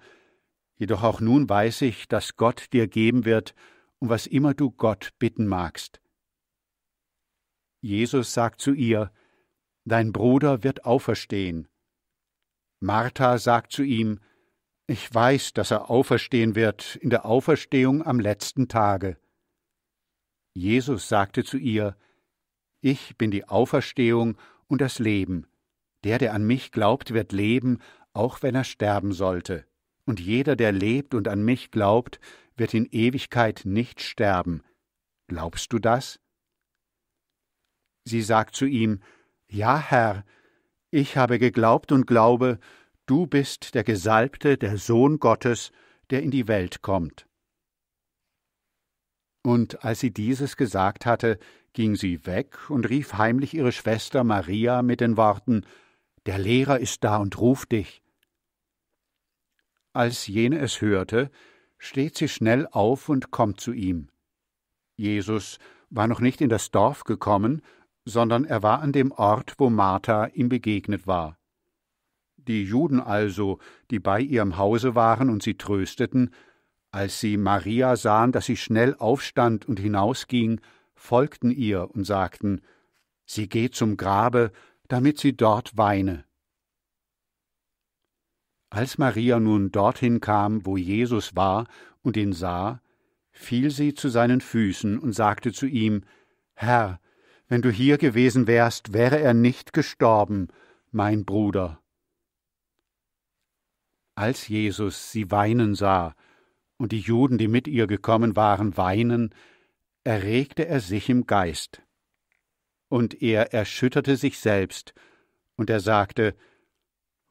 Jedoch auch nun weiß ich, dass Gott dir geben wird, um was immer du Gott bitten magst. Jesus sagt zu ihr, Dein Bruder wird auferstehen. Martha sagt zu ihm, Ich weiß, dass er auferstehen wird in der Auferstehung am letzten Tage. Jesus sagte zu ihr, Ich bin die Auferstehung und das Leben. Der, der an mich glaubt, wird leben, auch wenn er sterben sollte und jeder, der lebt und an mich glaubt, wird in Ewigkeit nicht sterben. Glaubst du das? Sie sagt zu ihm, Ja, Herr, ich habe geglaubt und glaube, du bist der Gesalbte, der Sohn Gottes, der in die Welt kommt. Und als sie dieses gesagt hatte, ging sie weg und rief heimlich ihre Schwester Maria mit den Worten Der Lehrer ist da und ruft dich. Als jene es hörte, steht sie schnell auf und kommt zu ihm. Jesus war noch nicht in das Dorf gekommen, sondern er war an dem Ort, wo Martha ihm begegnet war. Die Juden also, die bei ihrem Hause waren und sie trösteten, als sie Maria sahen, dass sie schnell aufstand und hinausging, folgten ihr und sagten, sie geht zum Grabe, damit sie dort weine. Als Maria nun dorthin kam, wo Jesus war und ihn sah, fiel sie zu seinen Füßen und sagte zu ihm Herr, wenn du hier gewesen wärst, wäre er nicht gestorben, mein Bruder. Als Jesus sie weinen sah und die Juden, die mit ihr gekommen waren, weinen, erregte er sich im Geist. Und er erschütterte sich selbst, und er sagte,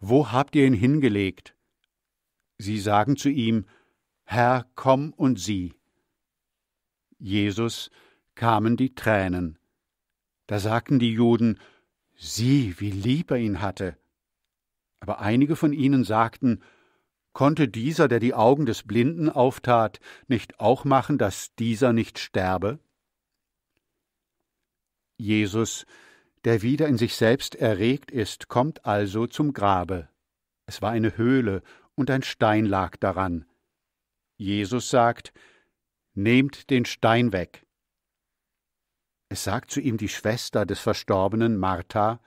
wo habt ihr ihn hingelegt? Sie sagen zu ihm, Herr, komm und sieh. Jesus kamen die Tränen. Da sagten die Juden, sieh, wie lieb er ihn hatte. Aber einige von ihnen sagten, konnte dieser, der die Augen des Blinden auftat, nicht auch machen, dass dieser nicht sterbe? Jesus der wieder in sich selbst erregt ist, kommt also zum Grabe. Es war eine Höhle und ein Stein lag daran. Jesus sagt, Nehmt den Stein weg. Es sagt zu ihm die Schwester des Verstorbenen Martha,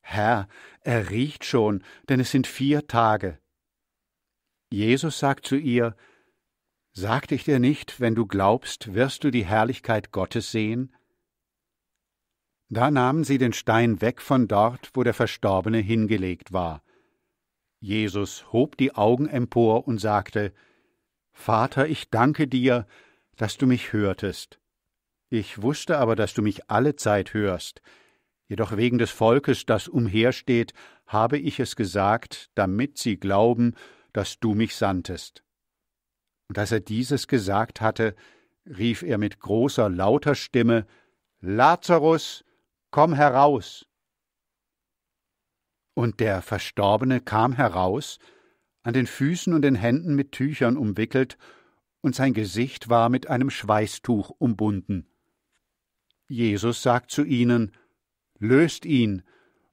Herr, er riecht schon, denn es sind vier Tage. Jesus sagt zu ihr, Sagte ich dir nicht, wenn du glaubst, wirst du die Herrlichkeit Gottes sehen? Da nahmen sie den Stein weg von dort, wo der Verstorbene hingelegt war. Jesus hob die Augen empor und sagte Vater, ich danke dir, dass du mich hörtest. Ich wusste aber, dass du mich alle Zeit hörst. Jedoch wegen des Volkes, das umhersteht, habe ich es gesagt, damit sie glauben, dass du mich sandtest. Und als er dieses gesagt hatte, rief er mit großer lauter Stimme Lazarus, komm heraus. Und der Verstorbene kam heraus, an den Füßen und den Händen mit Tüchern umwickelt, und sein Gesicht war mit einem Schweißtuch umbunden. Jesus sagt zu ihnen, löst ihn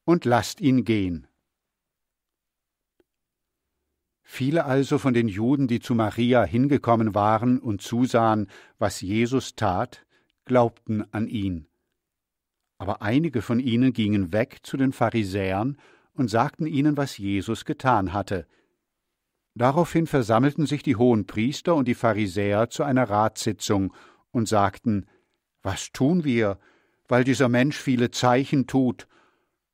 und lasst ihn gehen. Viele also von den Juden, die zu Maria hingekommen waren und zusahen, was Jesus tat, glaubten an ihn. Aber einige von ihnen gingen weg zu den Pharisäern und sagten ihnen, was Jesus getan hatte. Daraufhin versammelten sich die Hohenpriester und die Pharisäer zu einer Ratssitzung und sagten Was tun wir, weil dieser Mensch viele Zeichen tut?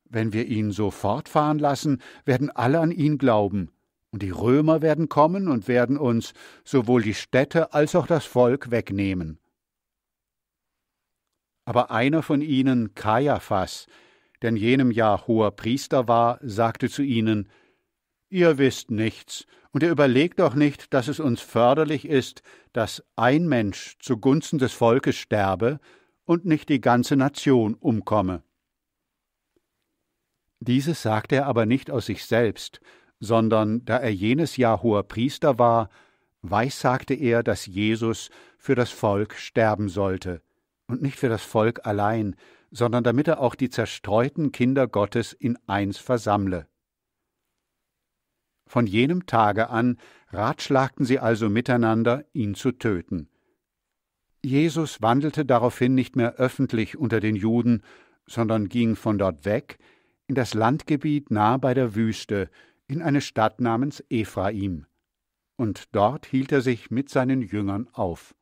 Wenn wir ihn so fortfahren lassen, werden alle an ihn glauben, und die Römer werden kommen und werden uns sowohl die Städte als auch das Volk wegnehmen. Aber einer von ihnen, Kaiaphas, der in jenem Jahr hoher Priester war, sagte zu ihnen: Ihr wisst nichts, und ihr überlegt doch nicht, dass es uns förderlich ist, dass ein Mensch zugunsten des Volkes sterbe und nicht die ganze Nation umkomme. Dieses sagte er aber nicht aus sich selbst, sondern da er jenes Jahr hoher Priester war, weissagte er, dass Jesus für das Volk sterben sollte und nicht für das Volk allein, sondern damit er auch die zerstreuten Kinder Gottes in eins versammle. Von jenem Tage an ratschlagten sie also miteinander, ihn zu töten. Jesus wandelte daraufhin nicht mehr öffentlich unter den Juden, sondern ging von dort weg in das Landgebiet nah bei der Wüste, in eine Stadt namens Ephraim. Und dort hielt er sich mit seinen Jüngern auf.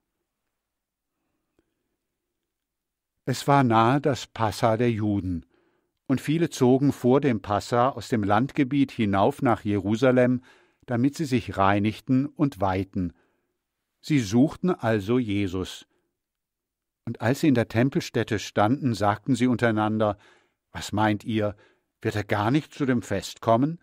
Es war nahe das Passa der Juden, und viele zogen vor dem Passa aus dem Landgebiet hinauf nach Jerusalem, damit sie sich reinigten und weihten. Sie suchten also Jesus. Und als sie in der Tempelstätte standen, sagten sie untereinander, Was meint ihr, wird er gar nicht zu dem Fest kommen?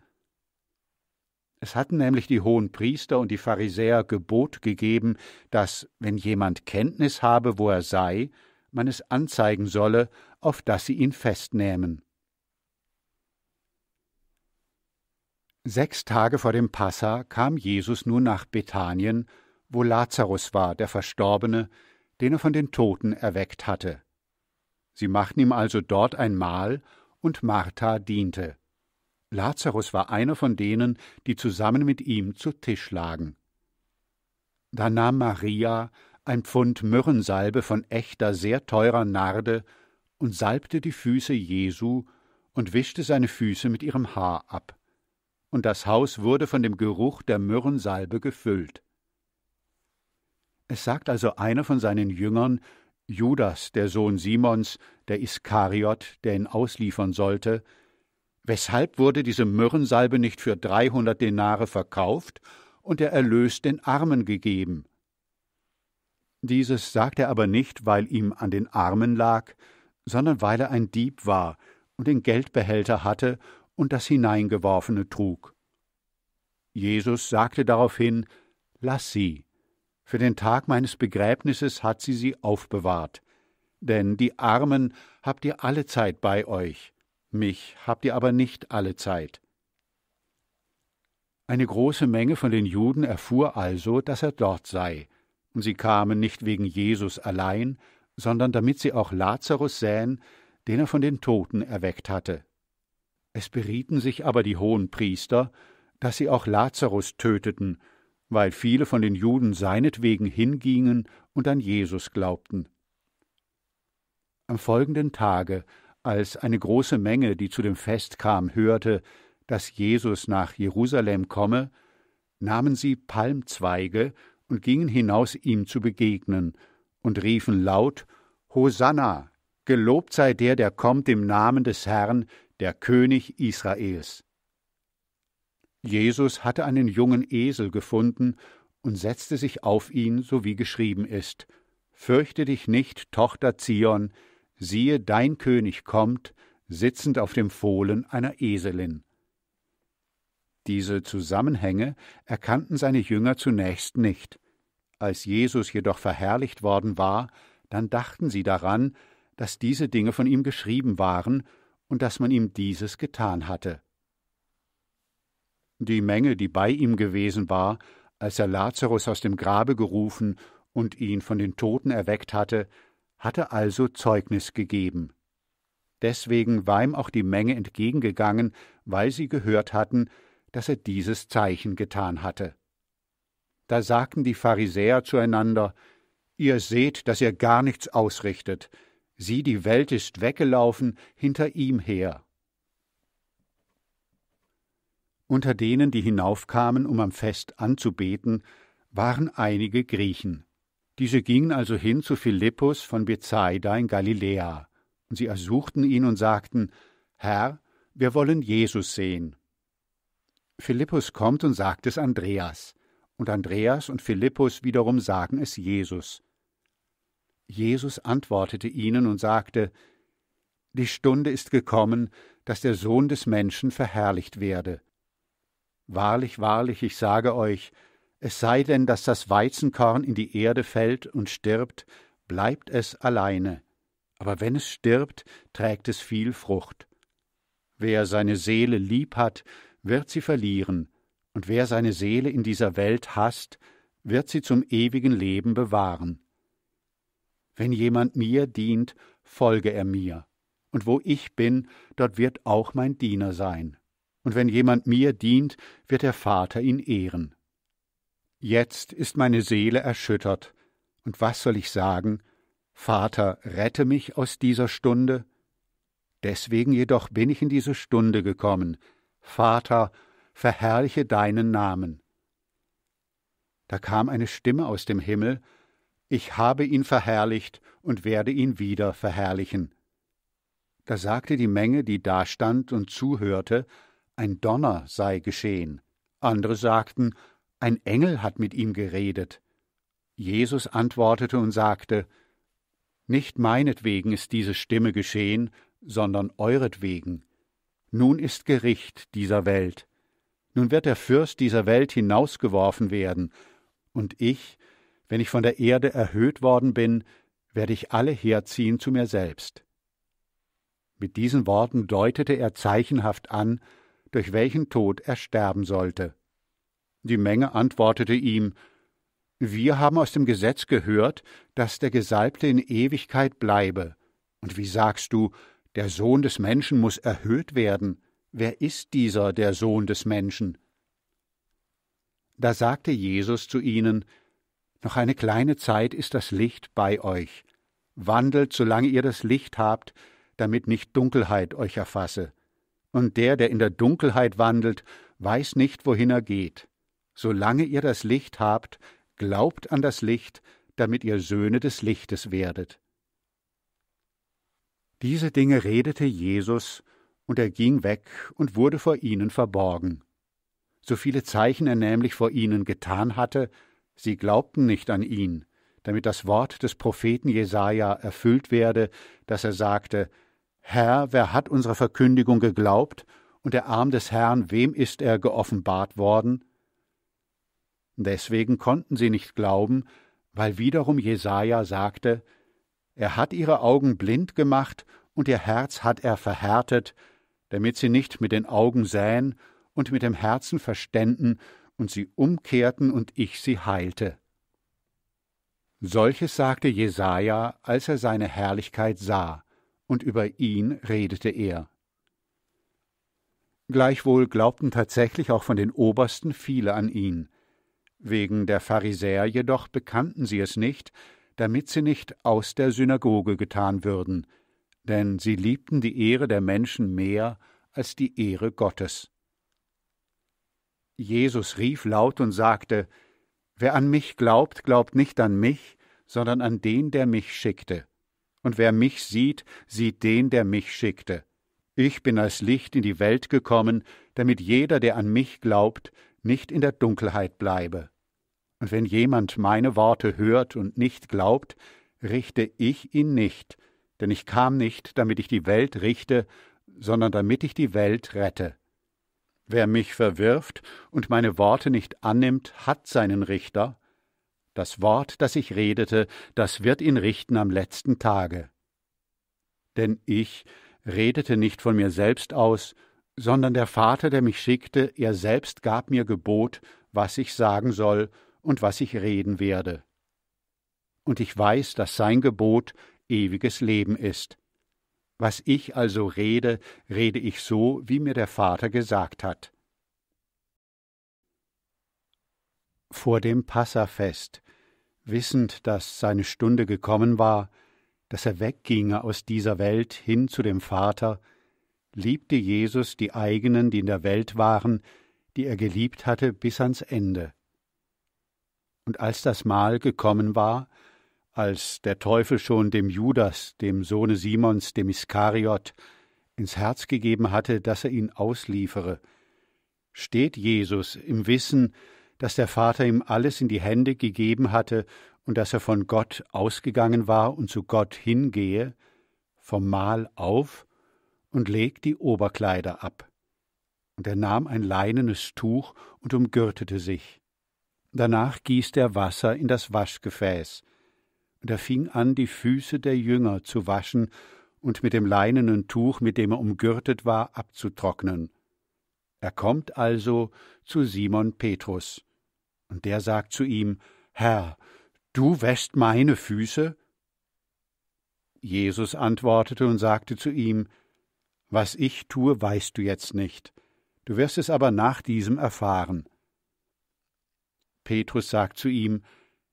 Es hatten nämlich die hohen Priester und die Pharisäer Gebot gegeben, dass, wenn jemand Kenntnis habe, wo er sei, man es anzeigen solle, auf dass sie ihn festnähmen. Sechs Tage vor dem Passa kam Jesus nun nach Bethanien, wo Lazarus war, der Verstorbene, den er von den Toten erweckt hatte. Sie machten ihm also dort ein Mahl, und Martha diente. Lazarus war einer von denen, die zusammen mit ihm zu Tisch lagen. Da nahm Maria ein Pfund Myrrhensalbe von echter, sehr teurer Narde und salbte die Füße Jesu und wischte seine Füße mit ihrem Haar ab. Und das Haus wurde von dem Geruch der Myrrhensalbe gefüllt. Es sagt also einer von seinen Jüngern, Judas, der Sohn Simons, der Iskariot, der ihn ausliefern sollte, weshalb wurde diese Myrrhensalbe nicht für dreihundert Denare verkauft und der Erlös den Armen gegeben? Dieses sagte er aber nicht, weil ihm an den Armen lag, sondern weil er ein Dieb war und den Geldbehälter hatte und das Hineingeworfene trug. Jesus sagte daraufhin, Lass sie, für den Tag meines Begräbnisses hat sie sie aufbewahrt, denn die Armen habt ihr alle Zeit bei euch, mich habt ihr aber nicht alle Zeit. Eine große Menge von den Juden erfuhr also, dass er dort sei, Sie kamen nicht wegen Jesus allein, sondern damit sie auch Lazarus sähen, den er von den Toten erweckt hatte. Es berieten sich aber die hohen Priester, dass sie auch Lazarus töteten, weil viele von den Juden seinetwegen hingingen und an Jesus glaubten. Am folgenden Tage, als eine große Menge, die zu dem Fest kam, hörte, dass Jesus nach Jerusalem komme, nahmen sie Palmzweige und gingen hinaus ihm zu begegnen und riefen laut Hosanna, gelobt sei der, der kommt im Namen des Herrn, der König Israels. Jesus hatte einen jungen Esel gefunden und setzte sich auf ihn, so wie geschrieben ist Fürchte dich nicht, Tochter Zion, siehe dein König kommt, sitzend auf dem Fohlen einer Eselin. Diese Zusammenhänge erkannten seine Jünger zunächst nicht. Als Jesus jedoch verherrlicht worden war, dann dachten sie daran, dass diese Dinge von ihm geschrieben waren und dass man ihm dieses getan hatte. Die Menge, die bei ihm gewesen war, als er Lazarus aus dem Grabe gerufen und ihn von den Toten erweckt hatte, hatte also Zeugnis gegeben. Deswegen war ihm auch die Menge entgegengegangen, weil sie gehört hatten, dass er dieses Zeichen getan hatte. Da sagten die Pharisäer zueinander Ihr seht, dass ihr gar nichts ausrichtet, sieh die Welt ist weggelaufen hinter ihm her. Unter denen, die hinaufkamen, um am Fest anzubeten, waren einige Griechen. Diese gingen also hin zu Philippus von Bethsaida in Galiläa, und sie ersuchten ihn und sagten Herr, wir wollen Jesus sehen. Philippus kommt und sagt es Andreas, und Andreas und Philippus wiederum sagen es Jesus. Jesus antwortete ihnen und sagte Die Stunde ist gekommen, dass der Sohn des Menschen verherrlicht werde. Wahrlich, wahrlich, ich sage euch, es sei denn, dass das Weizenkorn in die Erde fällt und stirbt, bleibt es alleine, aber wenn es stirbt, trägt es viel Frucht. Wer seine Seele lieb hat, wird sie verlieren, und wer seine Seele in dieser Welt hasst, wird sie zum ewigen Leben bewahren. Wenn jemand mir dient, folge er mir, und wo ich bin, dort wird auch mein Diener sein, und wenn jemand mir dient, wird der Vater ihn ehren. Jetzt ist meine Seele erschüttert, und was soll ich sagen? Vater, rette mich aus dieser Stunde? Deswegen jedoch bin ich in diese Stunde gekommen, Vater, verherrliche deinen Namen. Da kam eine Stimme aus dem Himmel, ich habe ihn verherrlicht und werde ihn wieder verherrlichen. Da sagte die Menge, die dastand und zuhörte, ein Donner sei geschehen. Andere sagten, ein Engel hat mit ihm geredet. Jesus antwortete und sagte, Nicht meinetwegen ist diese Stimme geschehen, sondern euretwegen nun ist Gericht dieser Welt. Nun wird der Fürst dieser Welt hinausgeworfen werden, und ich, wenn ich von der Erde erhöht worden bin, werde ich alle herziehen zu mir selbst. Mit diesen Worten deutete er zeichenhaft an, durch welchen Tod er sterben sollte. Die Menge antwortete ihm Wir haben aus dem Gesetz gehört, dass der Gesalbte in Ewigkeit bleibe, und wie sagst du, der Sohn des Menschen muss erhöht werden. Wer ist dieser, der Sohn des Menschen? Da sagte Jesus zu ihnen, Noch eine kleine Zeit ist das Licht bei euch. Wandelt, solange ihr das Licht habt, damit nicht Dunkelheit euch erfasse. Und der, der in der Dunkelheit wandelt, weiß nicht, wohin er geht. Solange ihr das Licht habt, glaubt an das Licht, damit ihr Söhne des Lichtes werdet. Diese Dinge redete Jesus, und er ging weg und wurde vor ihnen verborgen. So viele Zeichen er nämlich vor ihnen getan hatte, sie glaubten nicht an ihn, damit das Wort des Propheten Jesaja erfüllt werde, dass er sagte: Herr, wer hat unserer Verkündigung geglaubt, und der Arm des Herrn, wem ist er geoffenbart worden? Deswegen konnten sie nicht glauben, weil wiederum Jesaja sagte: er hat ihre Augen blind gemacht und ihr Herz hat er verhärtet, damit sie nicht mit den Augen sähen und mit dem Herzen verständen und sie umkehrten und ich sie heilte. Solches sagte Jesaja, als er seine Herrlichkeit sah, und über ihn redete er. Gleichwohl glaubten tatsächlich auch von den Obersten viele an ihn. Wegen der Pharisäer jedoch bekannten sie es nicht, damit sie nicht aus der Synagoge getan würden, denn sie liebten die Ehre der Menschen mehr als die Ehre Gottes. Jesus rief laut und sagte, Wer an mich glaubt, glaubt nicht an mich, sondern an den, der mich schickte. Und wer mich sieht, sieht den, der mich schickte. Ich bin als Licht in die Welt gekommen, damit jeder, der an mich glaubt, nicht in der Dunkelheit bleibe. Und wenn jemand meine Worte hört und nicht glaubt, richte ich ihn nicht, denn ich kam nicht, damit ich die Welt richte, sondern damit ich die Welt rette. Wer mich verwirft und meine Worte nicht annimmt, hat seinen Richter. Das Wort, das ich redete, das wird ihn richten am letzten Tage. Denn ich redete nicht von mir selbst aus, sondern der Vater, der mich schickte, er selbst gab mir Gebot, was ich sagen soll und was ich reden werde. Und ich weiß, dass sein Gebot ewiges Leben ist. Was ich also rede, rede ich so, wie mir der Vater gesagt hat. Vor dem Passafest, wissend, dass seine Stunde gekommen war, dass er wegginge aus dieser Welt hin zu dem Vater, liebte Jesus die eigenen, die in der Welt waren, die er geliebt hatte bis ans Ende. Und als das Mahl gekommen war, als der Teufel schon dem Judas, dem Sohne Simons, dem Iskariot, ins Herz gegeben hatte, dass er ihn ausliefere, steht Jesus im Wissen, dass der Vater ihm alles in die Hände gegeben hatte und dass er von Gott ausgegangen war und zu Gott hingehe, vom Mahl auf und legt die Oberkleider ab. Und er nahm ein leinenes Tuch und umgürtete sich. Danach gießt er Wasser in das Waschgefäß. Und er fing an, die Füße der Jünger zu waschen und mit dem leinenen Tuch, mit dem er umgürtet war, abzutrocknen. Er kommt also zu Simon Petrus. Und der sagt zu ihm: Herr, du wäschst meine Füße? Jesus antwortete und sagte zu ihm: Was ich tue, weißt du jetzt nicht. Du wirst es aber nach diesem erfahren. Petrus sagt zu ihm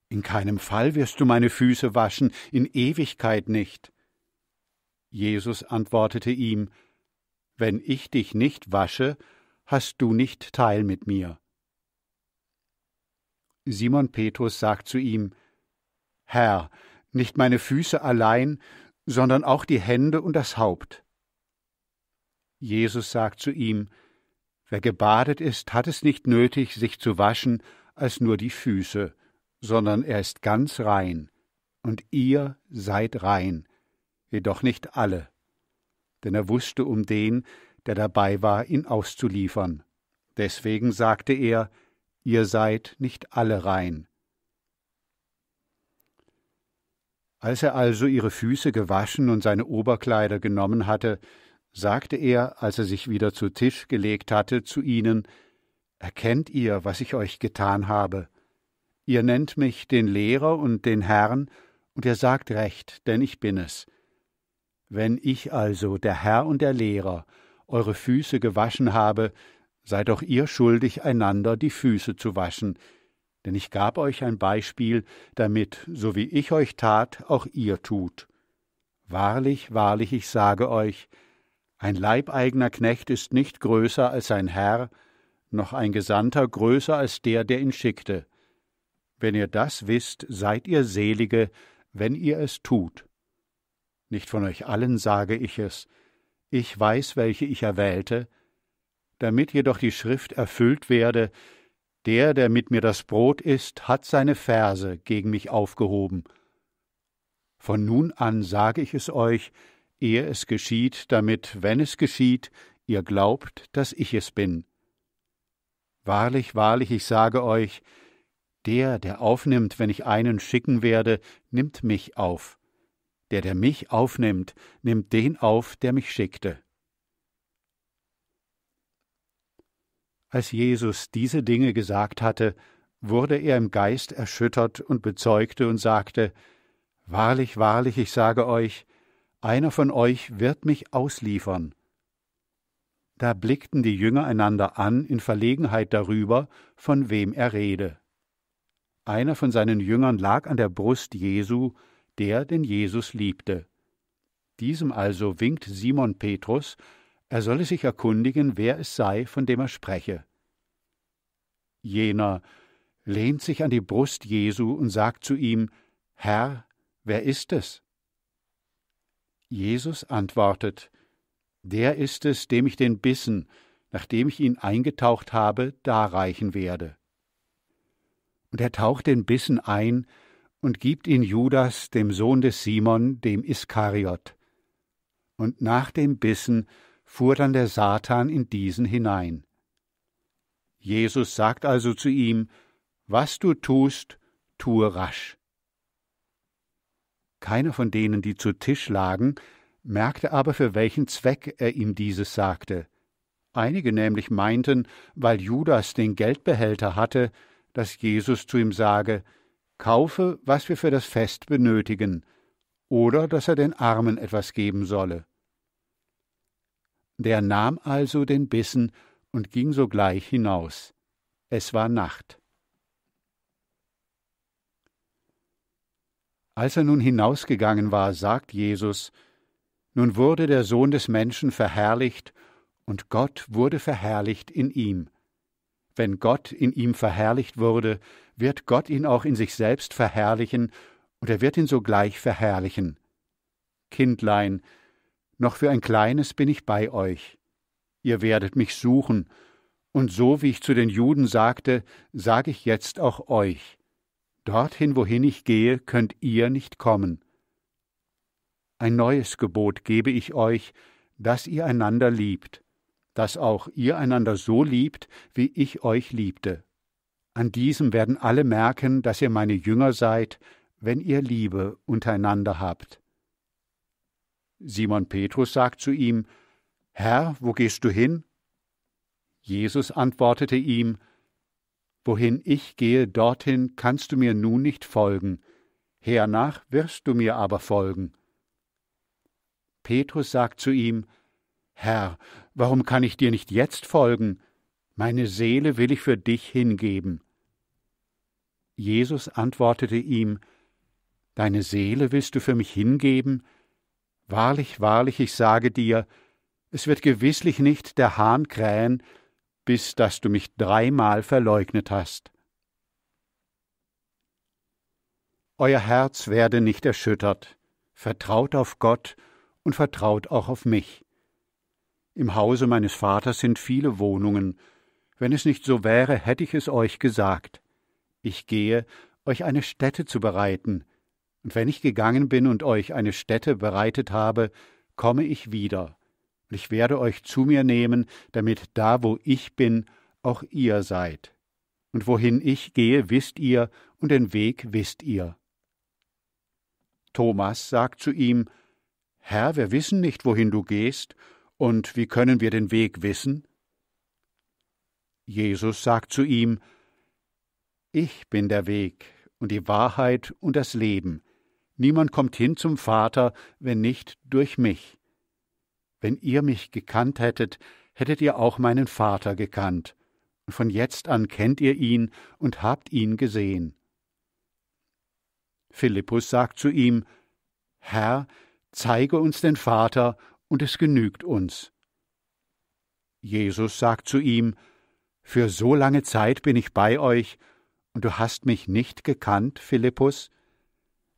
In keinem Fall wirst du meine Füße waschen, in Ewigkeit nicht. Jesus antwortete ihm Wenn ich dich nicht wasche, hast du nicht teil mit mir. Simon Petrus sagt zu ihm Herr, nicht meine Füße allein, sondern auch die Hände und das Haupt. Jesus sagt zu ihm Wer gebadet ist, hat es nicht nötig, sich zu waschen, als nur die Füße, sondern er ist ganz rein, und ihr seid rein, jedoch nicht alle. Denn er wusste um den, der dabei war, ihn auszuliefern. Deswegen sagte er, ihr seid nicht alle rein. Als er also ihre Füße gewaschen und seine Oberkleider genommen hatte, sagte er, als er sich wieder zu Tisch gelegt hatte, zu ihnen, erkennt ihr, was ich euch getan habe. Ihr nennt mich den Lehrer und den Herrn, und ihr sagt recht, denn ich bin es. Wenn ich also, der Herr und der Lehrer, eure Füße gewaschen habe, seid auch ihr schuldig, einander die Füße zu waschen, denn ich gab euch ein Beispiel, damit, so wie ich euch tat, auch ihr tut. Wahrlich, wahrlich, ich sage euch, ein leibeigener Knecht ist nicht größer als sein Herr, noch ein Gesandter größer als der, der ihn schickte. Wenn ihr das wisst, seid ihr selige, wenn ihr es tut. Nicht von euch allen sage ich es, ich weiß, welche ich erwählte, damit jedoch die Schrift erfüllt werde, der, der mit mir das Brot isst, hat seine Verse gegen mich aufgehoben. Von nun an sage ich es euch, ehe es geschieht, damit, wenn es geschieht, ihr glaubt, dass ich es bin. Wahrlich, wahrlich, ich sage euch, der, der aufnimmt, wenn ich einen schicken werde, nimmt mich auf. Der, der mich aufnimmt, nimmt den auf, der mich schickte. Als Jesus diese Dinge gesagt hatte, wurde er im Geist erschüttert und bezeugte und sagte, Wahrlich, wahrlich, ich sage euch, einer von euch wird mich ausliefern. Da blickten die Jünger einander an in Verlegenheit darüber, von wem er rede. Einer von seinen Jüngern lag an der Brust Jesu, der den Jesus liebte. Diesem also winkt Simon Petrus, er solle sich erkundigen, wer es sei, von dem er spreche. Jener lehnt sich an die Brust Jesu und sagt zu ihm, Herr, wer ist es? Jesus antwortet, der ist es, dem ich den Bissen, nachdem ich ihn eingetaucht habe, darreichen werde. Und er taucht den Bissen ein und gibt ihn Judas, dem Sohn des Simon, dem Iskariot. Und nach dem Bissen fuhr dann der Satan in diesen hinein. Jesus sagt also zu ihm, Was du tust, tue rasch. Keiner von denen, die zu Tisch lagen, merkte aber, für welchen Zweck er ihm dieses sagte. Einige nämlich meinten, weil Judas den Geldbehälter hatte, dass Jesus zu ihm sage, Kaufe, was wir für das Fest benötigen, oder dass er den Armen etwas geben solle. Der nahm also den Bissen und ging sogleich hinaus. Es war Nacht. Als er nun hinausgegangen war, sagt Jesus, nun wurde der Sohn des Menschen verherrlicht, und Gott wurde verherrlicht in ihm. Wenn Gott in ihm verherrlicht wurde, wird Gott ihn auch in sich selbst verherrlichen, und er wird ihn sogleich verherrlichen. Kindlein, noch für ein kleines bin ich bei euch. Ihr werdet mich suchen, und so wie ich zu den Juden sagte, sage ich jetzt auch euch. Dorthin, wohin ich gehe, könnt ihr nicht kommen. Ein neues Gebot gebe ich euch, dass ihr einander liebt, dass auch ihr einander so liebt, wie ich euch liebte. An diesem werden alle merken, dass ihr meine Jünger seid, wenn ihr Liebe untereinander habt. Simon Petrus sagt zu ihm, Herr, wo gehst du hin? Jesus antwortete ihm, Wohin ich gehe, dorthin kannst du mir nun nicht folgen, hernach wirst du mir aber folgen. Petrus sagt zu ihm, Herr, warum kann ich dir nicht jetzt folgen? Meine Seele will ich für dich hingeben. Jesus antwortete ihm, Deine Seele willst du für mich hingeben? Wahrlich, wahrlich, ich sage dir, es wird gewisslich nicht der Hahn krähen, bis dass du mich dreimal verleugnet hast. Euer Herz werde nicht erschüttert, vertraut auf Gott und vertraut auch auf mich. Im Hause meines Vaters sind viele Wohnungen. Wenn es nicht so wäre, hätte ich es euch gesagt. Ich gehe, euch eine Stätte zu bereiten. Und wenn ich gegangen bin und euch eine Stätte bereitet habe, komme ich wieder. Und ich werde euch zu mir nehmen, damit da, wo ich bin, auch ihr seid. Und wohin ich gehe, wisst ihr, und den Weg wisst ihr. Thomas sagt zu ihm, Herr, wir wissen nicht, wohin du gehst, und wie können wir den Weg wissen? Jesus sagt zu ihm, Ich bin der Weg und die Wahrheit und das Leben. Niemand kommt hin zum Vater, wenn nicht durch mich. Wenn ihr mich gekannt hättet, hättet ihr auch meinen Vater gekannt. Und von jetzt an kennt ihr ihn und habt ihn gesehen. Philippus sagt zu ihm, Herr, zeige uns den Vater, und es genügt uns. Jesus sagt zu ihm, Für so lange Zeit bin ich bei euch, und du hast mich nicht gekannt, Philippus?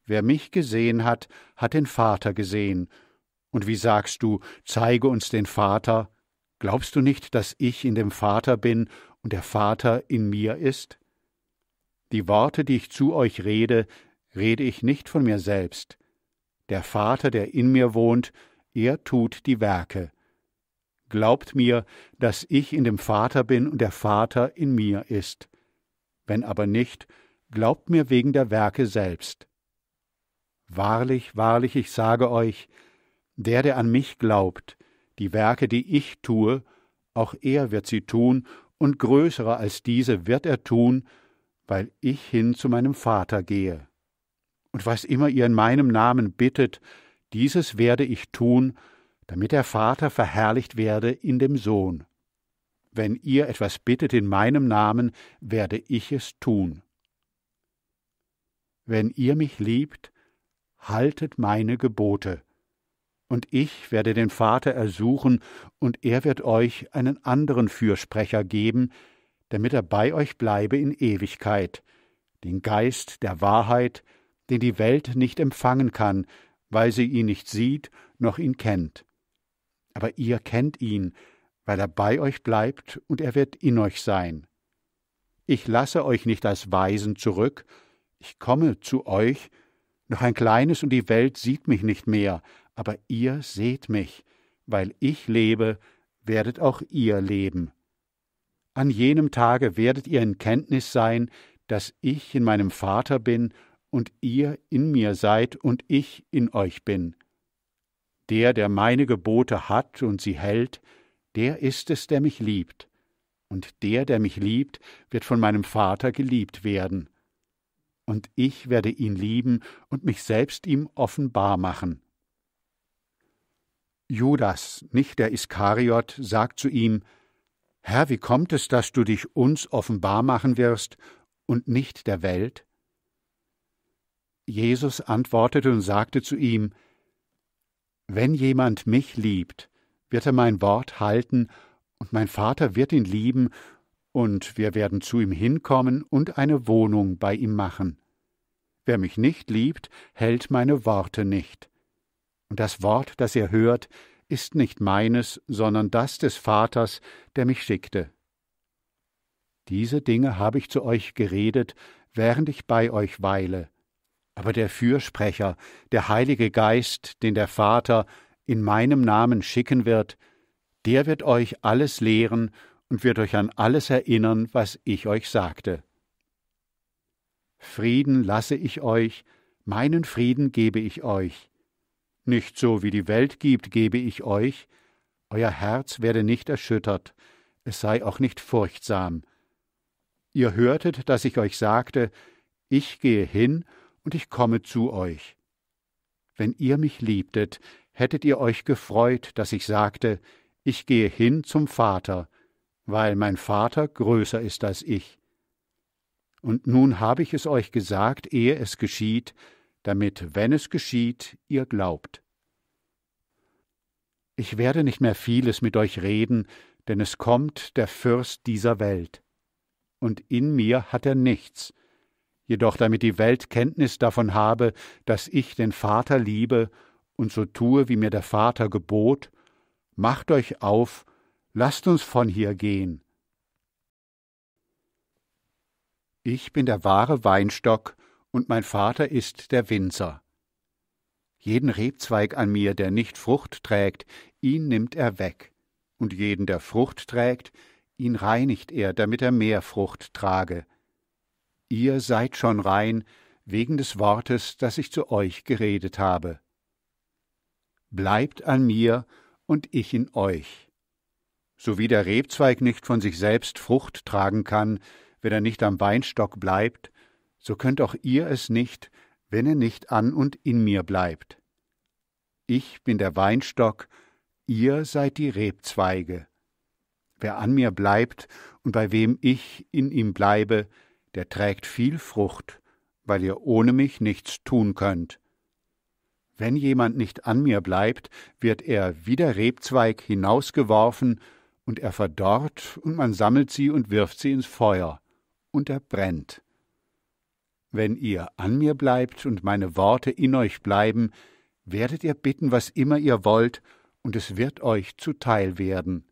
Wer mich gesehen hat, hat den Vater gesehen. Und wie sagst du, zeige uns den Vater? Glaubst du nicht, dass ich in dem Vater bin und der Vater in mir ist? Die Worte, die ich zu euch rede, rede ich nicht von mir selbst. Der Vater, der in mir wohnt, er tut die Werke. Glaubt mir, dass ich in dem Vater bin und der Vater in mir ist. Wenn aber nicht, glaubt mir wegen der Werke selbst. Wahrlich, wahrlich, ich sage euch, der, der an mich glaubt, die Werke, die ich tue, auch er wird sie tun, und größere als diese wird er tun, weil ich hin zu meinem Vater gehe und was immer ihr in meinem Namen bittet, dieses werde ich tun, damit der Vater verherrlicht werde in dem Sohn. Wenn ihr etwas bittet in meinem Namen, werde ich es tun. Wenn ihr mich liebt, haltet meine Gebote. Und ich werde den Vater ersuchen, und er wird euch einen anderen Fürsprecher geben, damit er bei euch bleibe in Ewigkeit, den Geist der Wahrheit, den die Welt nicht empfangen kann, weil sie ihn nicht sieht noch ihn kennt. Aber ihr kennt ihn, weil er bei euch bleibt und er wird in euch sein. Ich lasse euch nicht als Waisen zurück, ich komme zu euch, noch ein kleines und die Welt sieht mich nicht mehr, aber ihr seht mich, weil ich lebe, werdet auch ihr leben. An jenem Tage werdet ihr in Kenntnis sein, dass ich in meinem Vater bin und ihr in mir seid und ich in euch bin. Der, der meine Gebote hat und sie hält, der ist es, der mich liebt, und der, der mich liebt, wird von meinem Vater geliebt werden. Und ich werde ihn lieben und mich selbst ihm offenbar machen. Judas, nicht der Iskariot, sagt zu ihm, Herr, wie kommt es, dass du dich uns offenbar machen wirst und nicht der Welt? Jesus antwortete und sagte zu ihm, Wenn jemand mich liebt, wird er mein Wort halten, und mein Vater wird ihn lieben, und wir werden zu ihm hinkommen und eine Wohnung bei ihm machen. Wer mich nicht liebt, hält meine Worte nicht. Und das Wort, das ihr hört, ist nicht meines, sondern das des Vaters, der mich schickte. Diese Dinge habe ich zu euch geredet, während ich bei euch weile, aber der Fürsprecher, der Heilige Geist, den der Vater in meinem Namen schicken wird, der wird euch alles lehren und wird euch an alles erinnern, was ich euch sagte. Frieden lasse ich euch, meinen Frieden gebe ich euch. Nicht so wie die Welt gibt, gebe ich euch, euer Herz werde nicht erschüttert, es sei auch nicht furchtsam. Ihr hörtet, dass ich euch sagte, ich gehe hin und ich komme zu euch. Wenn ihr mich liebtet, hättet ihr euch gefreut, dass ich sagte, ich gehe hin zum Vater, weil mein Vater größer ist als ich. Und nun habe ich es euch gesagt, ehe es geschieht, damit, wenn es geschieht, ihr glaubt. Ich werde nicht mehr vieles mit euch reden, denn es kommt der Fürst dieser Welt. Und in mir hat er nichts, jedoch damit die Welt Kenntnis davon habe, dass ich den Vater liebe und so tue, wie mir der Vater gebot, macht euch auf, lasst uns von hier gehen. Ich bin der wahre Weinstock und mein Vater ist der Winzer. Jeden Rebzweig an mir, der nicht Frucht trägt, ihn nimmt er weg, und jeden, der Frucht trägt, ihn reinigt er, damit er mehr Frucht trage ihr seid schon rein wegen des Wortes, das ich zu euch geredet habe. Bleibt an mir und ich in euch. So wie der Rebzweig nicht von sich selbst Frucht tragen kann, wenn er nicht am Weinstock bleibt, so könnt auch ihr es nicht, wenn er nicht an und in mir bleibt. Ich bin der Weinstock, ihr seid die Rebzweige. Wer an mir bleibt und bei wem ich in ihm bleibe, der trägt viel Frucht, weil ihr ohne mich nichts tun könnt. Wenn jemand nicht an mir bleibt, wird er wie der Rebzweig hinausgeworfen, und er verdorrt, und man sammelt sie und wirft sie ins Feuer, und er brennt. Wenn ihr an mir bleibt und meine Worte in euch bleiben, werdet ihr bitten, was immer ihr wollt, und es wird euch zuteil werden.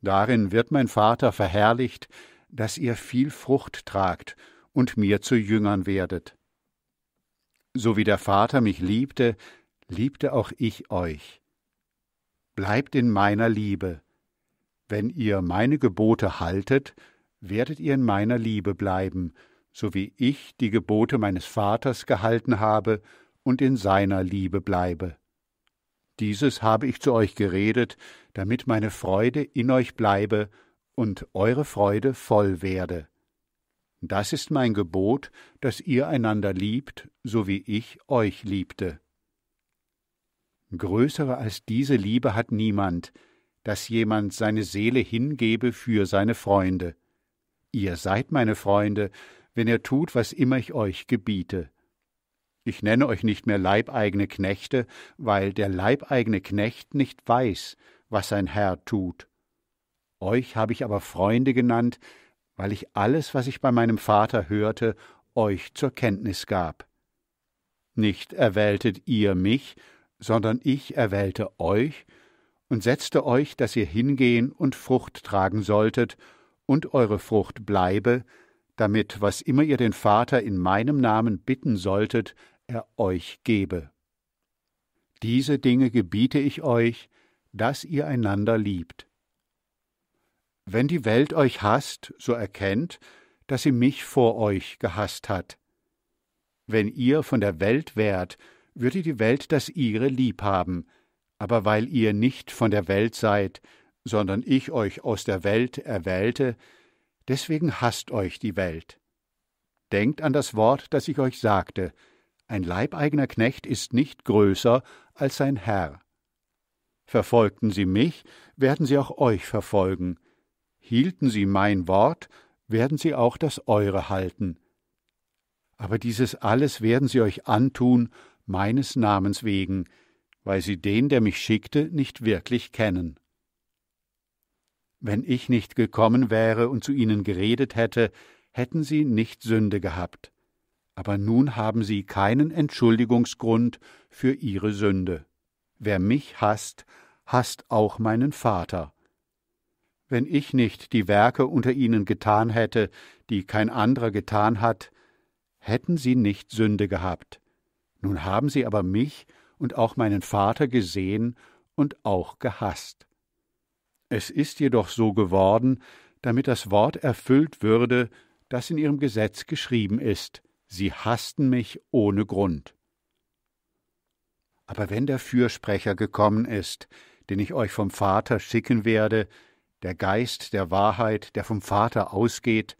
Darin wird mein Vater verherrlicht, dass ihr viel Frucht tragt und mir zu Jüngern werdet. So wie der Vater mich liebte, liebte auch ich euch. Bleibt in meiner Liebe. Wenn ihr meine Gebote haltet, werdet ihr in meiner Liebe bleiben, so wie ich die Gebote meines Vaters gehalten habe und in seiner Liebe bleibe. Dieses habe ich zu euch geredet, damit meine Freude in euch bleibe und eure Freude voll werde. Das ist mein Gebot, dass ihr einander liebt, so wie ich euch liebte. Größere als diese Liebe hat niemand, dass jemand seine Seele hingebe für seine Freunde. Ihr seid meine Freunde, wenn ihr tut, was immer ich euch gebiete. Ich nenne euch nicht mehr leibeigene Knechte, weil der leibeigene Knecht nicht weiß, was sein Herr tut. Euch habe ich aber Freunde genannt, weil ich alles, was ich bei meinem Vater hörte, euch zur Kenntnis gab. Nicht erwähltet ihr mich, sondern ich erwählte euch und setzte euch, dass ihr hingehen und Frucht tragen solltet und eure Frucht bleibe, damit, was immer ihr den Vater in meinem Namen bitten solltet, er euch gebe. Diese Dinge gebiete ich euch, dass ihr einander liebt. Wenn die Welt euch hasst, so erkennt, dass sie mich vor euch gehasst hat. Wenn ihr von der Welt wärt, würde die Welt das ihre lieb haben, aber weil ihr nicht von der Welt seid, sondern ich euch aus der Welt erwählte, deswegen hasst euch die Welt. Denkt an das Wort, das ich euch sagte, ein leibeigener Knecht ist nicht größer als sein Herr. Verfolgten sie mich, werden sie auch euch verfolgen, Hielten sie mein Wort, werden sie auch das eure halten. Aber dieses alles werden sie euch antun, meines Namens wegen, weil sie den, der mich schickte, nicht wirklich kennen. Wenn ich nicht gekommen wäre und zu ihnen geredet hätte, hätten sie nicht Sünde gehabt. Aber nun haben sie keinen Entschuldigungsgrund für ihre Sünde. Wer mich hasst, hasst auch meinen Vater wenn ich nicht die Werke unter ihnen getan hätte, die kein anderer getan hat, hätten sie nicht Sünde gehabt. Nun haben sie aber mich und auch meinen Vater gesehen und auch gehasst. Es ist jedoch so geworden, damit das Wort erfüllt würde, das in ihrem Gesetz geschrieben ist, sie hassten mich ohne Grund. Aber wenn der Fürsprecher gekommen ist, den ich euch vom Vater schicken werde, der Geist der Wahrheit, der vom Vater ausgeht,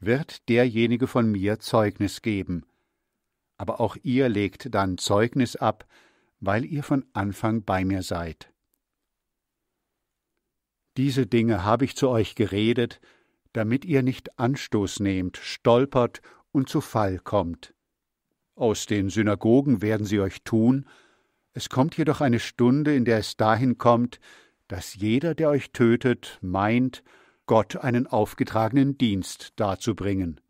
wird derjenige von mir Zeugnis geben. Aber auch ihr legt dann Zeugnis ab, weil ihr von Anfang bei mir seid. Diese Dinge habe ich zu euch geredet, damit ihr nicht Anstoß nehmt, stolpert und zu Fall kommt. Aus den Synagogen werden sie euch tun, es kommt jedoch eine Stunde, in der es dahin kommt, dass jeder, der euch tötet, meint, Gott einen aufgetragenen Dienst darzubringen.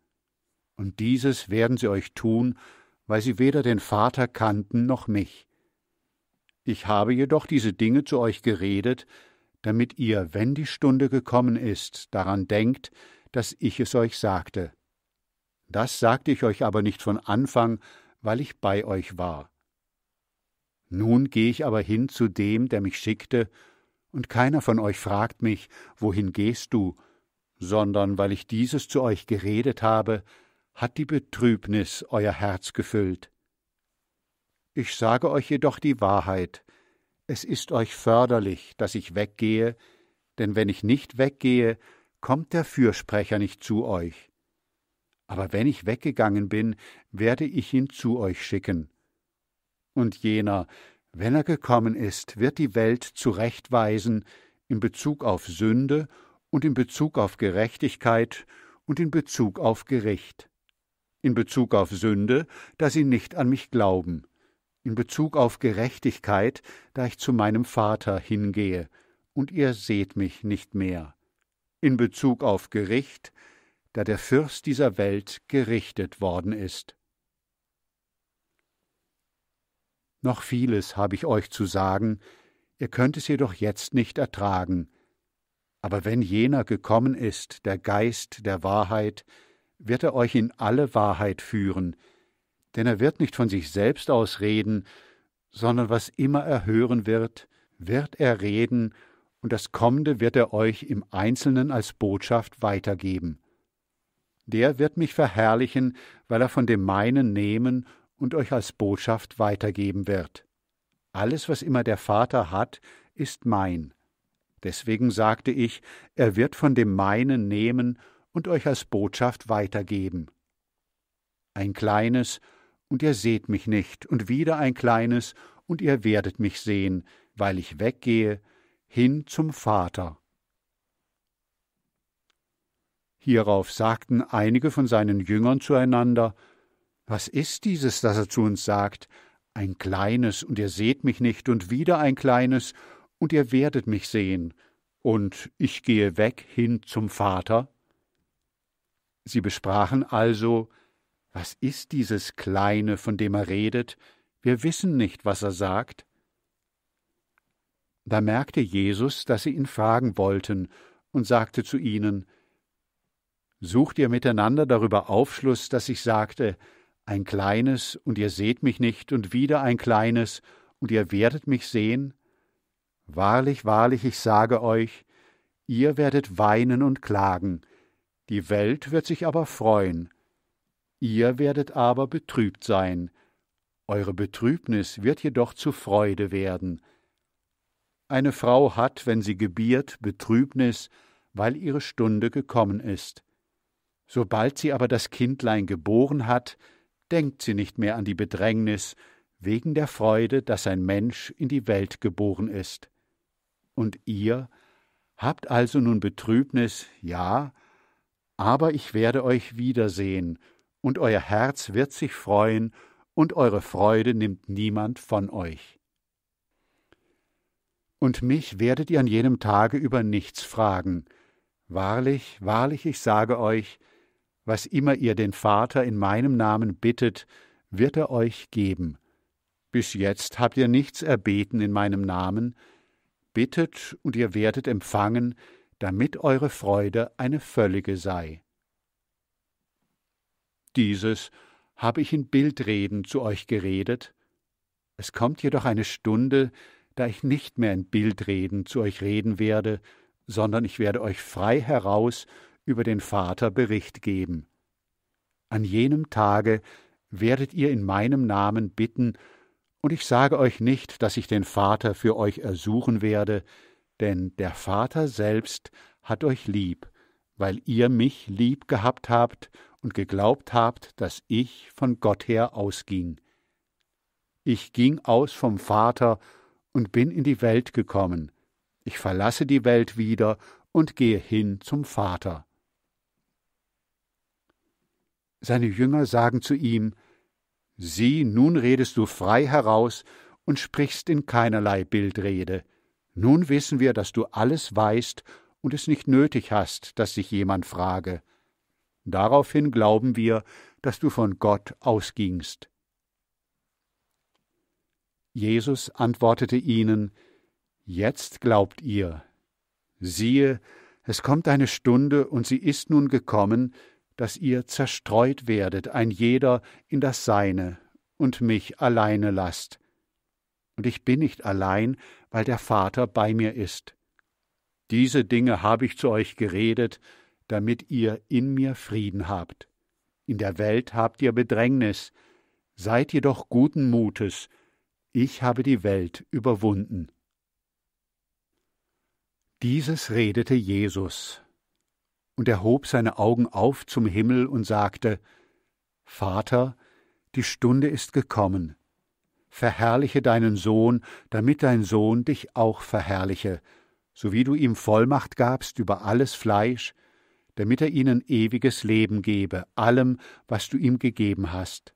Und dieses werden sie euch tun, weil sie weder den Vater kannten noch mich. Ich habe jedoch diese Dinge zu euch geredet, damit ihr, wenn die Stunde gekommen ist, daran denkt, dass ich es euch sagte. Das sagte ich euch aber nicht von Anfang, weil ich bei euch war. Nun gehe ich aber hin zu dem, der mich schickte, und keiner von euch fragt mich, wohin gehst du, sondern weil ich dieses zu euch geredet habe, hat die Betrübnis euer Herz gefüllt. Ich sage euch jedoch die Wahrheit, es ist euch förderlich, dass ich weggehe, denn wenn ich nicht weggehe, kommt der Fürsprecher nicht zu euch. Aber wenn ich weggegangen bin, werde ich ihn zu euch schicken. Und jener, wenn er gekommen ist, wird die Welt zurechtweisen in Bezug auf Sünde und in Bezug auf Gerechtigkeit und in Bezug auf Gericht. In Bezug auf Sünde, da sie nicht an mich glauben. In Bezug auf Gerechtigkeit, da ich zu meinem Vater hingehe, und ihr seht mich nicht mehr. In Bezug auf Gericht, da der Fürst dieser Welt gerichtet worden ist. Noch vieles habe ich euch zu sagen, ihr könnt es jedoch jetzt nicht ertragen. Aber wenn jener gekommen ist, der Geist der Wahrheit, wird er euch in alle Wahrheit führen, denn er wird nicht von sich selbst aus reden, sondern was immer er hören wird, wird er reden, und das Kommende wird er euch im Einzelnen als Botschaft weitergeben. Der wird mich verherrlichen, weil er von dem meinen nehmen und euch als Botschaft weitergeben wird. Alles, was immer der Vater hat, ist mein. Deswegen sagte ich, er wird von dem meinen nehmen und euch als Botschaft weitergeben. Ein kleines, und ihr seht mich nicht, und wieder ein kleines, und ihr werdet mich sehen, weil ich weggehe, hin zum Vater. Hierauf sagten einige von seinen Jüngern zueinander, was ist dieses, das er zu uns sagt? Ein kleines, und ihr seht mich nicht, und wieder ein kleines, und ihr werdet mich sehen, und ich gehe weg hin zum Vater? Sie besprachen also, was ist dieses Kleine, von dem er redet? Wir wissen nicht, was er sagt. Da merkte Jesus, dass sie ihn fragen wollten, und sagte zu ihnen, Sucht ihr miteinander darüber Aufschluss, dass ich sagte, ein kleines, und ihr seht mich nicht, und wieder ein kleines, und ihr werdet mich sehen? Wahrlich, wahrlich, ich sage euch, ihr werdet weinen und klagen, die Welt wird sich aber freuen, ihr werdet aber betrübt sein, eure Betrübnis wird jedoch zu Freude werden. Eine Frau hat, wenn sie gebiert, Betrübnis, weil ihre Stunde gekommen ist. Sobald sie aber das Kindlein geboren hat, denkt sie nicht mehr an die Bedrängnis, wegen der Freude, dass ein Mensch in die Welt geboren ist. Und ihr habt also nun Betrübnis, ja, aber ich werde euch wiedersehen, und euer Herz wird sich freuen, und eure Freude nimmt niemand von euch. Und mich werdet ihr an jenem Tage über nichts fragen. Wahrlich, wahrlich, ich sage euch, was immer ihr den Vater in meinem Namen bittet, wird er euch geben. Bis jetzt habt ihr nichts erbeten in meinem Namen. Bittet und ihr werdet empfangen, damit eure Freude eine völlige sei. Dieses habe ich in Bildreden zu euch geredet. Es kommt jedoch eine Stunde, da ich nicht mehr in Bildreden zu euch reden werde, sondern ich werde euch frei heraus über den Vater Bericht geben. An jenem Tage werdet ihr in meinem Namen bitten, und ich sage euch nicht, dass ich den Vater für euch ersuchen werde, denn der Vater selbst hat euch lieb, weil ihr mich lieb gehabt habt und geglaubt habt, dass ich von Gott her ausging. Ich ging aus vom Vater und bin in die Welt gekommen. Ich verlasse die Welt wieder und gehe hin zum Vater. Seine Jünger sagen zu ihm, Sieh, nun redest du frei heraus und sprichst in keinerlei Bildrede. Nun wissen wir, dass du alles weißt und es nicht nötig hast, dass sich jemand frage. Daraufhin glauben wir, dass du von Gott ausgingst. Jesus antwortete ihnen, Jetzt glaubt ihr. Siehe, es kommt eine Stunde, und sie ist nun gekommen, dass ihr zerstreut werdet, ein jeder in das Seine, und mich alleine lasst. Und ich bin nicht allein, weil der Vater bei mir ist. Diese Dinge habe ich zu euch geredet, damit ihr in mir Frieden habt. In der Welt habt ihr Bedrängnis, seid jedoch guten Mutes, ich habe die Welt überwunden. Dieses redete Jesus, und er hob seine Augen auf zum Himmel und sagte Vater, die Stunde ist gekommen. Verherrliche deinen Sohn, damit dein Sohn dich auch verherrliche, so wie du ihm Vollmacht gabst über alles Fleisch, damit er ihnen ewiges Leben gebe, allem, was du ihm gegeben hast.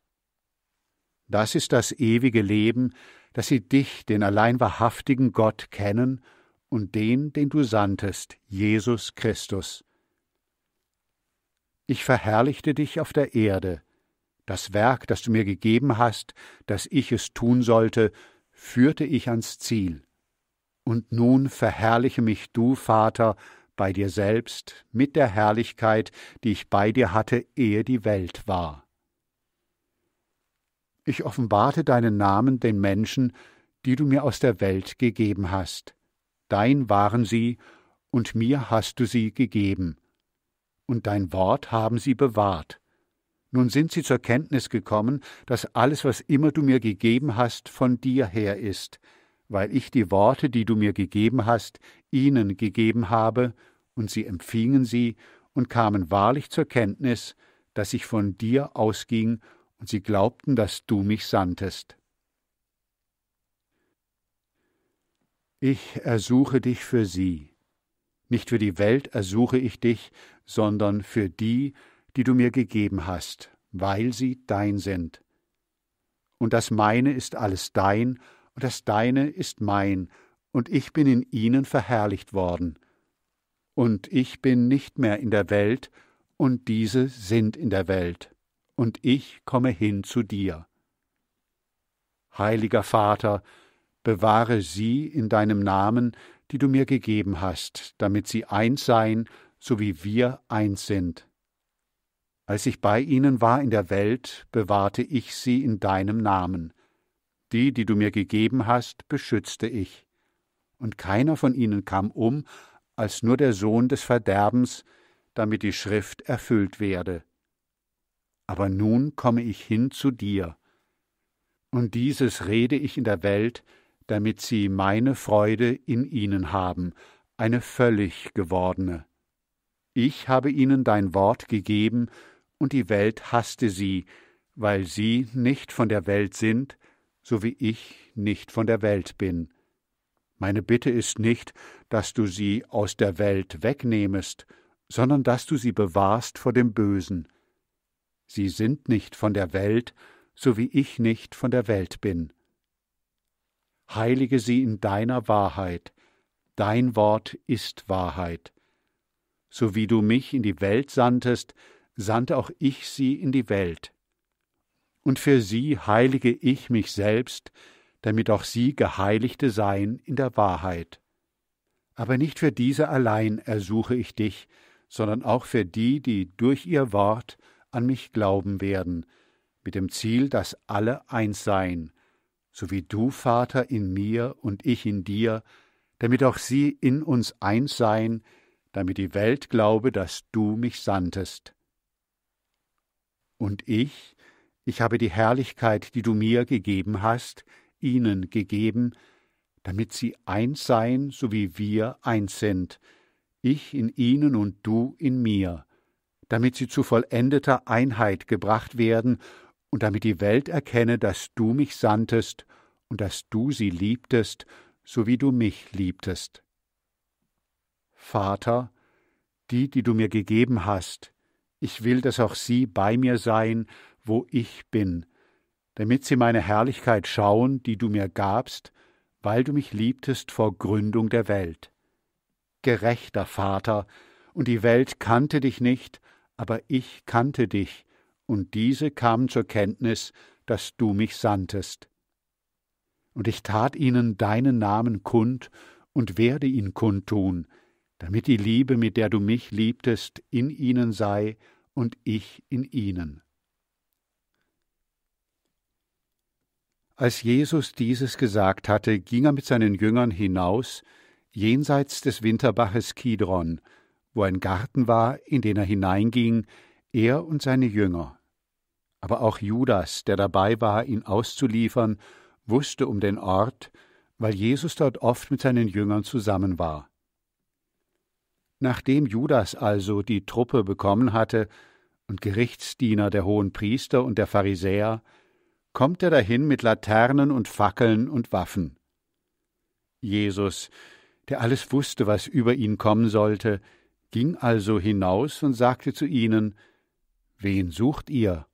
Das ist das ewige Leben, dass sie dich, den allein wahrhaftigen Gott, kennen und den, den du sandtest, Jesus Christus ich verherrlichte dich auf der Erde. Das Werk, das du mir gegeben hast, dass ich es tun sollte, führte ich ans Ziel. Und nun verherrliche mich du, Vater, bei dir selbst mit der Herrlichkeit, die ich bei dir hatte, ehe die Welt war. Ich offenbarte deinen Namen den Menschen, die du mir aus der Welt gegeben hast. Dein waren sie, und mir hast du sie gegeben, und dein Wort haben sie bewahrt. Nun sind sie zur Kenntnis gekommen, dass alles, was immer du mir gegeben hast, von dir her ist, weil ich die Worte, die du mir gegeben hast, ihnen gegeben habe, und sie empfingen sie und kamen wahrlich zur Kenntnis, dass ich von dir ausging, und sie glaubten, dass du mich sandtest. Ich ersuche dich für sie, nicht für die Welt ersuche ich dich, sondern für die, die du mir gegeben hast, weil sie dein sind. Und das meine ist alles dein, und das deine ist mein, und ich bin in ihnen verherrlicht worden. Und ich bin nicht mehr in der Welt, und diese sind in der Welt, und ich komme hin zu dir. Heiliger Vater, bewahre sie in deinem Namen, die du mir gegeben hast, damit sie eins seien, so wie wir eins sind. Als ich bei ihnen war in der Welt, bewahrte ich sie in deinem Namen. Die, die du mir gegeben hast, beschützte ich. Und keiner von ihnen kam um, als nur der Sohn des Verderbens, damit die Schrift erfüllt werde. Aber nun komme ich hin zu dir. Und dieses rede ich in der Welt, damit sie meine Freude in ihnen haben, eine völlig gewordene. Ich habe ihnen dein Wort gegeben, und die Welt hasste sie, weil sie nicht von der Welt sind, so wie ich nicht von der Welt bin. Meine Bitte ist nicht, dass du sie aus der Welt wegnehmest, sondern dass du sie bewahrst vor dem Bösen. Sie sind nicht von der Welt, so wie ich nicht von der Welt bin heilige sie in deiner Wahrheit. Dein Wort ist Wahrheit. So wie du mich in die Welt sandtest, sandte auch ich sie in die Welt. Und für sie heilige ich mich selbst, damit auch sie Geheiligte seien in der Wahrheit. Aber nicht für diese allein ersuche ich dich, sondern auch für die, die durch ihr Wort an mich glauben werden, mit dem Ziel, dass alle eins seien, so wie du, Vater, in mir und ich in dir, damit auch sie in uns eins seien, damit die Welt glaube, dass du mich sandest. Und ich, ich habe die Herrlichkeit, die du mir gegeben hast, ihnen gegeben, damit sie eins seien, so wie wir eins sind, ich in ihnen und du in mir, damit sie zu vollendeter Einheit gebracht werden und damit die Welt erkenne, dass du mich sandtest und dass du sie liebtest, so wie du mich liebtest. Vater, die, die du mir gegeben hast, ich will, dass auch sie bei mir sein, wo ich bin, damit sie meine Herrlichkeit schauen, die du mir gabst, weil du mich liebtest vor Gründung der Welt. Gerechter Vater, und die Welt kannte dich nicht, aber ich kannte dich, und diese kamen zur Kenntnis, dass du mich sandtest. Und ich tat ihnen deinen Namen kund und werde ihn kundtun, damit die Liebe, mit der du mich liebtest, in ihnen sei und ich in ihnen. Als Jesus dieses gesagt hatte, ging er mit seinen Jüngern hinaus, jenseits des Winterbaches Kidron, wo ein Garten war, in den er hineinging, er und seine Jünger. Aber auch Judas, der dabei war, ihn auszuliefern, wusste um den Ort, weil Jesus dort oft mit seinen Jüngern zusammen war. Nachdem Judas also die Truppe bekommen hatte und Gerichtsdiener der hohen Priester und der Pharisäer, kommt er dahin mit Laternen und Fackeln und Waffen. Jesus, der alles wusste, was über ihn kommen sollte, ging also hinaus und sagte zu ihnen, Wen sucht ihr?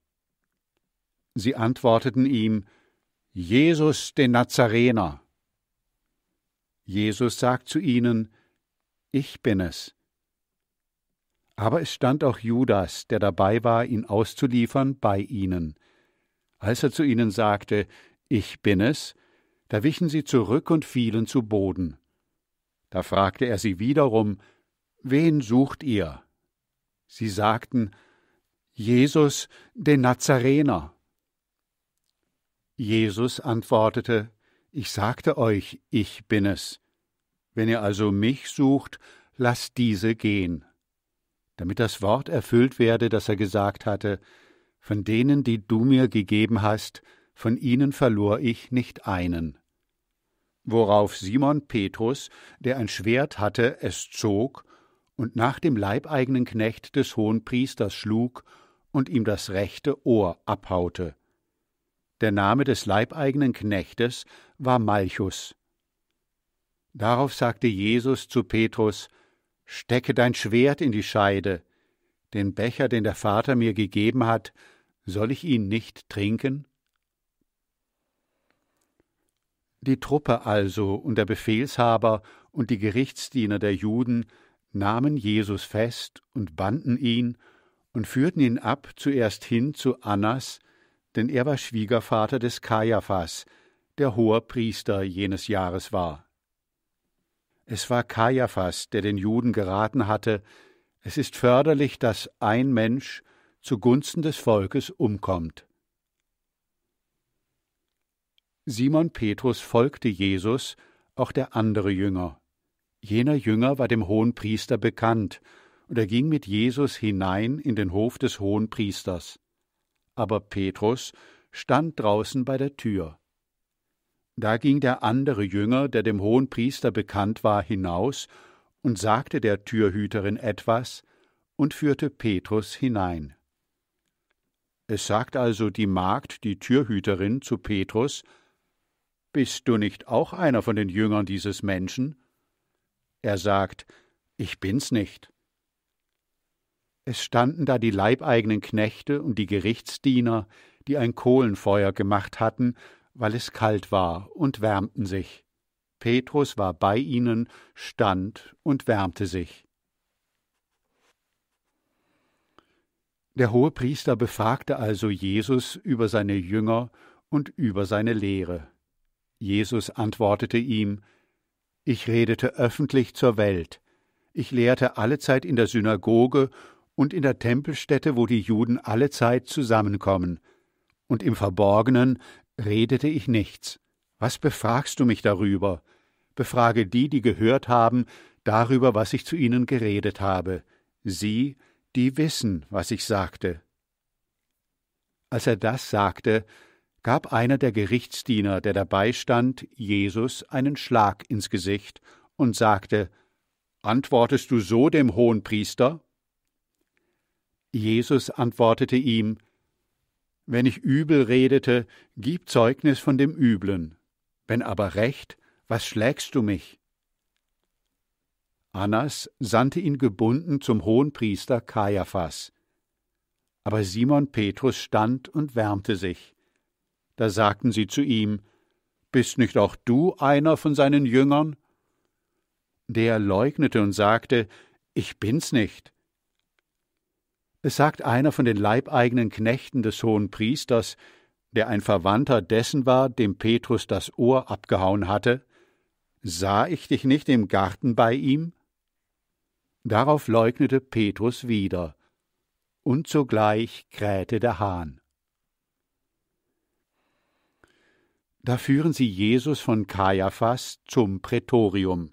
Sie antworteten ihm, Jesus den Nazarener. Jesus sagt zu ihnen, Ich bin es. Aber es stand auch Judas, der dabei war, ihn auszuliefern, bei ihnen. Als er zu ihnen sagte, Ich bin es, da wichen sie zurück und fielen zu Boden. Da fragte er sie wiederum, Wen sucht ihr? Sie sagten, Jesus den Nazarener. Jesus antwortete, Ich sagte euch, ich bin es. Wenn ihr also mich sucht, lasst diese gehen. Damit das Wort erfüllt werde, das er gesagt hatte, Von denen, die du mir gegeben hast, von ihnen verlor ich nicht einen. Worauf Simon Petrus, der ein Schwert hatte, es zog und nach dem leibeigenen Knecht des Hohenpriesters schlug und ihm das rechte Ohr abhaute. Der Name des leibeigenen Knechtes war Malchus. Darauf sagte Jesus zu Petrus Stecke dein Schwert in die Scheide, den Becher, den der Vater mir gegeben hat, soll ich ihn nicht trinken? Die Truppe also und der Befehlshaber und die Gerichtsdiener der Juden nahmen Jesus fest und banden ihn und führten ihn ab zuerst hin zu Annas, denn er war Schwiegervater des Kaiaphas, der hoher Priester jenes Jahres war. Es war Kaiaphas, der den Juden geraten hatte, es ist förderlich, dass ein Mensch zugunsten des Volkes umkommt. Simon Petrus folgte Jesus, auch der andere Jünger. Jener Jünger war dem Hohenpriester bekannt und er ging mit Jesus hinein in den Hof des Hohenpriesters. Aber Petrus stand draußen bei der Tür. Da ging der andere Jünger, der dem Hohenpriester bekannt war, hinaus und sagte der Türhüterin etwas und führte Petrus hinein. Es sagt also die Magd, die Türhüterin, zu Petrus Bist du nicht auch einer von den Jüngern dieses Menschen? Er sagt Ich bin's nicht. Es standen da die leibeigenen Knechte und die Gerichtsdiener, die ein Kohlenfeuer gemacht hatten, weil es kalt war, und wärmten sich. Petrus war bei ihnen, stand und wärmte sich. Der Hohepriester befragte also Jesus über seine Jünger und über seine Lehre. Jesus antwortete ihm Ich redete öffentlich zur Welt, ich lehrte allezeit in der Synagoge und in der Tempelstätte, wo die Juden alle Zeit zusammenkommen. Und im Verborgenen redete ich nichts. Was befragst du mich darüber? Befrage die, die gehört haben, darüber, was ich zu ihnen geredet habe. Sie, die wissen, was ich sagte. Als er das sagte, gab einer der Gerichtsdiener, der dabei stand, Jesus einen Schlag ins Gesicht und sagte Antwortest du so dem Hohenpriester? Jesus antwortete ihm Wenn ich übel redete, gib Zeugnis von dem Üblen, wenn aber recht, was schlägst du mich? Annas sandte ihn gebunden zum Hohenpriester Kaiaphas. Aber Simon Petrus stand und wärmte sich. Da sagten sie zu ihm, Bist nicht auch du einer von seinen Jüngern? Der leugnete und sagte, Ich bin's nicht. Es sagt einer von den leibeigenen Knechten des hohen Priesters, der ein Verwandter dessen war, dem Petrus das Ohr abgehauen hatte, Sah ich dich nicht im Garten bei ihm? Darauf leugnete Petrus wieder, und sogleich krähte der Hahn. Da führen sie Jesus von Kaiaphas zum Prätorium.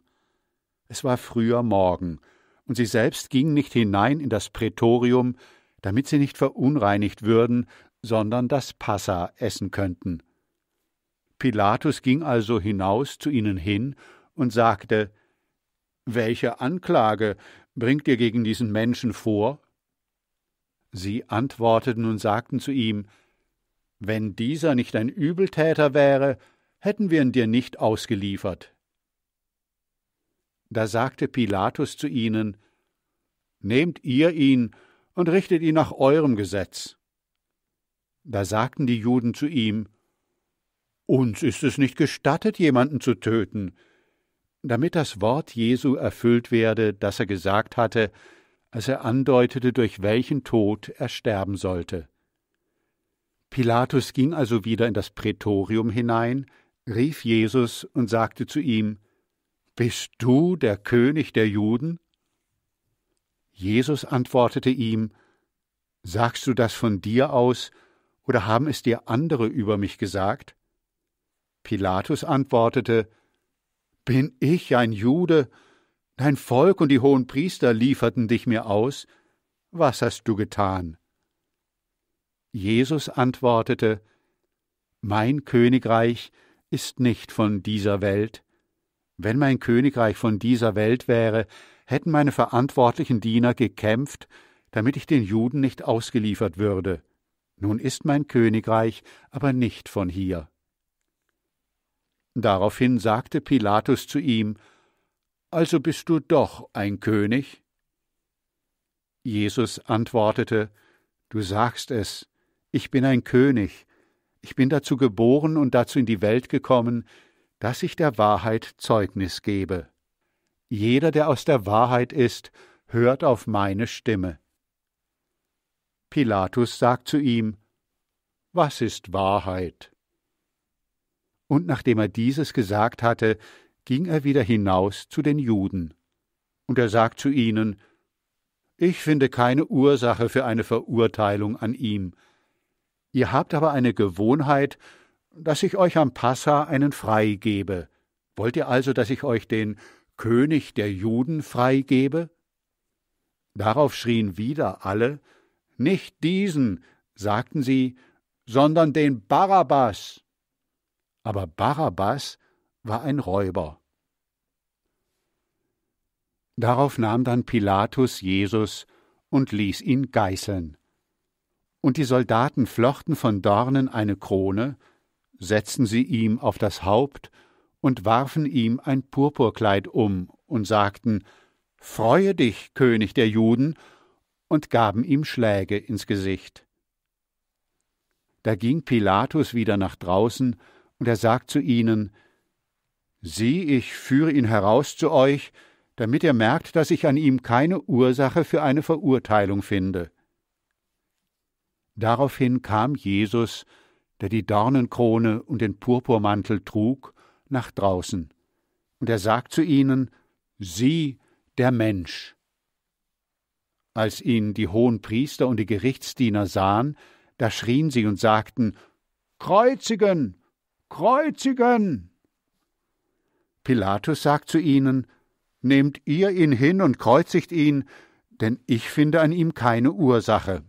Es war früher Morgen, und sie selbst ging nicht hinein in das Prätorium, damit sie nicht verunreinigt würden, sondern das Passa essen könnten. Pilatus ging also hinaus zu ihnen hin und sagte Welche Anklage bringt ihr gegen diesen Menschen vor? Sie antworteten und sagten zu ihm Wenn dieser nicht ein Übeltäter wäre, hätten wir ihn dir nicht ausgeliefert. Da sagte Pilatus zu ihnen, Nehmt ihr ihn und richtet ihn nach eurem Gesetz. Da sagten die Juden zu ihm, Uns ist es nicht gestattet, jemanden zu töten, damit das Wort Jesu erfüllt werde, das er gesagt hatte, als er andeutete, durch welchen Tod er sterben sollte. Pilatus ging also wieder in das Prätorium hinein, rief Jesus und sagte zu ihm bist du der König der Juden? Jesus antwortete ihm, Sagst du das von dir aus, oder haben es dir andere über mich gesagt? Pilatus antwortete, Bin ich ein Jude? Dein Volk und die hohen Priester lieferten dich mir aus. Was hast du getan? Jesus antwortete, Mein Königreich ist nicht von dieser Welt. Wenn mein Königreich von dieser Welt wäre, hätten meine verantwortlichen Diener gekämpft, damit ich den Juden nicht ausgeliefert würde. Nun ist mein Königreich aber nicht von hier. Daraufhin sagte Pilatus zu ihm Also bist du doch ein König? Jesus antwortete Du sagst es, ich bin ein König, ich bin dazu geboren und dazu in die Welt gekommen, dass ich der Wahrheit Zeugnis gebe. Jeder, der aus der Wahrheit ist, hört auf meine Stimme. Pilatus sagt zu ihm, Was ist Wahrheit? Und nachdem er dieses gesagt hatte, ging er wieder hinaus zu den Juden. Und er sagt zu ihnen, Ich finde keine Ursache für eine Verurteilung an ihm. Ihr habt aber eine Gewohnheit, dass ich euch am Passa einen freigebe. Wollt ihr also, dass ich euch den König der Juden freigebe? Darauf schrien wieder alle, nicht diesen, sagten sie, sondern den Barabbas. Aber Barabbas war ein Räuber. Darauf nahm dann Pilatus Jesus und ließ ihn geißeln. Und die Soldaten flochten von Dornen eine Krone setzten sie ihm auf das Haupt und warfen ihm ein Purpurkleid um und sagten Freue dich, König der Juden, und gaben ihm Schläge ins Gesicht. Da ging Pilatus wieder nach draußen, und er sagt zu ihnen Sieh, ich führe ihn heraus zu euch, damit ihr merkt, dass ich an ihm keine Ursache für eine Verurteilung finde. Daraufhin kam Jesus der die Dornenkrone und den Purpurmantel trug, nach draußen. Und er sagt zu ihnen, Sieh der Mensch. Als ihn die hohen Priester und die Gerichtsdiener sahen, da schrien sie und sagten, Kreuzigen, kreuzigen! Pilatus sagt zu ihnen, Nehmt ihr ihn hin und kreuzigt ihn, denn ich finde an ihm keine Ursache.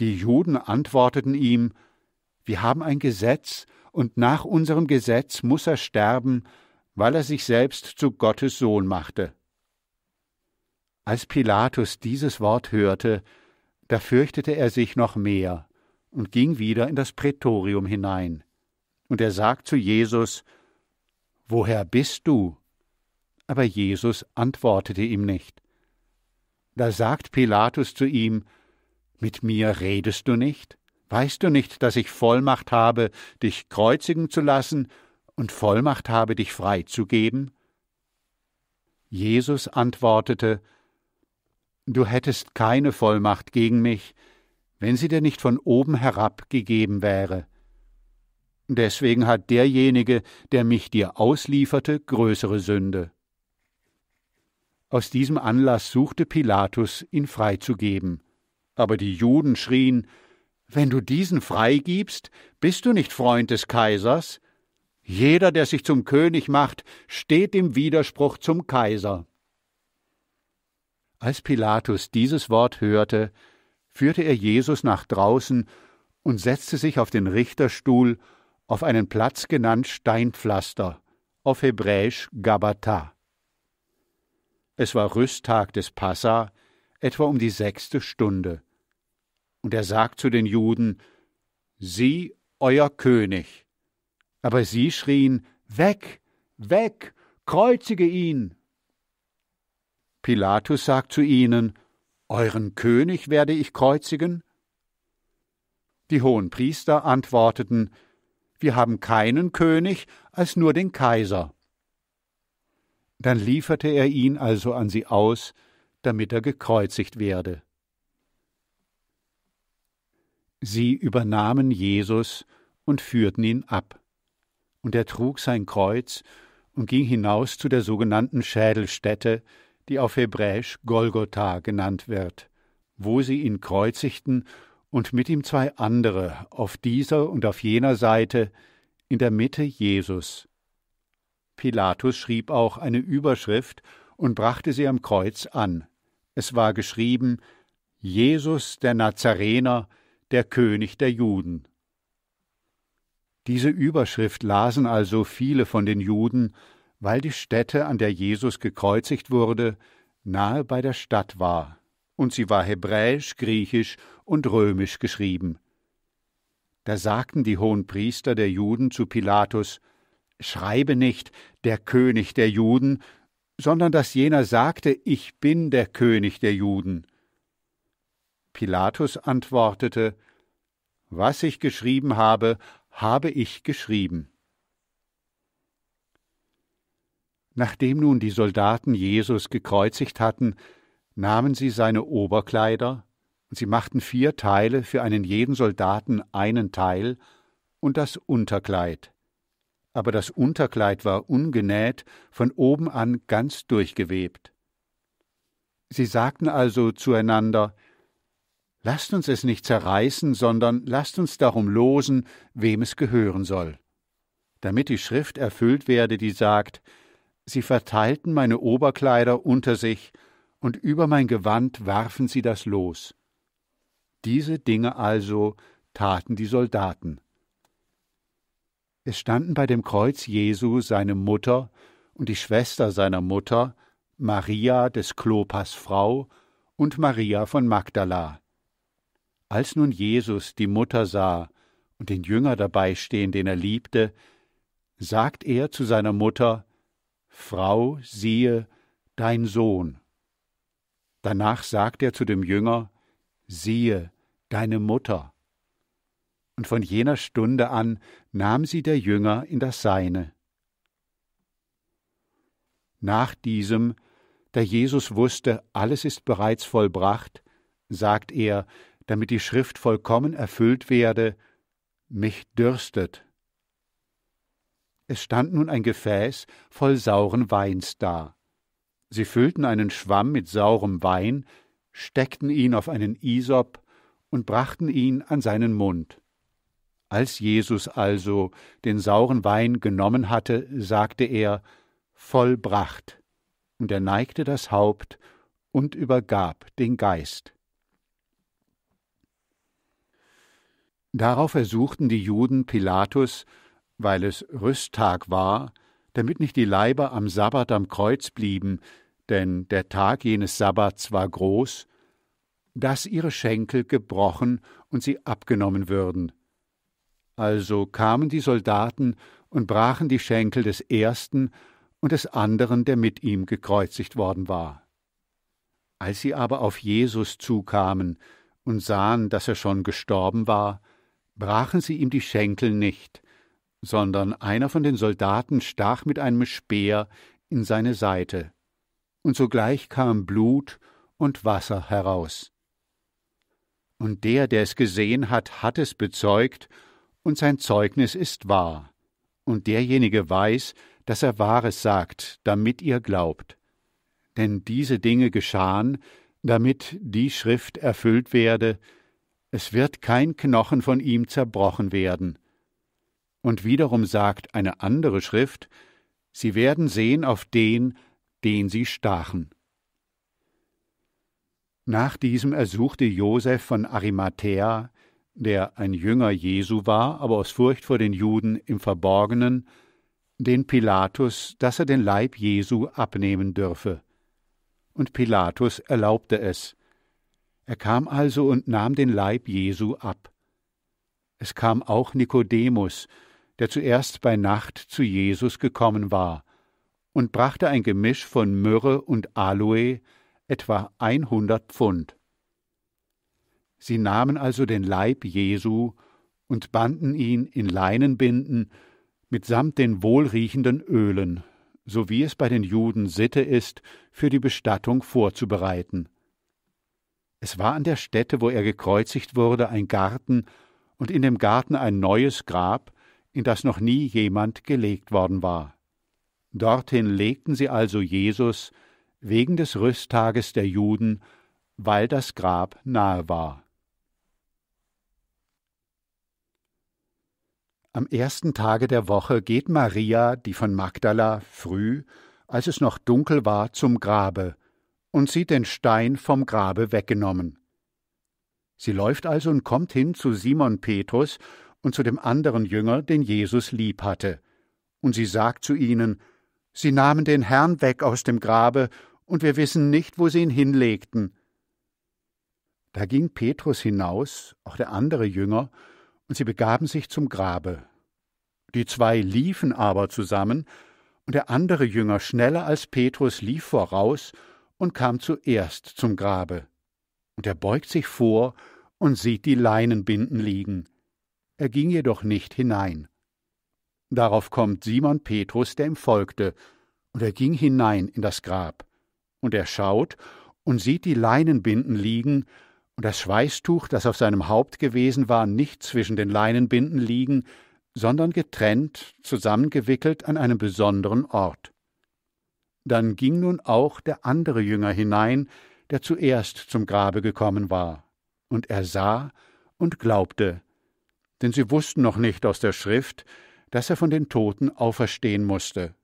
Die Juden antworteten ihm, wir haben ein Gesetz, und nach unserem Gesetz muss er sterben, weil er sich selbst zu Gottes Sohn machte. Als Pilatus dieses Wort hörte, da fürchtete er sich noch mehr und ging wieder in das Prätorium hinein. Und er sagt zu Jesus, Woher bist du? Aber Jesus antwortete ihm nicht. Da sagt Pilatus zu ihm, Mit mir redest du nicht? Weißt du nicht, dass ich Vollmacht habe, dich kreuzigen zu lassen und Vollmacht habe, dich freizugeben? Jesus antwortete Du hättest keine Vollmacht gegen mich, wenn sie dir nicht von oben herab gegeben wäre. Deswegen hat derjenige, der mich dir auslieferte, größere Sünde. Aus diesem Anlass suchte Pilatus, ihn freizugeben. Aber die Juden schrien wenn du diesen freigibst, bist du nicht Freund des Kaisers. Jeder, der sich zum König macht, steht im Widerspruch zum Kaiser. Als Pilatus dieses Wort hörte, führte er Jesus nach draußen und setzte sich auf den Richterstuhl auf einen Platz genannt Steinpflaster, auf Hebräisch Gabbatah. Es war Rüsttag des Passa, etwa um die sechste Stunde. Und er sagt zu den Juden, Sie, euer König. Aber sie schrien, Weg, weg, kreuzige ihn. Pilatus sagt zu ihnen, Euren König werde ich kreuzigen? Die hohen Priester antworteten, Wir haben keinen König als nur den Kaiser. Dann lieferte er ihn also an sie aus, damit er gekreuzigt werde. Sie übernahmen Jesus und führten ihn ab. Und er trug sein Kreuz und ging hinaus zu der sogenannten Schädelstätte, die auf Hebräisch Golgotha genannt wird, wo sie ihn kreuzigten und mit ihm zwei andere auf dieser und auf jener Seite, in der Mitte Jesus. Pilatus schrieb auch eine Überschrift und brachte sie am Kreuz an. Es war geschrieben Jesus der Nazarener, der König der Juden. Diese Überschrift lasen also viele von den Juden, weil die Stätte, an der Jesus gekreuzigt wurde, nahe bei der Stadt war, und sie war hebräisch, griechisch und römisch geschrieben. Da sagten die hohen Priester der Juden zu Pilatus, Schreibe nicht der König der Juden, sondern dass jener sagte, ich bin der König der Juden. Pilatus antwortete Was ich geschrieben habe, habe ich geschrieben. Nachdem nun die Soldaten Jesus gekreuzigt hatten, nahmen sie seine Oberkleider, und sie machten vier Teile für einen jeden Soldaten einen Teil und das Unterkleid. Aber das Unterkleid war ungenäht, von oben an ganz durchgewebt. Sie sagten also zueinander Lasst uns es nicht zerreißen, sondern lasst uns darum losen, wem es gehören soll. Damit die Schrift erfüllt werde, die sagt, Sie verteilten meine Oberkleider unter sich, und über mein Gewand warfen sie das Los. Diese Dinge also taten die Soldaten. Es standen bei dem Kreuz Jesu seine Mutter und die Schwester seiner Mutter, Maria des Klopas Frau und Maria von Magdala. Als nun Jesus die Mutter sah und den Jünger dabei stehen, den er liebte, sagt er zu seiner Mutter Frau, siehe, dein Sohn. Danach sagt er zu dem Jünger Siehe, deine Mutter. Und von jener Stunde an nahm sie der Jünger in das Seine. Nach diesem, da Jesus wusste, alles ist bereits vollbracht, sagt er, damit die Schrift vollkommen erfüllt werde, mich dürstet. Es stand nun ein Gefäß voll sauren Weins da. Sie füllten einen Schwamm mit saurem Wein, steckten ihn auf einen Isop und brachten ihn an seinen Mund. Als Jesus also den sauren Wein genommen hatte, sagte er Vollbracht, und er neigte das Haupt und übergab den Geist. Darauf ersuchten die Juden Pilatus, weil es Rüsttag war, damit nicht die Leiber am Sabbat am Kreuz blieben, denn der Tag jenes Sabbats war groß, dass ihre Schenkel gebrochen und sie abgenommen würden. Also kamen die Soldaten und brachen die Schenkel des ersten und des anderen, der mit ihm gekreuzigt worden war. Als sie aber auf Jesus zukamen und sahen, dass er schon gestorben war, brachen sie ihm die Schenkel nicht, sondern einer von den Soldaten stach mit einem Speer in seine Seite, und sogleich kam Blut und Wasser heraus. Und der, der es gesehen hat, hat es bezeugt, und sein Zeugnis ist wahr, und derjenige weiß, dass er Wahres sagt, damit ihr glaubt. Denn diese Dinge geschahen, damit die Schrift erfüllt werde, es wird kein Knochen von ihm zerbrochen werden. Und wiederum sagt eine andere Schrift, sie werden sehen auf den, den sie stachen. Nach diesem ersuchte Josef von Arimathea, der ein Jünger Jesu war, aber aus Furcht vor den Juden im Verborgenen, den Pilatus, dass er den Leib Jesu abnehmen dürfe. Und Pilatus erlaubte es. Er kam also und nahm den Leib Jesu ab. Es kam auch Nikodemus, der zuerst bei Nacht zu Jesus gekommen war, und brachte ein Gemisch von Myrrhe und Aloe, etwa 100 Pfund. Sie nahmen also den Leib Jesu und banden ihn in Leinenbinden mitsamt den wohlriechenden Ölen, so wie es bei den Juden Sitte ist, für die Bestattung vorzubereiten. Es war an der Stätte, wo er gekreuzigt wurde, ein Garten, und in dem Garten ein neues Grab, in das noch nie jemand gelegt worden war. Dorthin legten sie also Jesus wegen des Rüsttages der Juden, weil das Grab nahe war. Am ersten Tage der Woche geht Maria, die von Magdala, früh, als es noch dunkel war, zum Grabe, und sieht den Stein vom Grabe weggenommen. Sie läuft also und kommt hin zu Simon Petrus und zu dem anderen Jünger, den Jesus lieb hatte. Und sie sagt zu ihnen, Sie nahmen den Herrn weg aus dem Grabe, und wir wissen nicht, wo sie ihn hinlegten. Da ging Petrus hinaus, auch der andere Jünger, und sie begaben sich zum Grabe. Die zwei liefen aber zusammen, und der andere Jünger schneller als Petrus lief voraus und kam zuerst zum Grabe. Und er beugt sich vor und sieht die Leinenbinden liegen. Er ging jedoch nicht hinein. Darauf kommt Simon Petrus, der ihm folgte, und er ging hinein in das Grab. Und er schaut und sieht die Leinenbinden liegen, und das Schweißtuch, das auf seinem Haupt gewesen war, nicht zwischen den Leinenbinden liegen, sondern getrennt, zusammengewickelt an einem besonderen Ort. Dann ging nun auch der andere Jünger hinein, der zuerst zum Grabe gekommen war. Und er sah und glaubte. Denn sie wussten noch nicht aus der Schrift, dass er von den Toten auferstehen musste.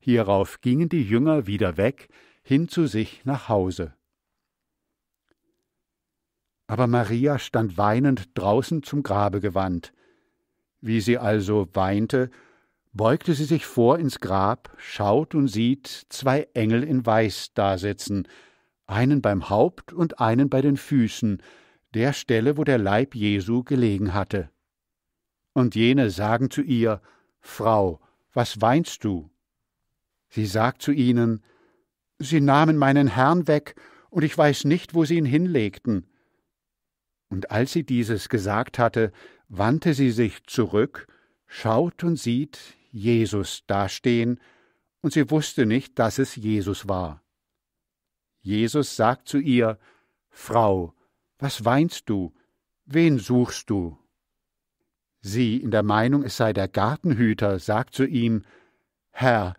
Hierauf gingen die Jünger wieder weg, hin zu sich nach Hause. Aber Maria stand weinend draußen zum Grabe gewandt. Wie sie also weinte beugte sie sich vor ins Grab, schaut und sieht zwei Engel in Weiß dasitzen, einen beim Haupt und einen bei den Füßen, der Stelle, wo der Leib Jesu gelegen hatte. Und jene sagen zu ihr, Frau, was weinst du? Sie sagt zu ihnen, Sie nahmen meinen Herrn weg, und ich weiß nicht, wo sie ihn hinlegten. Und als sie dieses gesagt hatte, wandte sie sich zurück, schaut und sieht, Jesus dastehen, und sie wusste nicht, dass es Jesus war. Jesus sagt zu ihr Frau, was weinst du? Wen suchst du? Sie, in der Meinung, es sei der Gartenhüter, sagt zu ihm Herr,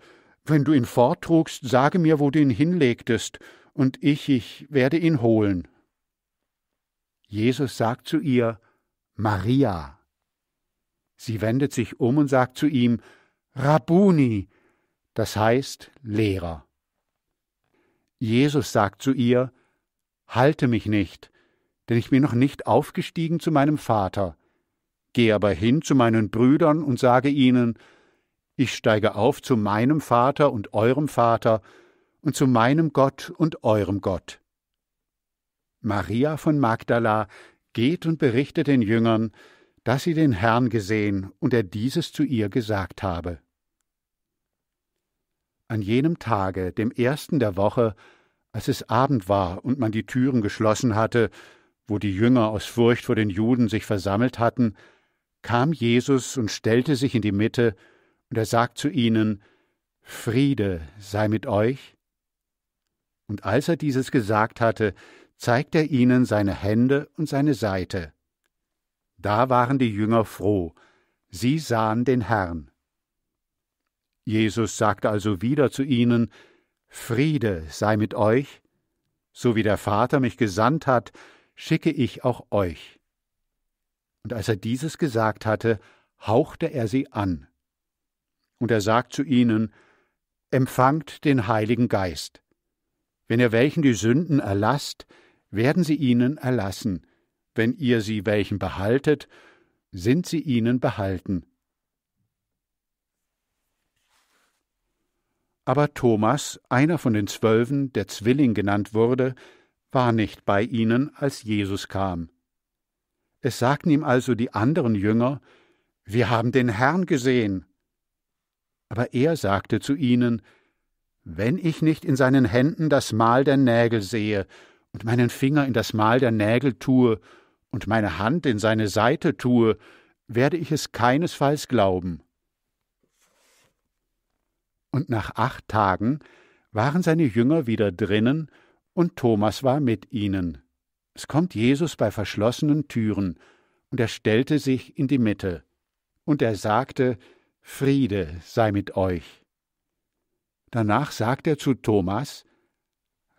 wenn du ihn forttrugst, sage mir, wo du ihn hinlegtest, und ich, ich werde ihn holen. Jesus sagt zu ihr Maria. Sie wendet sich um und sagt zu ihm Rabuni, das heißt Lehrer. Jesus sagt zu ihr, Halte mich nicht, denn ich bin noch nicht aufgestiegen zu meinem Vater. Geh aber hin zu meinen Brüdern und sage ihnen, ich steige auf zu meinem Vater und eurem Vater und zu meinem Gott und eurem Gott. Maria von Magdala geht und berichtet den Jüngern, dass sie den Herrn gesehen und er dieses zu ihr gesagt habe an jenem Tage, dem ersten der Woche, als es Abend war und man die Türen geschlossen hatte, wo die Jünger aus Furcht vor den Juden sich versammelt hatten, kam Jesus und stellte sich in die Mitte, und er sagt zu ihnen, Friede sei mit euch. Und als er dieses gesagt hatte, zeigt er ihnen seine Hände und seine Seite. Da waren die Jünger froh, sie sahen den Herrn. Jesus sagte also wieder zu ihnen, Friede sei mit euch, so wie der Vater mich gesandt hat, schicke ich auch euch. Und als er dieses gesagt hatte, hauchte er sie an. Und er sagt zu ihnen, Empfangt den Heiligen Geist. Wenn ihr welchen die Sünden erlasst, werden sie ihnen erlassen, wenn ihr sie welchen behaltet, sind sie ihnen behalten. Aber Thomas, einer von den Zwölfen, der Zwilling genannt wurde, war nicht bei ihnen, als Jesus kam. Es sagten ihm also die anderen Jünger, Wir haben den Herrn gesehen. Aber er sagte zu ihnen, Wenn ich nicht in seinen Händen das Mal der Nägel sehe und meinen Finger in das Mal der Nägel tue und meine Hand in seine Seite tue, werde ich es keinesfalls glauben und nach acht Tagen waren seine Jünger wieder drinnen und Thomas war mit ihnen. Es kommt Jesus bei verschlossenen Türen, und er stellte sich in die Mitte, und er sagte, Friede sei mit euch. Danach sagt er zu Thomas,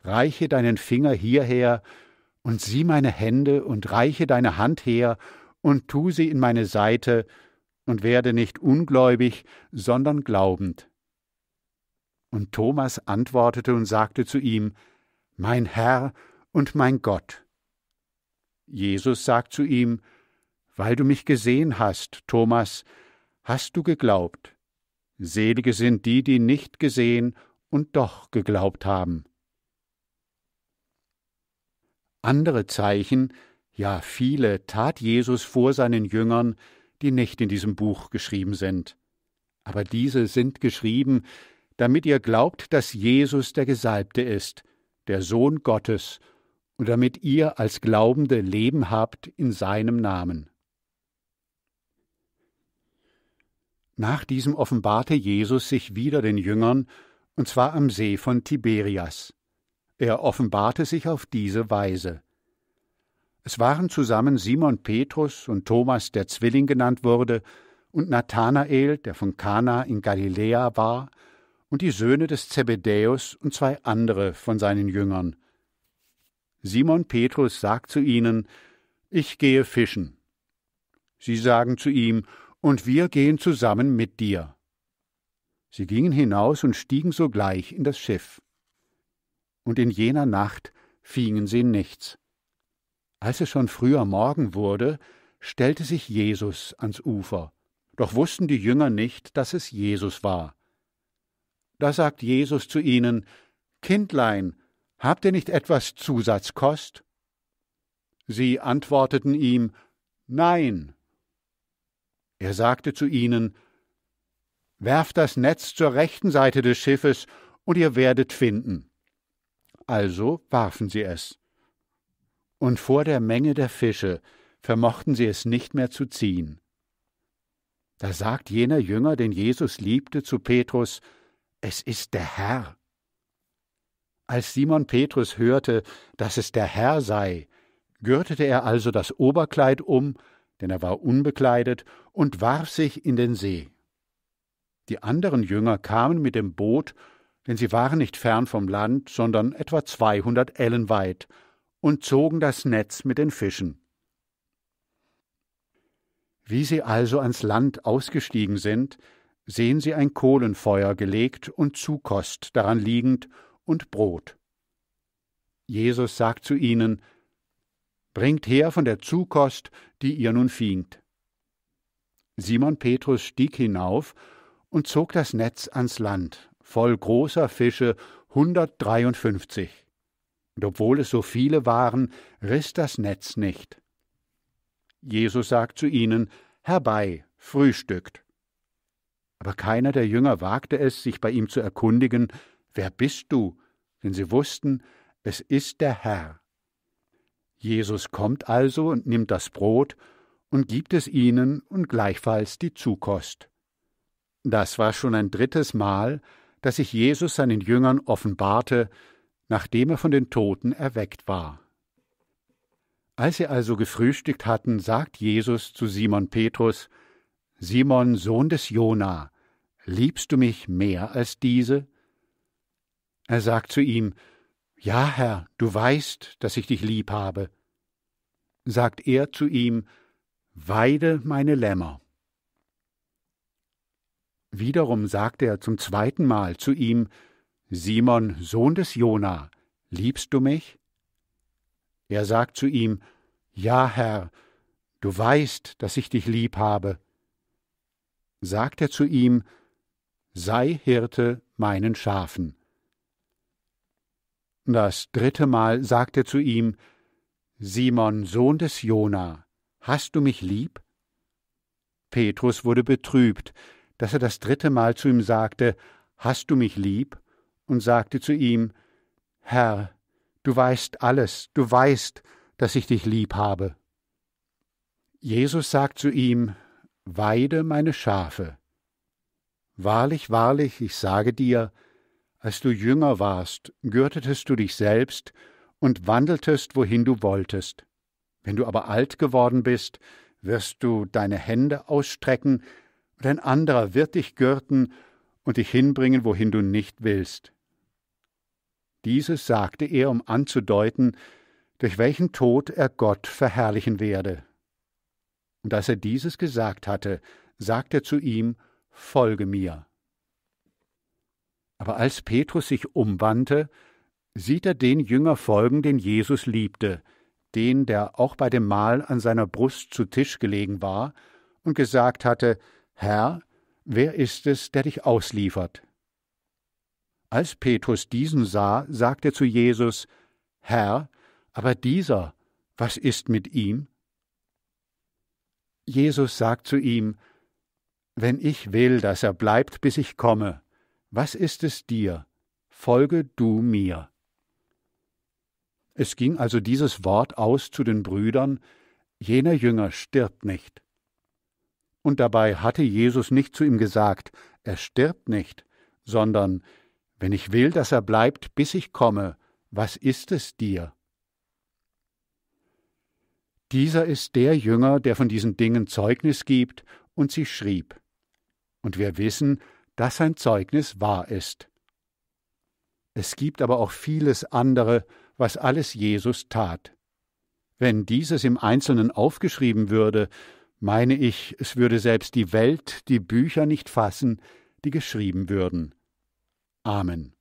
Reiche deinen Finger hierher, und sieh meine Hände, und reiche deine Hand her, und tu sie in meine Seite, und werde nicht ungläubig, sondern glaubend. Und Thomas antwortete und sagte zu ihm, Mein Herr und mein Gott. Jesus sagt zu ihm, Weil du mich gesehen hast, Thomas, hast du geglaubt. Selige sind die, die nicht gesehen und doch geglaubt haben. Andere Zeichen, ja viele, tat Jesus vor seinen Jüngern, die nicht in diesem Buch geschrieben sind. Aber diese sind geschrieben, damit ihr glaubt, dass Jesus der Gesalbte ist, der Sohn Gottes, und damit ihr als Glaubende Leben habt in seinem Namen. Nach diesem offenbarte Jesus sich wieder den Jüngern, und zwar am See von Tiberias. Er offenbarte sich auf diese Weise. Es waren zusammen Simon Petrus und Thomas, der Zwilling genannt wurde, und Nathanael, der von Kana in Galiläa war, und die Söhne des Zebedäus und zwei andere von seinen Jüngern. Simon Petrus sagt zu ihnen, Ich gehe fischen. Sie sagen zu ihm, Und wir gehen zusammen mit dir. Sie gingen hinaus und stiegen sogleich in das Schiff. Und in jener Nacht fingen sie nichts. Als es schon früher Morgen wurde, stellte sich Jesus ans Ufer, doch wussten die Jünger nicht, dass es Jesus war. Da sagt Jesus zu ihnen, Kindlein, habt ihr nicht etwas Zusatzkost? Sie antworteten ihm, Nein. Er sagte zu ihnen, Werft das Netz zur rechten Seite des Schiffes, und ihr werdet finden. Also warfen sie es. Und vor der Menge der Fische vermochten sie es nicht mehr zu ziehen. Da sagt jener Jünger, den Jesus liebte, zu Petrus es ist der Herr. Als Simon Petrus hörte, dass es der Herr sei, gürtete er also das Oberkleid um, denn er war unbekleidet, und warf sich in den See. Die anderen Jünger kamen mit dem Boot, denn sie waren nicht fern vom Land, sondern etwa zweihundert Ellen weit, und zogen das Netz mit den Fischen. Wie sie also ans Land ausgestiegen sind, sehen sie ein Kohlenfeuer gelegt und Zukost daran liegend und Brot. Jesus sagt zu ihnen, Bringt her von der Zukost, die ihr nun fingt. Simon Petrus stieg hinauf und zog das Netz ans Land, voll großer Fische, 153. Und obwohl es so viele waren, riss das Netz nicht. Jesus sagt zu ihnen, Herbei, frühstückt. Aber keiner der Jünger wagte es, sich bei ihm zu erkundigen, Wer bist du? Denn sie wussten, es ist der Herr. Jesus kommt also und nimmt das Brot und gibt es ihnen und gleichfalls die Zukost. Das war schon ein drittes Mal, dass sich Jesus seinen Jüngern offenbarte, nachdem er von den Toten erweckt war. Als sie also gefrühstückt hatten, sagt Jesus zu Simon Petrus, Simon, Sohn des Jona, liebst du mich mehr als diese? Er sagt zu ihm, Ja, Herr, du weißt, dass ich dich lieb habe. Sagt er zu ihm, Weide meine Lämmer. Wiederum sagt er zum zweiten Mal zu ihm, Simon, Sohn des Jona, liebst du mich? Er sagt zu ihm, Ja, Herr, du weißt, dass ich dich lieb habe sagt er zu ihm, Sei Hirte meinen Schafen. Das dritte Mal sagt er zu ihm, Simon, Sohn des Jona, hast du mich lieb? Petrus wurde betrübt, dass er das dritte Mal zu ihm sagte, Hast du mich lieb? und sagte zu ihm, Herr, du weißt alles, du weißt, dass ich dich lieb habe. Jesus sagt zu ihm, Weide meine Schafe. Wahrlich, wahrlich, ich sage dir, als du jünger warst, gürtetest du dich selbst und wandeltest, wohin du wolltest. Wenn du aber alt geworden bist, wirst du deine Hände ausstrecken, und ein anderer wird dich gürten und dich hinbringen, wohin du nicht willst. Dieses sagte er, um anzudeuten, durch welchen Tod er Gott verherrlichen werde. Und als er dieses gesagt hatte, sagte er zu ihm, Folge mir. Aber als Petrus sich umwandte, sieht er den Jünger folgen, den Jesus liebte, den, der auch bei dem Mahl an seiner Brust zu Tisch gelegen war und gesagt hatte, Herr, wer ist es, der dich ausliefert? Als Petrus diesen sah, sagte er zu Jesus, Herr, aber dieser, was ist mit ihm? Jesus sagt zu ihm, Wenn ich will, dass er bleibt, bis ich komme, was ist es dir? Folge du mir. Es ging also dieses Wort aus zu den Brüdern, jener Jünger stirbt nicht. Und dabei hatte Jesus nicht zu ihm gesagt, er stirbt nicht, sondern, wenn ich will, dass er bleibt, bis ich komme, was ist es dir? Dieser ist der Jünger, der von diesen Dingen Zeugnis gibt und sie schrieb. Und wir wissen, dass sein Zeugnis wahr ist. Es gibt aber auch vieles andere, was alles Jesus tat. Wenn dieses im Einzelnen aufgeschrieben würde, meine ich, es würde selbst die Welt die Bücher nicht fassen, die geschrieben würden. Amen.